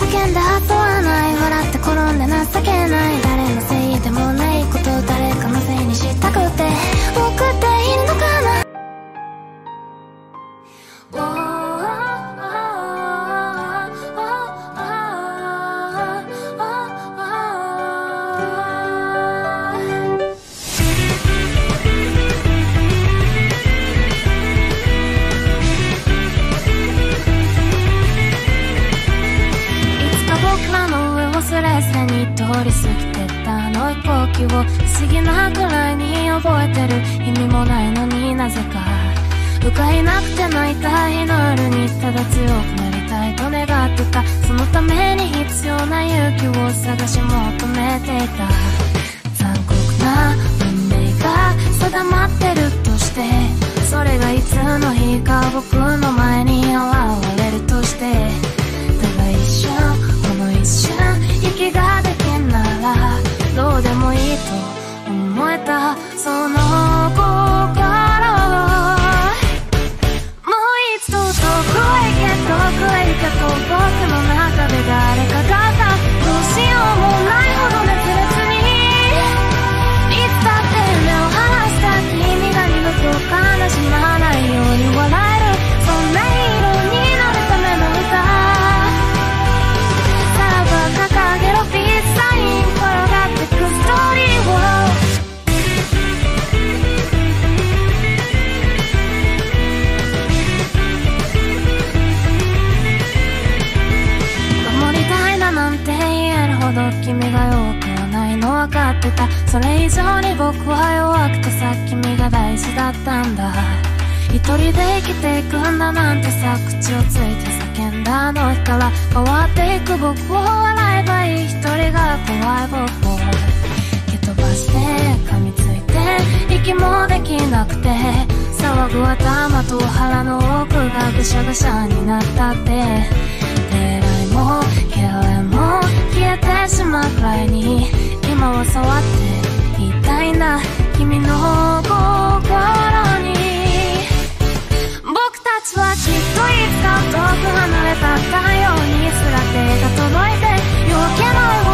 叫んで後はない笑って転んで情けない誰のせいでもないことだ時を不思議なくらいに覚えてる意味もないのになぜか鵜かいなくて泣いた祈るにただ強くなりたいと願ってたそのために必要な勇気を探し求めていた残酷な運命が定まってるとしてそれがいつの日か僕の前に現れるとしてでもいいと思えたてたそれ以上に僕は弱くてさ君が大事だったんだ一人で生きていくんだなんてさ口をついて叫んだあの日から変わっていく僕を笑えばいい一人が怖い僕を蹴飛ばして噛みついて息もできなくて騒ぐ頭と腹の奥がぐしゃぐしゃになったっても嫌いも消えてしまうくらいに頭を触ってみたいな君の心に僕たちはきっといつか遠く離れた太陽にすら手が届いて夜ないわ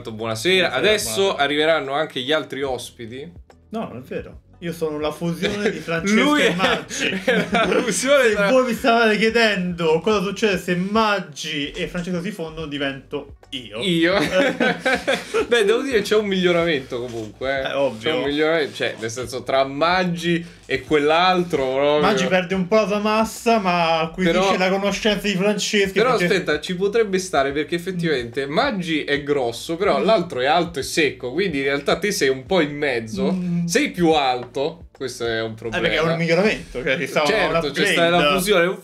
Tanto buonasera. buonasera Adesso buonasera. arriveranno anche gli altri ospiti. No, non è vero. Io sono la fusione di Francesco Lui e Maggi. se tra... voi mi stavate chiedendo cosa succede se Maggi e Francesco si fondono, divento io. Io? Beh, devo dire che c'è un miglioramento comunque. Eh. ovvio. Eh, c'è un miglioramento, cioè, nel senso, tra Maggi e quell'altro. Proprio... Maggi perde un po' la massa, ma qui però... la conoscenza di Franceschi. Però perché... aspetta, ci potrebbe stare perché mm. effettivamente Maggi è grosso, però mm. l'altro è alto e secco, quindi in realtà te sei un po' in mezzo, mm. sei più alto. Questo è un problema. Eh, perché è un miglioramento. Cioè, certo, c'è stata la fusione.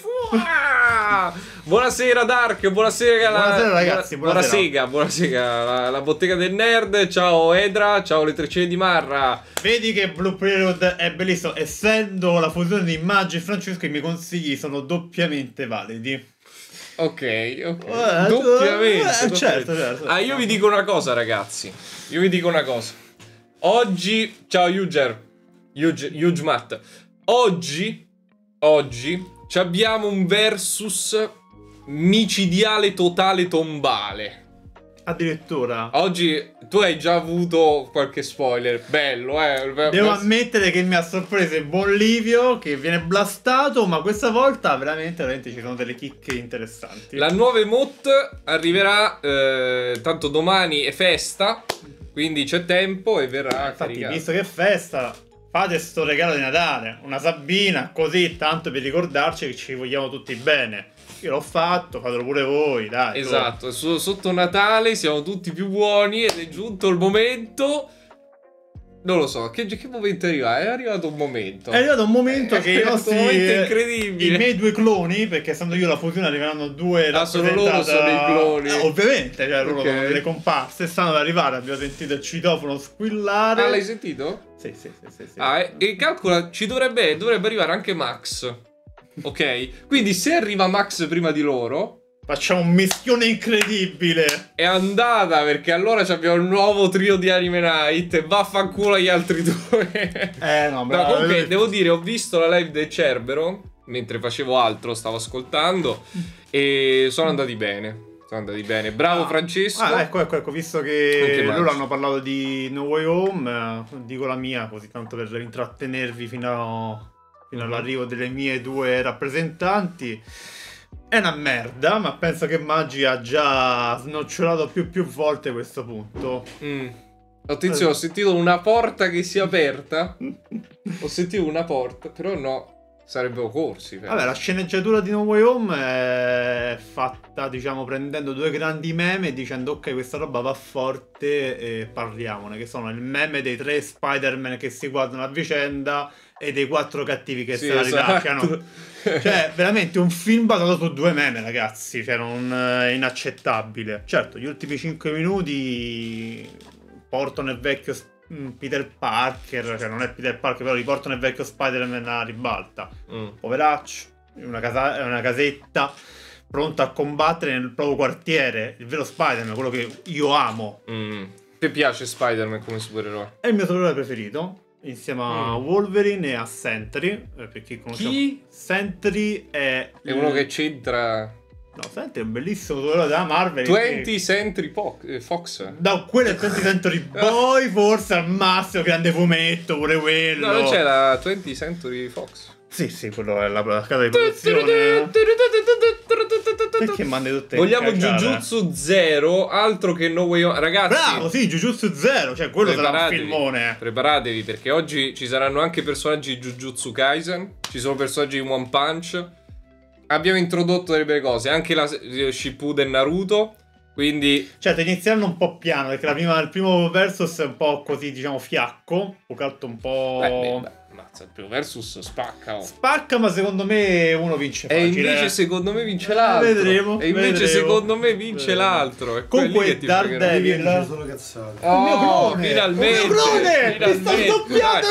buonasera Dark, buonasera, buonasera ragazzi, buonasera. Buonasera, La, la, bottega del nerd, ciao Edra, ciao le trecine di Marra. Vedi che Blue Period è bellissimo, essendo la fusione di Maggio e Francesco i miei consigli sono doppiamente validi. Ok, ok. Eh, eh doppiamente. Eh, certo, certo, certo. Ah, io vi dico una cosa ragazzi, io vi dico una cosa. Oggi, ciao Uger, Huge, huge Matt. Oggi, oggi, abbiamo un versus micidiale totale tombale. Addirittura. Oggi tu hai già avuto qualche spoiler. Bello, eh. Devo ammettere che mi ha sorpreso il buon Livio che viene blastato, ma questa volta veramente, veramente ci sono delle chicche interessanti. La nuova emote arriverà, eh, tanto domani è festa, quindi c'è tempo e verrà Infatti, caricata. visto che è festa, fate sto regalo di Natale, una Sabina, così tanto per ricordarci che ci vogliamo tutti bene. Io l'ho fatto, fatelo pure voi, dai. Esatto, tu. sotto Natale siamo tutti più buoni ed è giunto il momento non lo so, che, che momento è arrivato? È arrivato un momento. È arrivato un momento eh, è che i nostri. Eh, incredibile. I miei due cloni, perché essendo io la fortuna arriveranno due. Ah, sono loro sono i cloni. Eh, ovviamente, cioè loro okay. sono delle comparse. Stanno ad arrivare. Abbiamo sentito il citofono squillare. Ah, l'hai sentito? Sì, sì, sì. sì, sì. Ah, e, eh, e, calcola, ci dovrebbe, dovrebbe arrivare anche Max. Ok, quindi se arriva Max prima di loro, Facciamo un mischione incredibile. È andata perché allora abbiamo il nuovo trio di Anime Night. E vaffanculo agli altri due. Eh, no, bravo. No, comunque, detto. devo dire, ho visto la live del Cerbero mentre facevo altro, stavo ascoltando. e sono andati bene. Sono andati bene. Bravo ah, Francesco. Ah, ecco, ecco, ecco, visto che loro hanno parlato di No Way Home, eh, dico la mia così tanto per intrattenervi fino, a, fino all'arrivo delle mie due rappresentanti. È una merda, ma penso che Maggi ha già snocciolato più più volte questo punto. Mm. Attenzione, ho sentito una porta che si è aperta. ho sentito una porta, però no, sarebbero corsi. Penso. Vabbè, la sceneggiatura di No Way Home è fatta, diciamo, prendendo due grandi meme e dicendo ok, questa roba va forte e parliamone, che sono il meme dei tre Spider-Man che si guardano a vicenda e dei quattro cattivi che sì, se la ritaccano. Esatto. cioè, veramente un film basato su due meme, ragazzi. Cioè, non, è eh, inaccettabile. Certo, gli ultimi cinque minuti portano il vecchio mm, Peter Parker, cioè non è Peter Parker, però riportano il vecchio Spider-Man alla ribalta. Mm. Poveraccio, è una, casa- una casetta pronta a combattere nel proprio quartiere, il vero Spider-Man, quello che io amo. Mm. Ti piace Spider-Man come supereroe? È il mio supereroe preferito insieme a mm. Wolverine e a Sentry. Eh, per chi conosce. Chi? Sentry è. È uno che c'entra. No, Sentry è un bellissimo quello della Marvel. 20 che... Century po- eh, Fox. No, quello è 20 Century Boy, forse al massimo, grande fumetto, pure quello. No, non c'è la 20 Century Fox. Sì, sì, quello è la, la casa di produzione. Perché mandi tutte Vogliamo Jujutsu Zero, altro che No Way On. Ragazzi, bravo, sì, Jujutsu Zero, cioè quello sarà un filmone. Preparatevi perché oggi ci saranno anche personaggi di Jujutsu Kaisen, ci sono personaggi di One Punch. Abbiamo introdotto delle belle cose, anche la Shippuden Naruto. Quindi... Certo, iniziando un po' piano, perché prima, il primo versus è un po' così, diciamo, fiacco, bucato un po'... Beh, beh, beh. Cazzo, il primo versus spacca. Oh. Spacca, ma secondo me uno vince. Facile. E invece, eh. secondo me, vince l'altro. Vedremo. E invece, vedremo. secondo me, vince vedremo. l'altro. E Comunque, Daredevil. Vince eh. solo Oh, il mio clone. Finalmente. Il mio clone. Mi sta sdoppiando.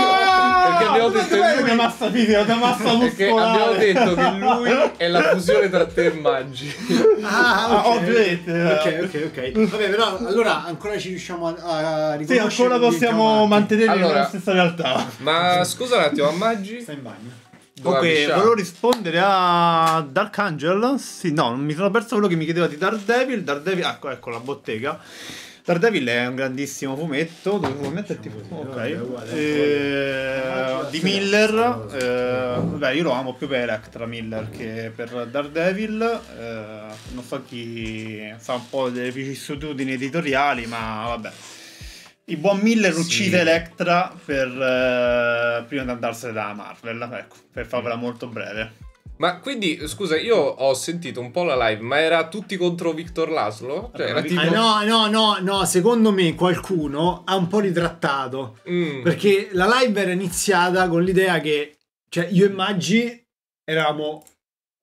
No! Perché abbiamo detto. Lui... È una massa video, una massa muscolare. Abbiamo detto che lui è la fusione tra te e Maggi. Ah, ah ovviamente. ok. Ok, ok, ok. Vabbè, però allora ancora ci riusciamo a, a riconoscere. Sì, ancora possiamo mantenere allora, la stessa realtà. Ma scusa un attimo, a Maggi? Sta in bagno. Comunque, okay, volevo rispondere a Dark Angel. Sì, no, mi sono perso quello che mi chiedeva di Dark Daredevil. Daredevil, ecco, ecco la bottega. Dark Devil è un grandissimo fumetto. Dovevo metterti diciamo okay. eh, di Miller. Eh, vabbè, io lo amo più per Electra Miller che per Daredevil. Eh, non so chi sa un po' delle vicissitudini editoriali, ma vabbè il buon Miller sì. uccide Electra per, eh, prima di andarsene da Marvel, ecco, per farvela mm. molto breve. Ma quindi, scusa, io ho sentito un po' la live, ma era tutti contro Victor Laszlo? Cioè, allora, tipo... ah, no, no, no, no, secondo me qualcuno ha un po' ritrattato. Mm. Perché la live era iniziata con l'idea che, cioè, io e Maggi eravamo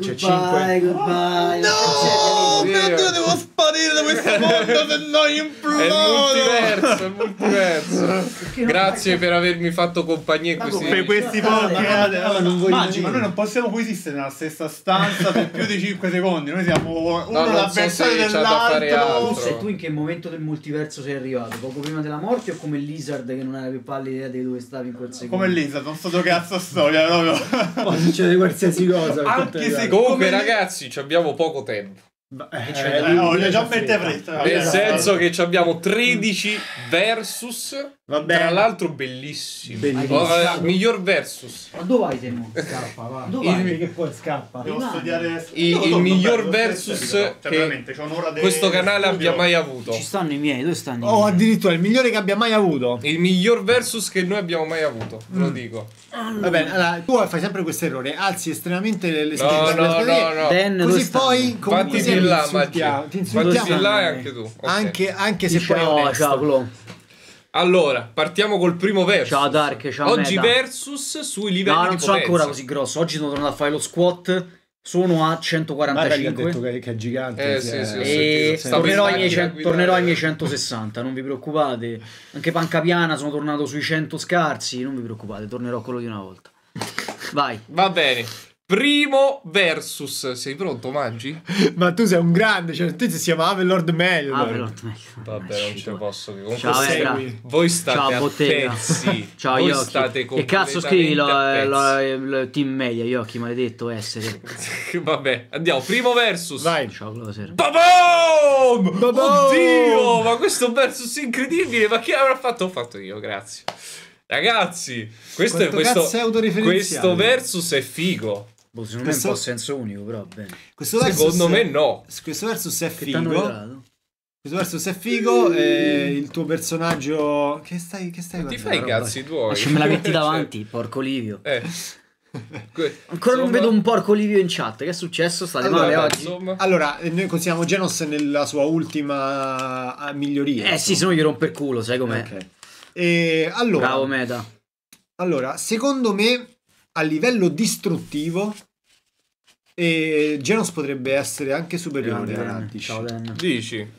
Cioè, 5. Goodbye, oh, cioè, No, mio cioè, Dio, devo sparire da questo mondo se no implodo. È multiverso, è multiverso. Grazie per avermi fatto compagnia in questi Per questi podcast. Maggi, eh, ma noi non possiamo coesistere nella stessa stanza per più di 5 secondi. Noi siamo uno l'avversario so dell'altro. Se tu in che momento del multiverso sei arrivato? Poco prima della morte o come Lizard che non aveva più pallida di dove stavi in quel secondo? Come Lizard, non so dove cazzo storia cioè, proprio. Può succedere qualsiasi cosa. Anche se quindi, comunque, come... ragazzi, ci abbiamo poco tempo. Eh, eh no, già fretta. Nel senso che abbiamo 13 versus Vabbè. Tra l'altro bellissimo. bellissimo. Oh, eh, miglior versus. Ma dove vai Temo? Scappa, va. Dove il, vai? Che poi scappa. Devo Rimane. studiare il, no, il miglior bello, versus cioè, veramente, questo canale abbia mai avuto. Ci stanno i miei, dove stanno? Oh, addirittura il migliore che abbia mai avuto. Il miglior versus che noi abbiamo mai avuto, mm. lo dico. Allora. Va bene, allora tu fai sempre questo errore, alzi estremamente le, le no, no, no, no, Dan, così poi comunque eh, Fatti in là, ti insultiamo. Fatti in là anche tu. Anche, se poi è onesto. Allora, partiamo col primo verso. Ciao Dark, ciao Oggi Meta. versus sui livelli No, non sono ancora così grosso. Oggi sono tornato a fare lo squat. Sono a 145. Mara ha detto che, è gigante. Eh, sì, sì, eh, sì, e tornerò ai, cent- tornerò ai, miei 160, non vi preoccupate. Anche panca piana sono tornato sui 100 scarsi, non vi preoccupate, tornerò a quello di una volta. Vai. Va bene. Primo versus. Sei pronto, Mangi? Ma tu sei un grande, cioè tu si chiama Avelord Mellor. Avelord Mellor. Vabbè, non ce posso che comunque Ciao, segui. Voi state Ciao, a bottega. pezzi. Ciao, Voi Yoki. state Che cazzo scrivi lo, lo, lo, team media, Yoki, maledetto essere. Vabbè, andiamo. Primo versus. Vai. Ciao, Closer. Babom! Oddio, ma questo versus incredibile. Ma chi l'avrà fatto? Ho fatto io, grazie. Ragazzi, questo, è, questo, questo versus è figo. Boh, secondo questo... me è un po' senso unico, però bene. Questo secondo me è... no. Questo versus è figo. Questo versus è figo. E il tuo personaggio. Che stai. Che stai ti fai i cazzi tuoi. Lasciamela metti cioè, davanti, cioè... porco Livio. Eh. Que- Ancora insomma... non vedo un porco Livio in chat. Che è successo? State allora, male oggi. Insomma... Allora, eh, noi consideriamo Genos nella sua ultima eh, miglioria. Eh insomma. sì, se no gli rompe il culo, sai com'è. Okay. E allora, Bravo Meta. Allora, secondo me a livello distruttivo e Genos potrebbe essere anche superiore a Raddish. Eh, Dici?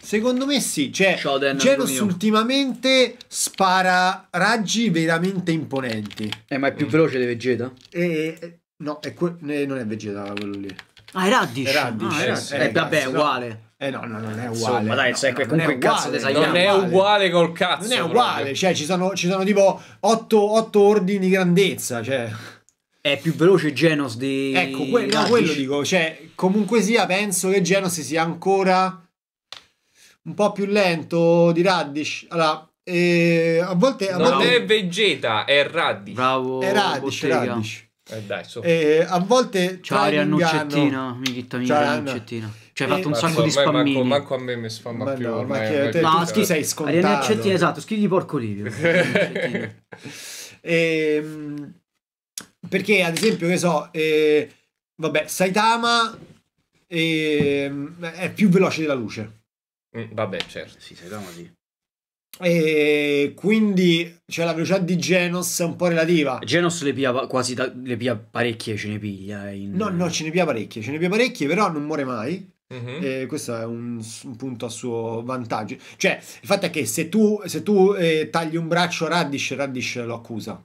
Secondo me sì, cioè Ciao, Genos ultimamente spara raggi veramente imponenti. Eh, ma è più mm. veloce di Vegeta? E, no, è eh, non è Vegeta quello lì. Ah, è Raddish. È Raddish. Ah, è Raddish. Eh, eh, vabbè, è uguale. Eh no, no, non è uguale. Insomma, dai, no, cioè, no, comunque cazzo designato. Non è uguale col cazzo. Non è uguale, proprio. cioè ci sono, ci sono tipo 8, ordini di grandezza, cioè... È più veloce Genos di... Ecco, que- no, quello dico, cioè, comunque sia, penso che Genos sia ancora un po' più lento di Radish. Allora, eh, a volte... A no, volte... non è Vegeta, è Radish. Bravo, è Radish, bottega. Radish. Eh, dai, so. eh, a volte... Ciao, Ariannuccettina, Michitta, Michitta, Ariannuccettina. Cioè, hai fatto un sacco di spammini. Manco, manco a me mi spamma ma più. No, ormai, ma che, ormai te, no, tu sei scontato. Ariane esatto, scrivi porco livio. ehm, perché, ad esempio, che so, eh, vabbè, Saitama eh, è più veloce della luce. Mm, vabbè, certo. Sì, Saitama sì. E quindi cioè, la velocità di Genos è un po' relativa. Genos le pia quasi da, le pia parecchie, ce ne piglia. In... No, no, ce ne pia parecchie, ce ne pia parecchie, però non muore mai. Uh-huh. questo è un, un, punto a suo vantaggio. Cioè, il fatto è che se tu, se tu eh, tagli un braccio a Radish, Radish lo accusa.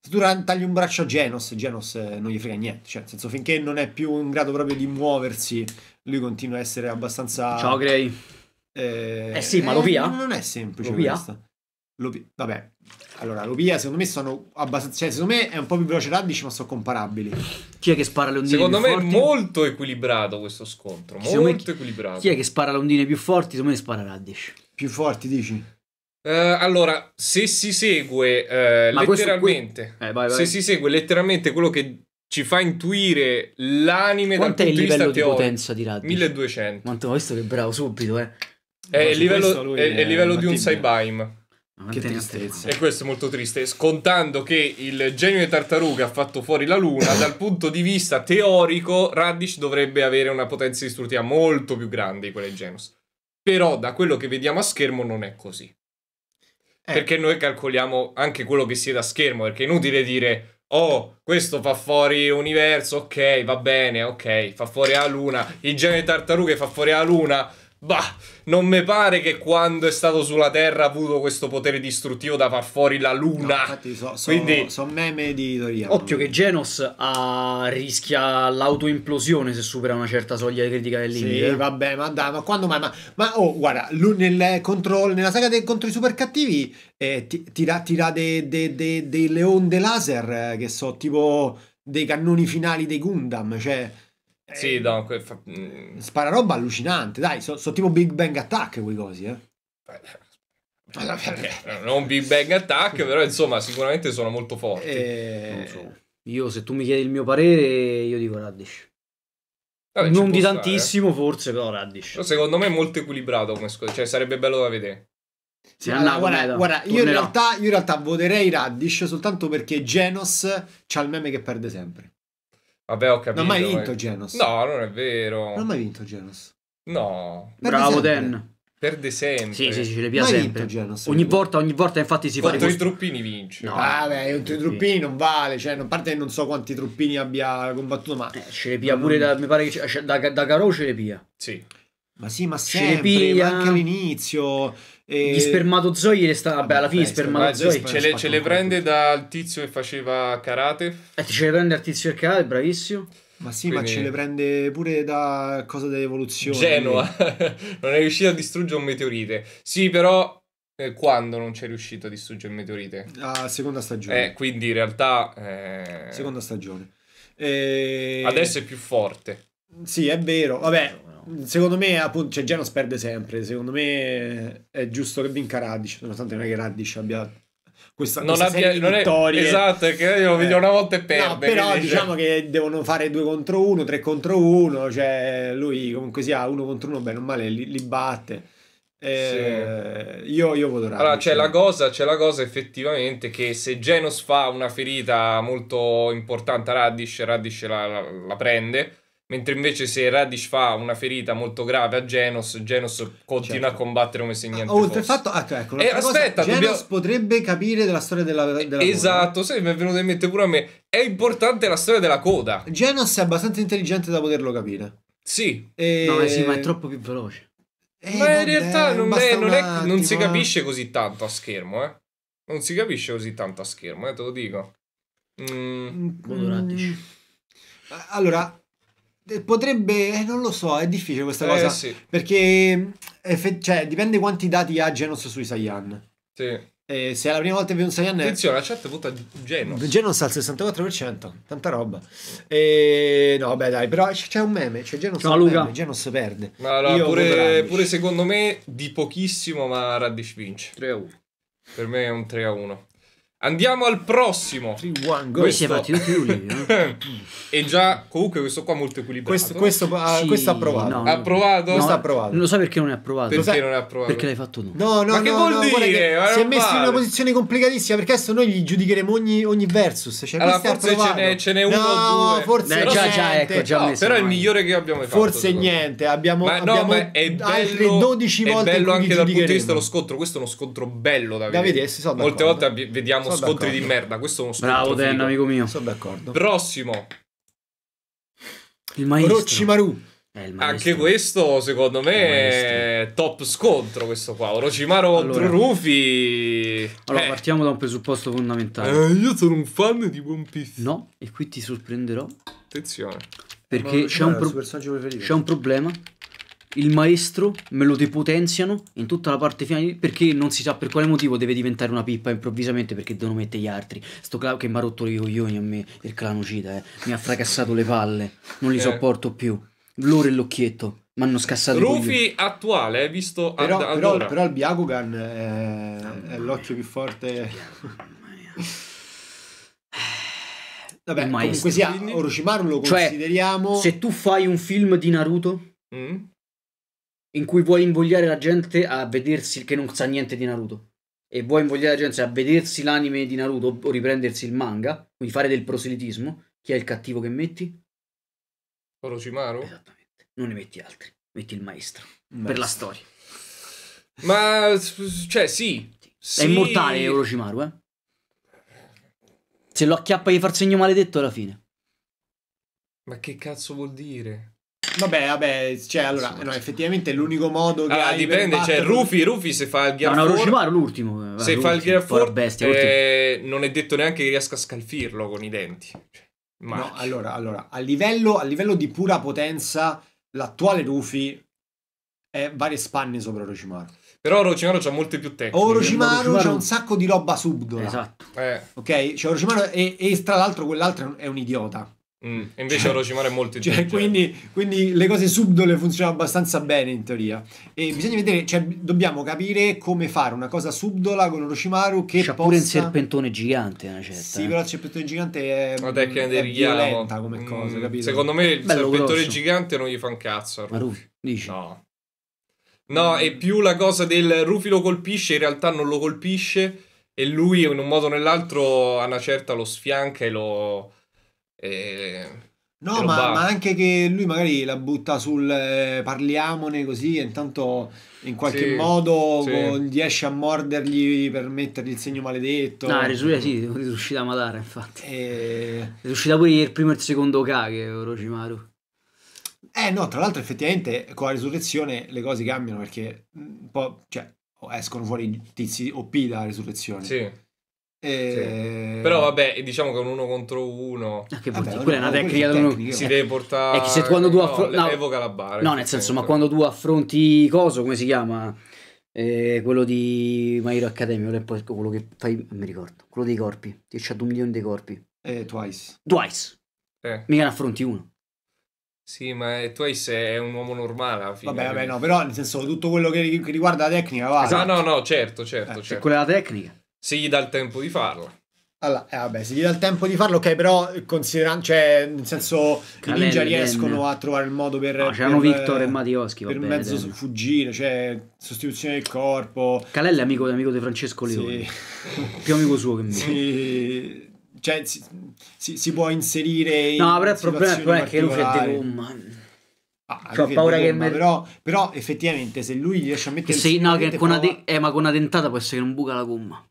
Se tu tagli un braccio a Genos, Genos eh, non gli frega niente. Cioè, nel senso, finché non è più in grado proprio di muoversi, lui continua a essere abbastanza... Ciao Gray. Eh, eh sì, ma lo eh, via? Non è semplice lo via? Lo Vabbè, allora, Lupia secondo me sono abbastanza. Cioè, secondo me è un po' più veloce Raddish, ma sono comparabili. Chi è che spara le ondine Secondo me forti? è molto equilibrato questo scontro. Molto chi, equilibrato. Chi è che spara le ondine più forti? Secondo me spara Raddish. Più forti, dici? Uh, allora, se si segue uh, letteralmente. Qui... Eh, vai, vai. Se si segue letteralmente quello che ci fa intuire l'anime Quanto dal è il livello di potenza di Raddish? 1200. Quanto ho visto che bravo subito, eh. È, il livello, è, è, è il livello di un Saibaim. Che tristezza. E questo è molto triste, scontando che il genio di tartaruga ha fatto fuori la luna, dal punto di vista teorico Radish dovrebbe avere una potenza distruttiva molto più grande di quella di Genos. Però da quello che vediamo a schermo non è così. Eh. Perché noi calcoliamo anche quello che si è da schermo, perché è inutile dire oh, questo fa fuori universo, ok, va bene, ok, fa fuori la luna, il genio di tartarughe fa fuori la luna, bah non mi pare che quando è stato sulla Terra ha avuto questo potere distruttivo da far fuori la Luna. No, sono so, Quindi... so meme di Toriyama. Occhio che Genos ha... Ah, rischia l'autoimplosione se supera una certa soglia di critica del Sì, eh. vabbè, ma dai, ma quando mai? Ma, ma oh, guarda, lui nel control, nella saga dei contro i super cattivi eh, tira, tira delle de, de, de onde laser eh, che so tipo dei cannoni finali dei Gundam, cioè... Sì, ehm, no, que- fa... mm. Spararoba allucinante, dai, sono so tipo Big Bang Attack quei cosi, eh. non Big Bang Attack, però insomma sicuramente sono molto forti. Eh... So. Io se tu mi chiedi il mio parere, io dico Radish. Vabbè, non di stare. Eh. tantissimo forse, però Radish. Però secondo me è molto equilibrato come squadra, cioè sarebbe bello da vedere. Sì, allora, guarda, guarda io, in realtà, io in realtà voterei Radish soltanto perché Genos c'ha il meme che perde sempre. Vabbè, ho capito. Non ho mai vinto ma... Genos. No, non è vero. Non ho mai vinto Genos. No. Perde Bravo sempre. Dan. Perde sempre. Sì, sì, sì, ce le pia sempre. Genos, ogni volta, ogni volta infatti si fa... Quanto i truppini vince. No, ah, vabbè, ah, i truppini non vale, cioè, a parte che non so quanti truppini abbia combattuto, ma... Eh, ce le pia pure da, mi pare che da, da, da Caro ce le pia. Sì. Ma sì, ma sempre, ma anche all'inizio e... Gli spermatozoi resta... Vabbè, alla fine Beh, spermatozoi. ce, le, ce le, prende dal tizio che faceva karate. Eh, ce le prende dal tizio del karate, bravissimo. Ma sì, Quindi... ma ce le prende pure da cosa dell'evoluzione. Genoa. non è riuscito a distruggere un meteorite. Sì, però eh, quando non c'è riuscito a distruggere il meteorite? La seconda stagione. Eh, quindi in realtà... Eh... Seconda stagione. E... Adesso è più forte. Sì, è vero. Vabbè, secondo me appunto cioè Genos perde sempre secondo me è giusto che vinca Radic nonostante non è che Radic abbia questa, non questa abbia, non vittorie esatto, è, esatto che io eh, una volta e perde no, però cioè. diciamo che devono fare due contro uno tre contro uno cioè lui comunque sia uno contro uno bene o male li, li batte eh, sì. io, io voto Radic. Allora, c'è la, cosa, c'è la cosa effettivamente che se Genos fa una ferita molto importante a Radic, Radic la, la, la prende Mentre invece se Radish fa una ferita molto grave a Genos, Genos continua certo. a combattere come se niente ah, Oltre fosse. Oltrefatto, ah, ecco, ecco, eh, aspetta, cosa, dobbiamo... Genos potrebbe capire della storia della, della Esatto, coda. sì, mi è venuto in mente pure a me. È importante la storia della coda. Genos è abbastanza intelligente da poterlo capire. Sì. E... No, sì, ma è troppo più veloce. Eh, ma in realtà è, non, è, non, è, non, si eh. capisce così tanto a schermo, eh. Non si capisce così tanto a schermo, eh, te lo dico. Mm. Mm. mm. Allora, eh, potrebbe, eh, non lo so, è difficile questa eh, cosa. Sì. Perché effe- eh, cioè, dipende quanti dati ha Genos sui Saiyan. Sì. E se è la prima volta che vedi un Saiyan. Attenzione, la chat vota Genos. Genos al 64%, tanta roba. E... No, beh, dai, però c'è un meme. C'è Genos, Ciao, Luca. Meme, Genos perde. Ma allora, pure, pure secondo me di pochissimo, ma Radish vince. 3 a 1. Per me è un 3 a 1. Andiamo al prossimo. 3-1, go. Questo... Più, più, eh? e già, comunque, questo qua è molto equilibrato. Questo, questo, uh, sì, questo approvato. No, approvato? No, questo approvato. Non lo so perché non è approvato. Perché, non è approvato? Perché l'hai fatto tu. No, no, Ma no, che vuol no, dire? Si è messo vale. in una posizione complicatissima perché adesso noi gli giudicheremo ogni, ogni versus. Cioè, allora, forse ce n'è, uno o due. forse Beh, già, già, ecco, già no, Però è il migliore che abbiamo fatto. Forse niente. Abbiamo, ma, abbiamo ma è bello, altre 12 volte È bello anche dal punto di vista dello scontro. Questo è uno scontro bello da vedere. Molte volte vediamo sono scontri d'accordo. di merda. Questo è uno scontro. Bravo, Dan, amico mio. Sono d'accordo. Prossimo. Il maestro. Orochimaru. Eh, Anche questo, secondo me, è top scontro. Questo qua, Orochimaru contro allora, Rufi. Allora, eh. partiamo da un presupposto fondamentale. Eh, io sono un fan di One Piece. No, e qui ti sorprenderò. Attenzione. Perché c'è un, pro- c'è un problema il maestro me lo depotenziano in tutta la parte finale perché non si sa per quale motivo deve diventare una pippa improvvisamente perché devono mettere gli altri. Sto clan che mi ha rotto i coglioni a me, il clanocida, eh. mi ha fracassato le palle, non li eh. sopporto più. Loro e l'occhietto. mi hanno scassato Rufy attuale, hai eh, visto però, ad, però, però il Biagogan è, oh, è l'occhio più forte. Vabbè, comunque sia, Orochimaru lo cioè, consideriamo... Se tu fai un film di Naruto... Mm? in cui vuoi invogliare la gente a vedersi che non sa niente di Naruto e vuoi invogliare la gente a vedersi l'anime di Naruto o riprendersi il manga, quindi fare del proselitismo, chi è il cattivo che metti? Orochimaru? Esattamente, non ne metti altri, metti il maestro, maestro. per la storia. Ma, cioè, sì. sì. È immortale Orochimaru, eh? Se lo acchiappa di far segno maledetto alla fine. Ma che cazzo vuol dire? Vabbè, vabbè, cioè, allora, no, effettivamente l'unico modo che allora, ah, hai dipende, cioè, Rufy, Rufy se fa il Gear no, 4... No, l'ultimo. Eh, se fa il Gear 4, bestia, eh, non è detto neanche che riesca a scalfirlo con i denti. Ma... No, allora, allora a, livello, a livello di pura potenza, l'attuale Rufy è varie spanne sopra Orochimaru. Però Orochimaru c'ha molte più tecniche. Orochimaru, Orochimaru... c'ha un sacco di roba subdola. Esatto. Eh. Ok? Cioè Orochimaru e, e tra l'altro quell'altro è un idiota. Mm, e invece cioè, Orochimaru è molto cioè, quindi, quindi, le cose subdole funzionano abbastanza bene in teoria. E bisogna vedere, cioè, dobbiamo capire come fare una cosa subdola con Orochimaru che C'ha possa... pure il serpentone gigante, una certa. Sì, eh. però il serpentone gigante è, La tecnica è violenta come mm, cosa, capito? Secondo me il Bello serpentone grosso. gigante non gli fa un cazzo Ma Ruffy. dici? No. No, è più la cosa del Ruffy lo colpisce, in realtà non lo colpisce e lui in un modo o nell'altro a una certa lo sfianca e lo e... No, ma, ma, anche che lui magari la butta sul eh, parliamone così e intanto in qualche sì, modo sì. riesce a mordergli per mettergli il segno maledetto. No, Resuya sì, riuscita a matare infatti. E... Riuscita pure il primo e il secondo Kage Orochimaru. Eh no, tra l'altro effettivamente con la risurrezione le cose cambiano perché un mm, po', cioè, escono fuori tizi OP dalla risurrezione. Sì. E... Sì. Eh, però vabbè, diciamo che un uno contro uno. Ah, che vabbè, quella è una tecnica dell'uno. Si deve portare. È che se quando tu affronti. No, evoca la barra. No, nel senso, ma quando tu affronti coso, come si chiama? Eh, quello di My Hero Academy, quello che fai, mi ricordo, quello dei corpi, che c'ha due milioni di corpi. Eh, Twice. Twice. Eh. Mica ne affronti uno. Sì, ma Twice è un uomo normale alla fine. Vabbè, vabbè, no, però nel senso tutto quello che, riguarda la tecnica va. Esatto, no, no, certo, certo. Eh, certo. Quella la tecnica se gli dà il tempo di farlo. Allora, eh, vabbè, se gli dà il tempo di farlo, ok, però considerando, cioè, nel senso, i ninja riescono a trovare il modo per... No, c'erano per, Victor e eh, Mattioschi, Per bene, mezzo tenne. fuggire, cioè, sostituzione del corpo... Calella è amico, amico di Francesco Leone, sì. più amico suo che mio. Sì, cioè, si, si, si può inserire in No, però il problema, è che lui è de gomma. Ah, cioè, ho paura che me... però, però effettivamente se lui riesce a mettere... Sì, no, che con una de... eh, ma con una dentata può essere che non buca la gomma.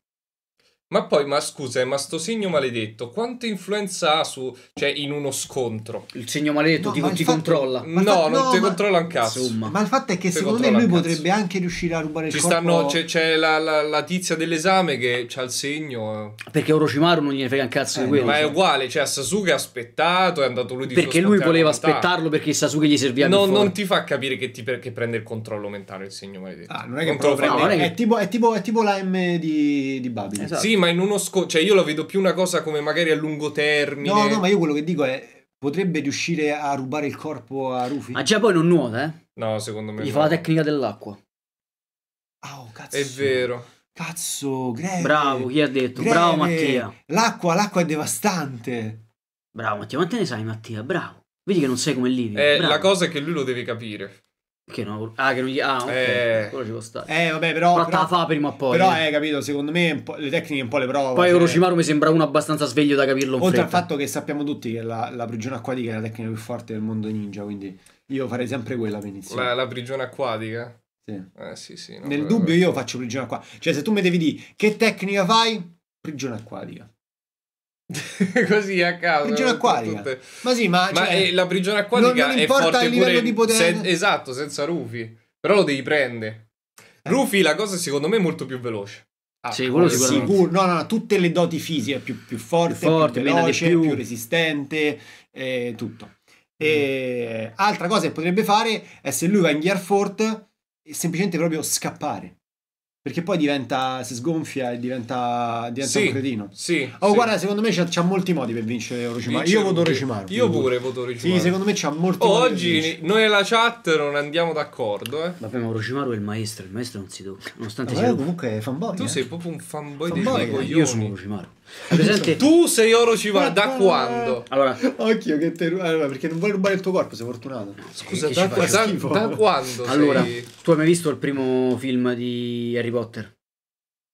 Ma poi, ma scusa, eh, ma sto segno maledetto, quanta influenza ha su, cioè, in uno scontro? Il segno maledetto no, ti, ma ti fatto, controlla. Ma no, fatto, non no, ti ma... controlla un cazzo. Insomma. Ma il fatto è che ti secondo me lui potrebbe anche riuscire a rubare Ci il corpo. c'è, c'è la, la, la, tizia dell'esame che c'ha il segno. Perché Orochimaru non gliene frega un cazzo eh, di quello. Ma cioè. è uguale, cioè, Sasuke ha aspettato, è andato lui di Perché lui voleva aspettarlo perché Sasuke gli serviva no, Non ti fa capire che, ti, che prende il controllo mentale il segno maledetto. Ah, non è che non prende. No, è, tipo, è, tipo, è tipo la M di, di Babile. Esatto. Sì, ma in uno scopo. Cioè, io lo vedo più una cosa come magari a lungo termine. No, no, ma io quello che dico è. Potrebbe riuscire a rubare il corpo a Rufy? Ma già poi non nuota, eh? No, secondo me. Gli no. fa la tecnica dell'acqua. Ah, oh, cazzo. È vero. Cazzo, greve. Bravo, chi ha detto? Greve. Bravo Mattia. L'acqua, l'acqua è devastante. Bravo Mattia, quante ne sai Mattia? Bravo. Vedi che non sei come Livio. Eh, la cosa è che lui lo deve capire. Che no, ah, che non gli. Ah, ok. Eh, Quello ci può stare. Eh, vabbè, però. Però, la fa prima o poi. Però, eh, capito, secondo me le tecniche un po' le provo. Poi cioè... Orochimaru mi sembra uno abbastanza sveglio da capirlo. Oltre al fatto che sappiamo tutti che la, la prigione acquatica è la tecnica più forte del mondo ninja, quindi io farei sempre quella per iniziare. La, la prigione acquatica? Sì. Eh, sì, sì. No, Nel dubbio, io faccio prigione acquatica. Cioè, se tu mi devi dire che tecnica fai, prigione acquatica. Così a caso. Prigione acquaria. Tutte... Ma sì, ma, ma cioè, eh, la prigione acquatica non, non è forte il livello pure... di potere. Se... Esatto, senza Rufy. Però lo devi prendere. Eh. Rufy la cosa secondo me è molto più veloce. Ah, sì, eh, sicuro. No, no, no, tutte le doti fisiche, più, più forte, più, forte, più veloce, più. più. resistente, eh, tutto. E, mm. altra cosa che potrebbe fare è se lui va in Gear Fort, semplicemente proprio scappare. Perché poi diventa, si sgonfia e diventa, diventa sì, un cretino. Sì. Oh, sì. guarda, secondo me c'ha, molti modi per vincere Orochimaru. io voto Orochimaru. Io pure voto Orochimaru. Sì, secondo me c'ha molti oh, modi. Oggi noi e chat non andiamo d'accordo, eh. Vabbè, ma Orochimaru è il maestro, il maestro non si tocca. Nonostante ah, sia... comunque è fanboy. Tu eh. sei proprio un fanboy, fanboy dei Io sono Orochimaru. Presente... tu sei Oro Chivar, da quando? Allora. Occhio che te allora, perché non vuoi rubare il tuo corpo, sei fortunato. Scusa, da, da, da, quando? Allora, sei... tu hai mai visto il primo film di Harry Potter?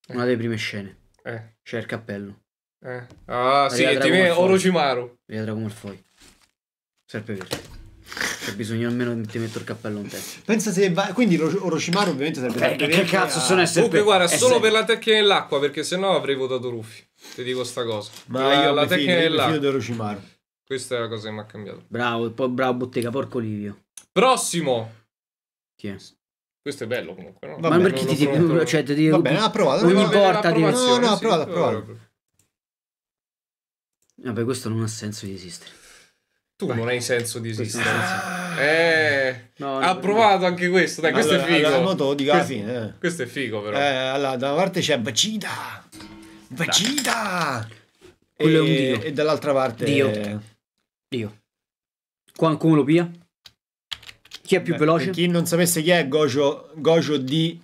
Eh. Una delle prime scene. Eh. C'è il cappello. Eh. Ah, la sì, ti viene Orochimaru. Riadra come il foglio. Serpe verde. C'è bisogno almeno ti metto il cappello in testa. Pensa se va. Quindi Orochimaru ovviamente sarebbe. Eh, che cazzo sono essere. Comunque guarda, solo per la tecchia nell'acqua, perché sennò avrei votato Ruffi. Ti dico sta cosa. Ma la, io la tecnica fido, è là. Io Orochimaru. Questa è la cosa che mi ha cambiato. Bravo, poi bravo bottega, porco Livio. Prossimo. Chi è? Questo è bello comunque, no? Vabbè, Ma perché ti dico, pronto... cioè ti dico Va bene, ha ah, provato. Ogni porta ti No, no, ha provato, ha provato. Vabbè, questo non ha senso di esistere. Tu Vai. non hai senso di esistere. Ah. Eh, no, ha provato no. anche questo. Dai, questo allora, è figo. Allora, moto, dico, ah, questo, fine, eh. questo è figo, però. Eh, allora, da una parte c'è Bacida. Vegeta! Quello e, è un dio. E dall'altra parte... Dio. Dio. Qua, come lo pia? Chi è più Beh, veloce? chi non sapesse chi è Gojo, Gojo di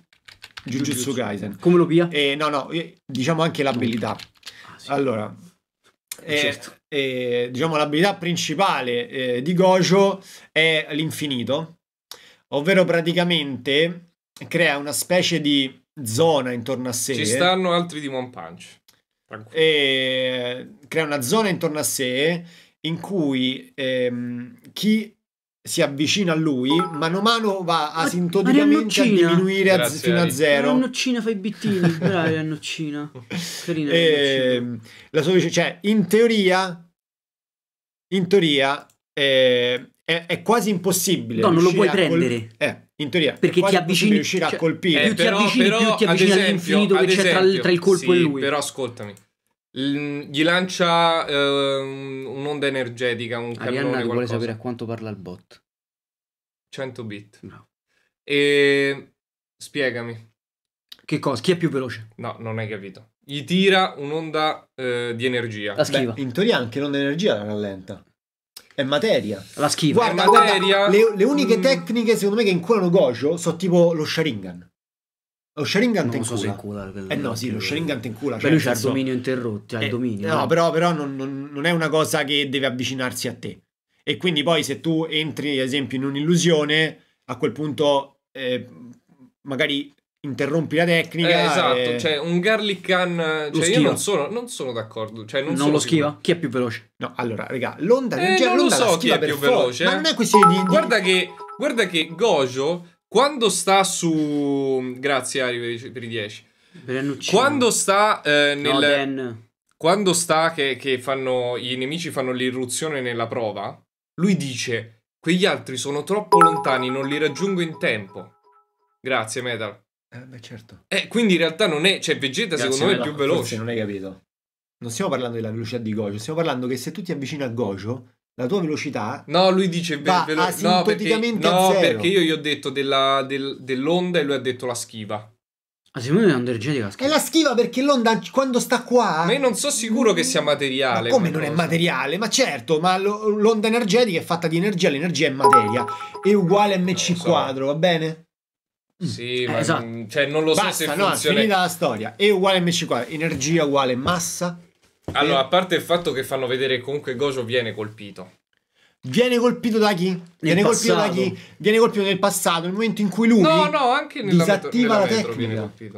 Jujutsu, Jujutsu Kaisen. Come lo pia? Eh, no, no, diciamo anche l'abilità. Ah, sì. Allora, eh, eh, certo. eh, eh, diciamo l'abilità principale eh, di Gojo è l'infinito, ovvero praticamente crea una specie di zona intorno a sé. Ci stanno altri di One Punch. E crea una zona intorno a sé in cui ehm, chi si avvicina a lui, mano a mano va asintoticamente a diminuire a z- fino a zero. Rannoccina fai bittini, bravi Rannoccina. Ehm, la sua cioè, in teoria, in teoria eh, è, è quasi impossibile. No, non lo puoi prendere. Col- eh, in teoria. Perché ti avvicini. riuscire cioè, a colpire. Eh, più però, ti avvicini, però, più ti avvicini esempio, all'infinito che esempio, c'è tra, tra il, colpo sì, e lui. Però ascoltami. L- gli lancia eh, un'onda energetica, un Arianna cannone vuole sapere a quanto parla il bot. 100 bit. No. E spiegami. Che cosa? Chi è più veloce? No, non hai capito. Gli tira un'onda eh, di energia. La schiva. Beh, in teoria anche l'onda di energia la rallenta è materia. La schifo. Guarda, materia. guarda le, le, mm. uniche mm. tecniche secondo me che inculano Gojo sono tipo lo Sharingan. Lo Sharingan non so se incula. Eh no, sì, lo Sharingan ti incula. cioè, lui certo, c'ha il dominio interrotto, ha il eh, dominio. No, eh. però, però non, non, non, è una cosa che deve avvicinarsi a te. E quindi poi se tu entri, ad esempio, in un'illusione, a quel punto eh, magari interrompi la tecnica. Eh, esatto, e... cioè un garlic can. Cioè, io non sono, non sono d'accordo. Cioè, non, non sono lo schiva? Più... Chi è più veloce? No, allora, raga, l'onda eh, non lo so chi è più veloce. Eh? Ma non è eh. questione di. Guarda che, guarda che Gojo, quando sta su. Grazie, Ari, per i 10. Quando sta eh, nel. No, quando sta che, che fanno. I nemici fanno l'irruzione nella prova, lui dice: Quegli altri sono troppo lontani, non li raggiungo in tempo. Grazie, Metal. Eh, beh, certo. Eh, quindi in realtà non è. Cioè, Vegeta, Grazie, secondo me, è più veloce. Forse non hai capito. Non stiamo parlando della velocità di Gojo, stiamo parlando che se tu ti avvicini a Gojo, la tua velocità. No, lui dice ve- velo- no, perché, no perché, io gli ho detto della, del, dell'onda e lui ha detto la schiva. Ma secondo me è energetica. Schiva. È la schiva perché l'onda quando sta qua. Ma io non sono sicuro che sia materiale. Ma come non cosa? è materiale? Ma certo, ma l'onda energetica è fatta di energia, l'energia è materia. È uguale mc so. quadro, va bene? Mm. Sì, eh, ma esatto. non, cioè, non lo Basta, so se funziona. No, finita la storia. E uguale MC quadro, energia uguale massa. Allora, e... a parte il fatto che fanno vedere comunque Gojo viene colpito. Viene colpito da chi? Viene nel colpito passato. da chi? Viene colpito nel passato, nel momento in cui lui No, no, anche nella disattiva metro, nella la metro tecnica. Viene colpito.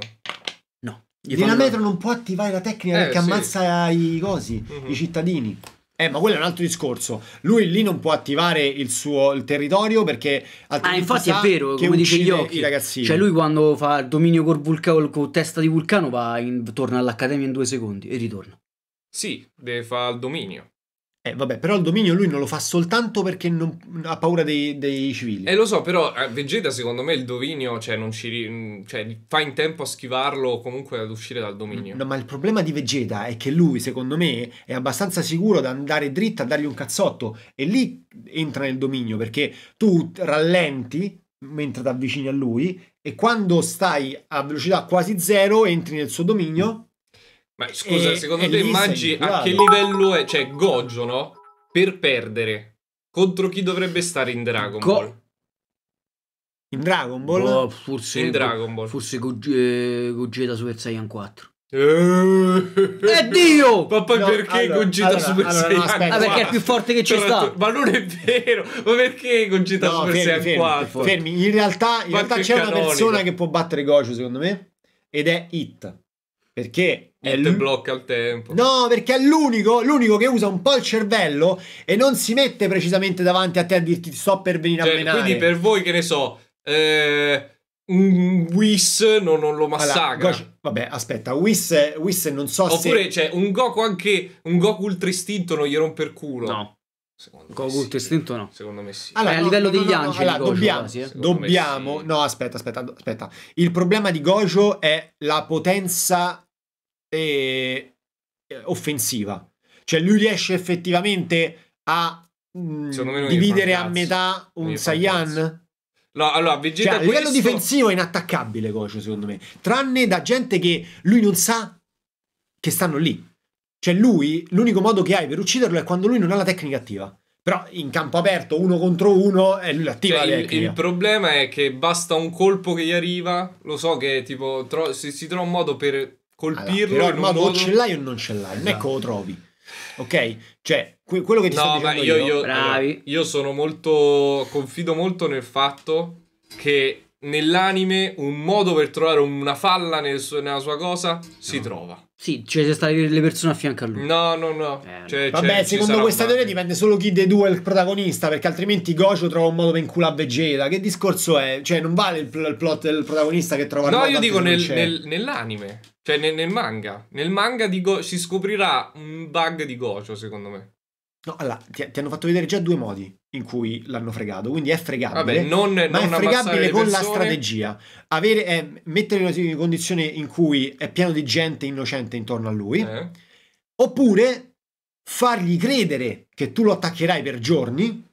No. Nella metro non può attivare la tecnica eh, perché sì. ammazza i cosi, mm-hmm. i cittadini. Eh, ma quello è un altro discorso. Lui lì non può attivare il suo il territorio perché ah, altrimenti. Ah, infatti è vero, come dice gli occhi. Ragazzini. Cioè, lui quando fa il dominio col vulcano, con testa di vulcano, va in, torna all'Accademia in due secondi e ritorna. Sì, deve fare il dominio. Eh, vabbè, però il dominio lui non lo fa soltanto perché non, ha paura dei, dei, civili. Eh, lo so, però eh, Vegeta secondo me il dominio, cioè, non ci, mm, cioè, fa in tempo a schivarlo o comunque ad uscire dal dominio. No, ma il problema di Vegeta è che lui, secondo me, è abbastanza sicuro da andare dritto a dargli un cazzotto e lì entra nel dominio perché tu rallenti mentre ti avvicini a lui e quando stai a velocità quasi zero entri nel suo dominio ma scusa, e, secondo e te Maggi a che livello è? Cioè, Gojo, no? Per perdere, contro chi dovrebbe stare in Dragon Go Ball? In Dragon Ball? No, boh, forse, in Dragon Ball. Forse eh, Gogeta Super Saiyan 4. Eh. eh Dio! Ma poi no, perché allora, Gogeta allora, Super allora, Saiyan no, 4? Ma perché è più forte che ci sta. Ma non è vero. Ma perché Gogeta no, Super fermi, Saiyan 4? Fermi, in realtà, in realtà c'è una persona che può battere Gojo, secondo me, ed è It. Perché e l- blocca il tempo. No, perché è l'unico, l'unico, che usa un po' il cervello e non si mette precisamente davanti a te a dirti sto per venire cioè, a menare. Quindi per voi che ne so, eh, un Whis non, non, lo massacra. Allora, vabbè, aspetta, Whis, Whis non so Oppure, se... Oppure cioè, un Goku anche, un Goku ultra istinto non gli rompe il culo. No. Secondo Goku Ultra Istinto no. Secondo me sì. Cioè, allora, eh, a livello no, degli no, no, angeli. Allora, Gojo, dobbiamo, quasi, eh. dobbiamo sì. no aspetta aspetta aspetta. Il problema di Gojo è la potenza eh, offensiva. Cioè lui riesce effettivamente a mh, mm, dividere a metà un Saiyan? No, allora, Vegeta cioè, a livello difensivo è inattaccabile Gojo, secondo me. Tranne da gente che lui non sa che stanno lì. Cioè lui, l'unico modo che hai per ucciderlo è quando lui non ha la tecnica attiva. Però in campo aperto, uno contro uno, è eh, lui attiva cioè, il, il, problema è che basta un colpo che gli arriva. Lo so che tipo tro- si, si trova un modo per colpirlo. Allora, però il modo, modo... o ce l'hai o non ce l'hai, non è esatto. che lo trovi. Ok, cioè que- quello che ti no, sto io, io, bravi. Io sono molto confido molto nel fatto che nell'anime un modo per trovare una falla nel suo, nella sua cosa si trova. Sì, cioè c'è state le persone a fianco a lui. No, no, no. Eh, cioè, vabbè, cioè, secondo questa teoria dipende solo chi dei due è il protagonista, perché altrimenti Gojo trova un modo per inculare Vegeta. Che discorso è? Cioè, non vale il, pl- il plot del protagonista che trova... Vegeta. No, io dico nel, nel, nell'anime, cioè nel, nel, manga. Nel manga Go- si scoprirà un bug di Gojo, secondo me. No, allora, ti, ti, hanno fatto vedere già due modi in cui l'hanno fregato, quindi è fregabile, Vabbè, non, ma non è fregabile con la strategia. Avere, è, eh, mettere in una condizione in cui è pieno di gente innocente intorno a lui, eh. oppure fargli credere che tu lo attaccherai per giorni,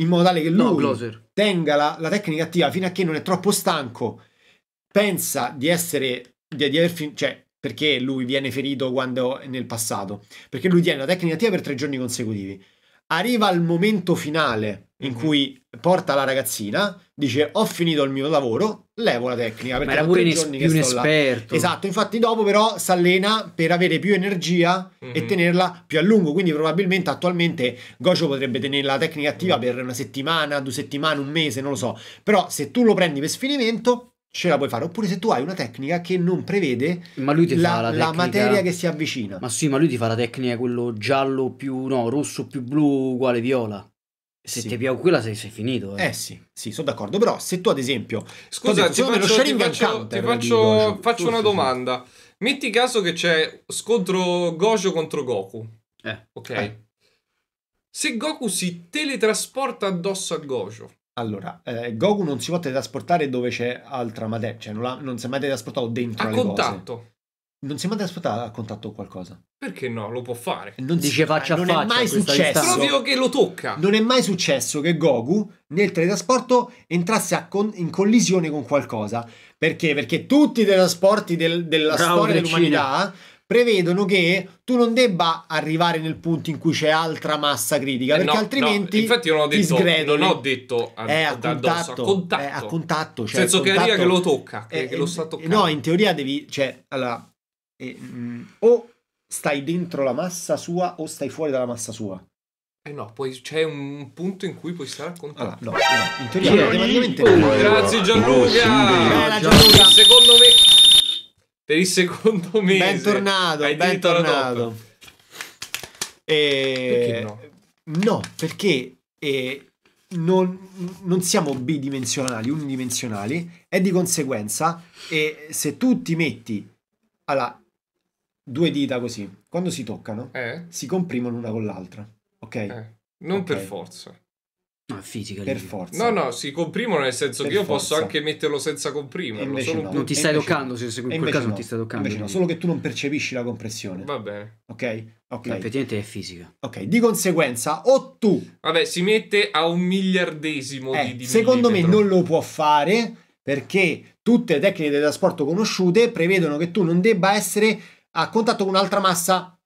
in modo tale che lui no, tenga la, la, tecnica attiva fino a che non è troppo stanco, pensa di essere, di, di aver finito, cioè perché lui viene ferito quando nel passato, perché lui tiene la tecnica attiva per tre giorni consecutivi. Arriva al momento finale in mhm. cui porta la ragazzina, dice ho finito il mio lavoro, levo la tecnica. Perché Ma era pure ines- più un esperto. Là. Esatto, infatti dopo però si allena per avere più energia mm-hmm. e mhm. tenerla più a lungo, quindi probabilmente attualmente Gocio potrebbe tenere la tecnica attiva mm-hmm. per una settimana, due settimane, un mese, non lo so. Però se tu lo prendi per sfinimento ce la puoi fare. Oppure se tu hai una tecnica che non prevede la, la, la, materia che si avvicina. Ma sì, ma lui ti fa la tecnica quello giallo più no, rosso più blu uguale viola. Se sì. ti piace quella sei, sei finito. Eh. eh. sì, sì, sono d'accordo. Però se tu ad esempio... Scusa, ti, faccio, ti, faccio, ti faccio, faccio, una domanda. Metti caso che c'è scontro Gojo contro Goku. Eh. Ok. Eh. Se Goku si teletrasporta addosso a Gojo, allora, eh, Goku non si può teletrasportare dove c'è altra materia, cioè non, non, si è mai teletrasportato dentro a le contatto. Cose. Non si è mai teletrasportato a contatto con qualcosa. Perché no? Lo può fare. Non Dice faccia a faccia. Non è mai successo. È Proprio che lo tocca. Non è mai successo che Goku nel teletrasporto entrasse con, in collisione con qualcosa. Perché? Perché tutti i teletrasporti del, della Bravo, storia dell'umanità... Cina prevedono che tu non debba arrivare nel punto in cui c'è altra massa critica, eh perché no, altrimenti no. Infatti io non ho detto, non ho detto a, eh, a contatto, addosso, a contatto. Eh, a contatto cioè, Nel senso contatto, che arriva che lo tocca, che, eh, che lo sta toccando. No, in teoria devi, cioè, allora, mh, eh, mm, o stai dentro la massa sua o stai fuori dalla massa sua. Eh no, poi c'è un punto in cui puoi stare a contatto. Allora, no, no, in teoria matematicamente. Oh, grazie Gianluca. Bella eh, Gianluca. Secondo me per il secondo mese. Bentornato, Hai bentornato. E... Perché no? No, perché eh, non, non, siamo bidimensionali, unidimensionali e di conseguenza eh, se tu ti metti alla due dita così, quando si toccano, eh. si comprimono una con l'altra, ok? Eh, non okay. per forza. No, fisica. Per lì. forza. No, no, si comprimono nel senso per che io forza. posso anche metterlo senza comprimerlo. Solo no. Non ti stai toccando, se in quel caso no. non ti stai toccando. no, solo che tu non percepisci la compressione. Va bene. Ok? Ok. effettivamente è fisica. Ok, di conseguenza o tu... Vabbè, si mette a un miliardesimo eh, di, di Secondo millimetro. me non lo può fare perché tutte le tecniche del trasporto conosciute prevedono che tu non debba essere a contatto con un'altra massa...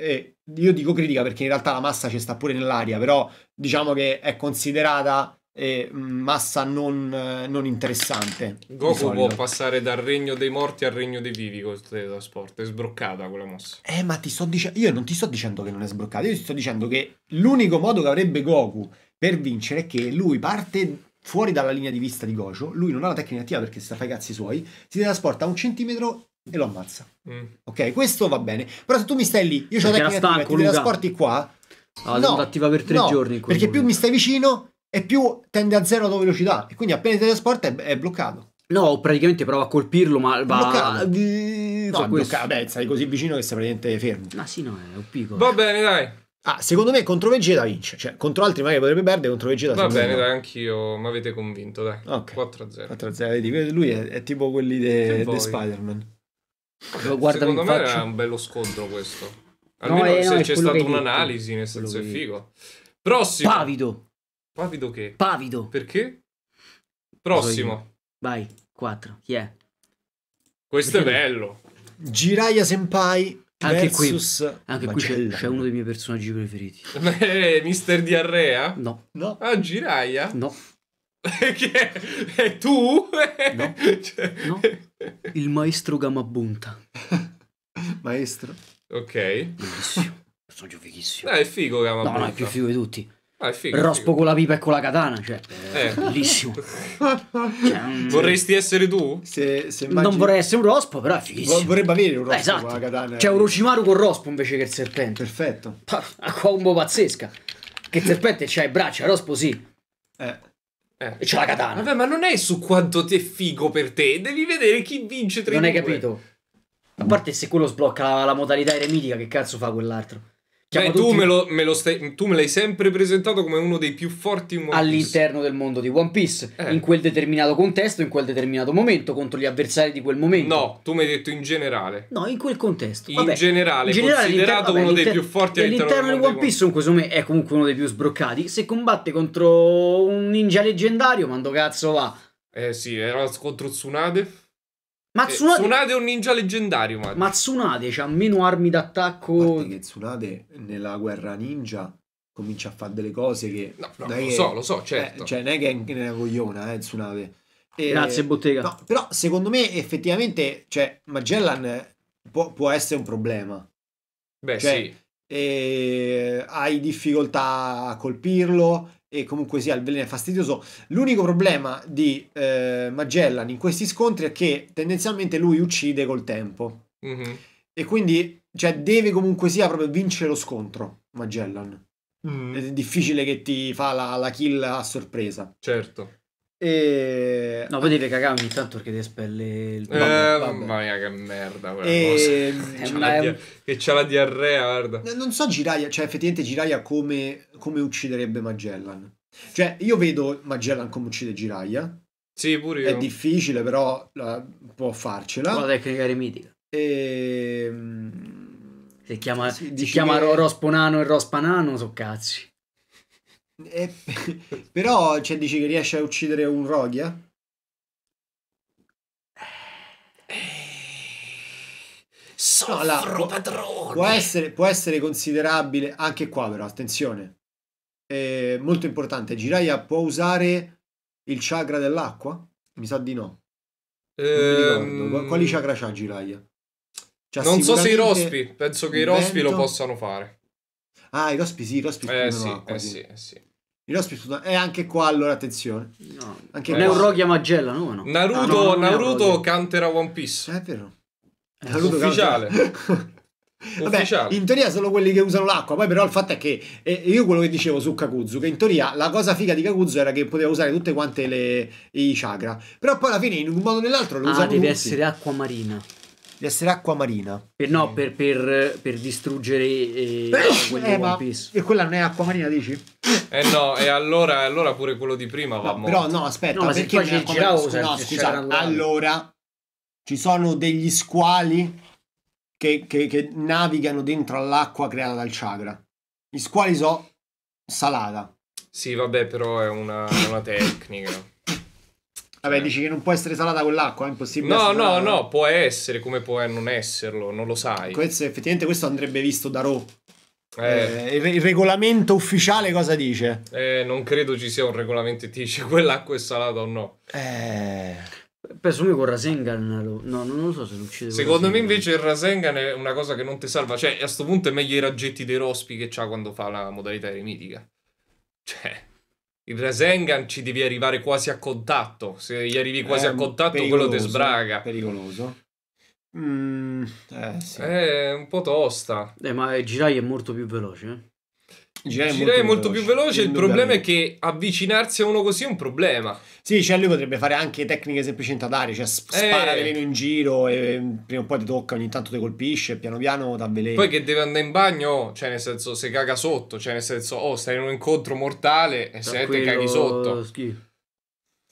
Eh, io dico critica perché in realtà la massa ci sta pure nell'aria, però diciamo che è considerata eh, massa non, eh, non, interessante. Goku può passare dal regno dei morti al regno dei vivi con questo teletrasporto, è sbroccata quella mossa. Eh, ma ti sto dicendo, io non ti sto dicendo che non è sbroccata, io ti sto dicendo che l'unico modo che avrebbe Goku per vincere è che lui parte fuori dalla linea di vista di Gojo, lui non ha la tecnica attiva perché sta fai cazzi suoi, si trasporta un centimetro e lo ammazza. Mm. Ok, questo va bene. Però se tu mi stai lì, io ho la stanco, attiva, te la qua. Ah, no, attiva per tre no, giorni. Perché momento. più mi stai vicino e più tende a zero la tua velocità. E quindi appena ti trasporta è, è bloccato. No, praticamente prova a colpirlo, ma va. Bloccato. No, cioè, bloccato. Beh, stai così vicino che sei praticamente fermo. Ma sì, no, è un piccolo. Eh. Va bene, dai. Ah, secondo me contro Vegeta vince, cioè contro altri magari potrebbe perdere, contro Vegeta Va bene, dai, anch'io mi avete convinto, dai. Okay. 4-0. 4-0, vedi, lui è, è tipo quelli di Spider-Man. Lo Secondo me faccia. è un bello scontro questo. Almeno no, eh, no, c'è stata un'analisi, nel senso che... è figo. Prossimo. Pavido. Pavido che? Pavido. Perché? Prossimo. Vai, 4. Chi è? Questo Perché è bello. Jiraiya Senpai anche qui, anche qui c'è, c'è, uno dei miei personaggi preferiti. Eh, mister Diarrea? No. no. Ah, Jiraiya? No. è tu? No, cioè. no. Il maestro Gamabunta. maestro. Ok. Bellissimo. Personaggio fighissimo. Eh, è figo Gamabunta. No, no, è più figo di tutti. Ah, figo, Rospo con la pipa e con la katana, cioè, eh. bellissimo. cioè, un... Mm. Vorresti essere tu? Se, se immagini... Non vorrei essere un Rospo, però è fighissimo. Vorrebbe avere un Rospo eh, esatto. con la katana. Cioè, un Orochimaru con Rospo invece che il serpente. Perfetto. Acqua a combo pazzesca. Che serpente c'ha i braccia, Rospo sì. Eh. Eh. E c'è la katana. Vabbè, ma non è su quanto ti è figo per te. Devi vedere chi vince tra i Non hai capito. A parte se quello sblocca la, la modalità eremitica, che cazzo fa quell'altro? Beh, cioè, tu, me lo, me lo stai, tu, me l'hai sempre presentato come uno dei più forti all'interno del mondo di One Piece, eh. in quel determinato contesto, in quel determinato momento, contro gli avversari di quel momento. No, tu mi hai detto in generale. No, in quel contesto. Vabbè, in generale, in generale considerato vabbè, uno dei più forti all'interno, all'interno di One Piece, comunque, secondo è comunque uno dei più sbroccati. Se combatte contro un ninja leggendario, quando cazzo va. Eh sì, era contro Tsunade. Matsunade... Eh, Tsunade è un ninja leggendario. Mario. Matsunade ha meno armi d'attacco. Che Tsunade nella guerra ninja comincia a fare delle cose che. No, no lo che... so, lo so, eh, certo. Eh, cioè, non è che è una cogliona, eh, Tsunade. E... Grazie, bottega. No, però secondo me effettivamente, cioè, Magellan può, può essere un problema. Beh, cioè, sì. Eh, hai difficoltà a colpirlo, e comunque sia il veleno è fastidioso. L'unico problema di eh, Magellan in questi scontri è che tendenzialmente lui uccide col tempo. Mm-hmm. E quindi, cioè, deve comunque sia proprio vincere lo scontro Magellan. Mm. È difficile che ti fa la, la kill a sorpresa. Certo. E... No, poi devi cagare ogni tanto perché devi espelle il eh, Mamma mia, che merda quella e... Che c'ha, è... che c'ha la diarrea, guarda. Non so Giraia, cioè effettivamente Giraia come, come ucciderebbe Magellan. Cioè, io vedo Magellan come uccide Giraia. Sì, pure io. È difficile, però la... può farcela. Una tecnica eremitica. E... Ehm, se chiama, sì, si chiama che... Nano e Nano, so cazzi. E, eh, però cioè, dici che riesce a uccidere un Rogia? Soffro, eh? eh, no, la, padrone! Può essere, può essere, considerabile, anche qua però, attenzione, è molto importante, Giraia può usare il chakra dell'acqua? Mi sa di no. Ehm... Quali chakra c'ha Giraia? Cioè, non so se i rospi, penso che i rospi vento... lo possano fare. Ah, i rospi sì, i rospi eh, sì, no, eh sì, sì. Inospito E anche qua allora attenzione. No. Anche eh, un Rocky a Magellano uno. Naruto, ah, no, Naruto canterà One Piece. è vero. Eh, Naruto Ufficiale. Vabbè, in teoria sono quelli che usano l'acqua, poi però il fatto è che eh, io quello che dicevo su Kakuzu, che in teoria la cosa figa di Kakuzu era che poteva usare tutte quante le, i chakra, però poi alla fine in un modo o nell'altro lo ah, usano deve tutti. essere acqua marina di essere acqua marina. Per, eh, no, eh. per, per, per distruggere eh, eh, eh ma, E quella non è acqua marina, dici? Eh no, e allora, allora pure quello di prima va no, morto. Però no, aspetta, no, perché c'è girato, scusa, no, scusa, allora ci sono degli squali che, che, che navigano dentro all'acqua creata dal chakra. Gli squali so salata. Sì, vabbè, però è una, una tecnica. Vabbè, cioè. dici che non può essere salata con l'acqua, è impossibile. No, no, no, può essere, come può non esserlo, non lo sai. Questo, effettivamente questo andrebbe visto da Raw. Eh. Eh, il regolamento ufficiale cosa dice? Eh, non credo ci sia un regolamento che dice quell'acqua è salata o no. Eh... Penso lui con Rasengan. Lo... No, non lo so se lo uccide. Secondo me invece il Rasengan è una cosa che non ti salva. Cioè, a sto punto è meglio i raggetti dei Rospi che c'ha quando fa la modalità eremitica. Cioè. Il Rasengan ci devi arrivare quasi a contatto. Se gli arrivi quasi eh, a contatto, quello ti sbraga. Pericoloso. Mm, eh, sì. È un po' tosta. Eh, ma Girai è molto più veloce. Eh? Girei, cioè, girei molto, molto più veloce. Il problema è che avvicinarsi a uno così è un problema. Sì, cioè lui potrebbe fare anche tecniche semplicemente ad aria, cioè sp- eh. spara veleno in giro e mm, prima o poi ti tocca, ogni tanto ti colpisce, piano piano da veleno. Poi che deve andare in bagno, cioè nel senso se caga sotto, cioè nel senso oh stai in un incontro mortale e se te caghi sotto. Schifo.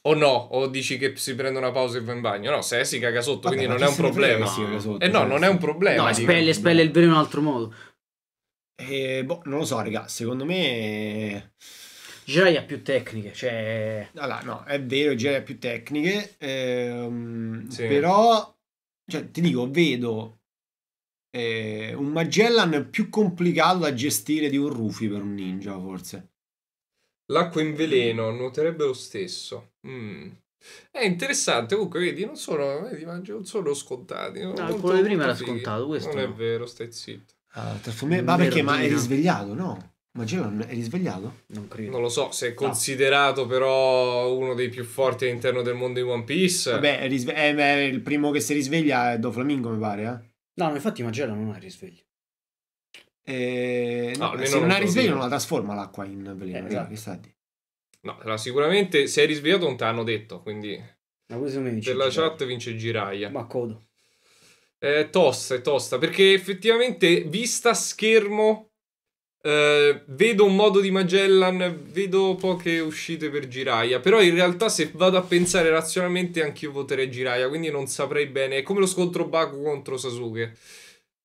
O no, o dici che si prende una pausa e va in bagno. No, se si caga sotto, Vabbè, quindi eh, cioè, non è un problema. Sotto, eh no, non è un problema. No, spelle, spelle il veleno in un altro modo. Eh, boh, non lo so, raga, secondo me... Eh, Girai ha più tecniche, cioè... Allora, no, è vero, Girai ha più tecniche, ehm, sì. però, cioè, ti dico, vedo eh, un Magellan più complicato da gestire di un Rufi per un ninja, forse. L'acqua in veleno nuoterebbe lo stesso. Mm. È interessante, comunque, vedi, non sono, vedi, non sono scontati. No, non quello di prima era scontato, questo Non no. è vero, stai zitto. Uh, Ma perché? Ma è risvegliato, no? Magellan è risvegliato? Non credo. Non lo so, se è ah. considerato no. però uno dei più forti all'interno del mondo di One Piece. Vabbè, risve- eh, beh, il primo che si risveglia è Doflamingo, mi pare. Eh? No, infatti Magellan non ha risveglio. Eh, no, no se non, non ha risveglio dire. non la trasforma l'acqua in veleno. Eh, esatto. Esatto. No, allora, sicuramente se è risvegliato non te l'hanno detto, quindi... Ma questo non vince Per la chat vince Giraia. Ma codo. È eh, tosta, è tosta, perché effettivamente vista schermo Uh, vedo un modo di Magellan, vedo poche uscite per Giraia, però in realtà se vado a pensare razionalmente anch'io voterei Giraia, quindi non saprei bene. È come lo scontro Baku contro Sasuke.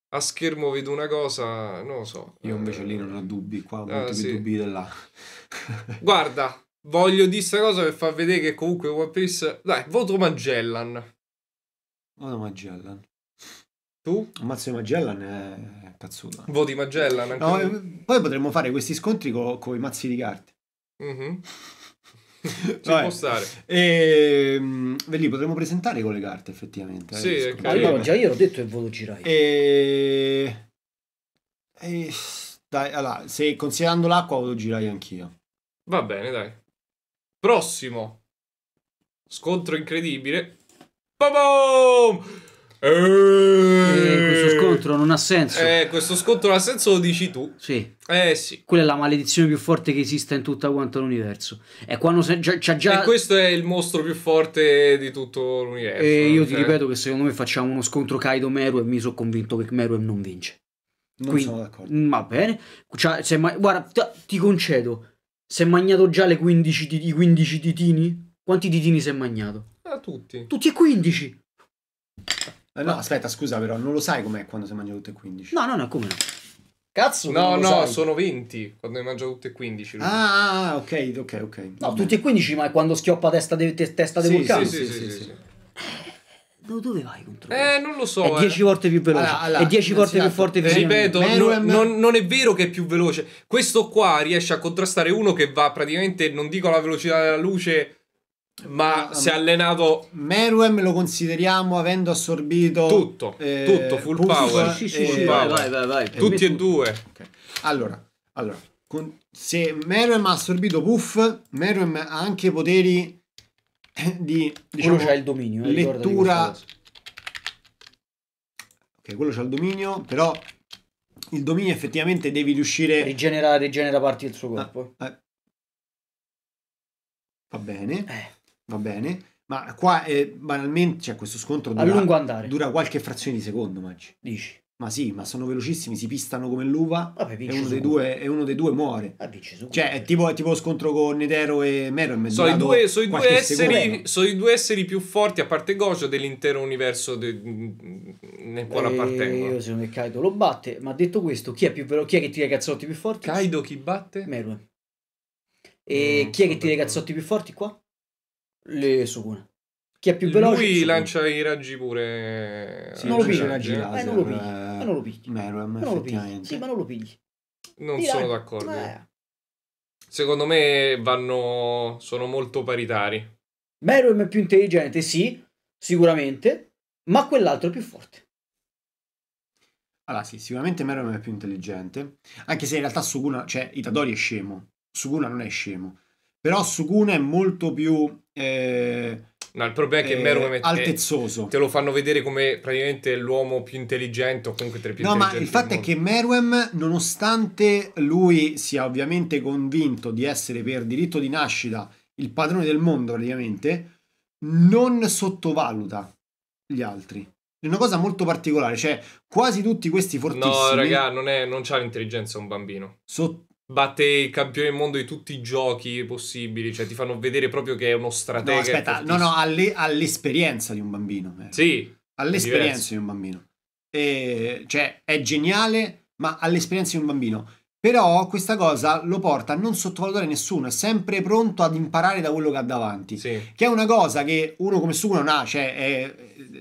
A schermo vedo una cosa, non lo so. Io invece lì non ho dubbi, qua ho ah, eh, molti sì. dubbi della... Guarda, voglio dire questa cosa per far vedere che comunque One Piece... Dai, voto Magellan. Voto Magellan. Tu? Mazzo di Magellan è pazzuto. Voti Magellan. No, eh, poi potremmo fare questi scontri con i mazzi di carte. Mm-hmm. Ci può stare. E, ve li potremmo presentare con le carte, effettivamente. Eh, sì, eh, ah, no, già io l'ho detto e volo girai. E... E... Dai, allora, se considerando l'acqua, volo girai anch'io. Va bene, dai. Prossimo. Scontro incredibile. Boom! Eh, eh, questo eh. scontro non ha senso. Eh, questo scontro non ha senso, lo dici tu. Sì. Eh sì. Quella è la maledizione più forte che esista in tutto quanto l'universo. E quando se, già, già... E questo è il mostro più forte di tutto l'universo. E eh, io ti ripeto che secondo me facciamo uno scontro Kaido Meru e mi sono convinto che Meru non vince. Non Quindi, sono d'accordo. Mm, va bene. Cioè, se ma... Guarda, ti concedo. Si è magnato già le 15 di- i 15 titini? Quanti titini si è magnato? Ah, tutti. Tutti e 15. Eh, no, aspetta, scusa, però non lo sai com'è quando si mangia tutte e 15. No, no, no, come no? Cazzo, no, no, sai. sono 20 quando ne mangio tutte e 15. Lui. Ah, ok, ok, ok. No, tutti e 15, ma è quando schioppa testa di te, testa sì, vulcano. Sì, sì, sì. sì, sì, sì. Dove vai contro Eh, non lo so. È 10 eh. volte più veloce. Allora, allora, è 10 volte più forte eh, Ripeto, non, non, è vero che è più veloce. Questo qua riesce a contrastare uno che va praticamente, non dico la velocità della luce, ma si è allenato. Meruem lo consideriamo avendo assorbito tutto, eh, tutto full puff, power. Sì, sì, sì, vai, vai, vai, vai, Tutti e due. Okay. Allora, allora con, se Meruem ha assorbito puff, Meruem ha anche poteri eh, di diciamo, quello c'ha il dominio. Eh, lettura. Ok, quello c'ha il dominio, però il dominio effettivamente devi riuscire. Rigenera, rigenera parti del suo ah, corpo. Ah, eh. Va bene. Eh va bene. Ma qua è, eh, banalmente cioè, questo scontro dura, a lungo andare. dura qualche frazione di secondo, Maggi. Dici? Ma sì, ma sono velocissimi, si pistano come l'uva Vabbè, e, uno dei, due, e uno dei due, muore. Ah, cioè, è tipo, è tipo, lo scontro con Nedero e Mero. Sono i, due, i due esseri, più forti, a parte Gojo, dell'intero universo de, nel quale eh, appartengo. Io secondo me Kaido lo batte, ma detto questo, chi è, più velo- chi è che tira i cazzotti più forti? Kaido chi batte? Mero. E mm, chi è che tira i cazzotti più forti qua? le socune. Chi è più veloce? Lui lancia i raggi pure. Eh, sì, non lo cioè, pigli. Raggi eh, non lo pigli. Eh, eh, non lo pigli. Meruem, non lo pigli. Sì, ma non lo pigli. Non Ti sono d'accordo. Eh. Secondo me vanno. sono molto paritari. Meruem è più intelligente, sì, sicuramente, ma quell'altro è più forte. Allora, sì, sicuramente Meruem è più intelligente. Anche se in realtà Suguna, cioè Itadori è scemo. Suguna non è scemo. Però Suguna è molto più eh, no, il problema è che eh, Meruem è altezzoso. Te lo fanno vedere come praticamente l'uomo più intelligente o comunque tra i più no, intelligenti. No, ma il fatto è che Meruem, nonostante lui sia ovviamente convinto di essere per diritto di nascita il padrone del mondo praticamente, non sottovaluta gli altri. È una cosa molto particolare, cioè quasi tutti questi fortissimi... No, raga, non, è, non c'ha l'intelligenza un bambino. Sotto batte il campione del mondo di tutti i giochi possibili, cioè ti fanno vedere proprio che è uno stratega. No, aspetta, no, no, alle, all'esperienza di un bambino. Eh. Sì. All'esperienza di un bambino. E, cioè, è geniale, ma all'esperienza di un bambino. Però questa cosa lo porta a non sottovalutare nessuno, è sempre pronto ad imparare da quello che ha davanti. Sì. Che è una cosa che uno come Sugo non ha, cioè è,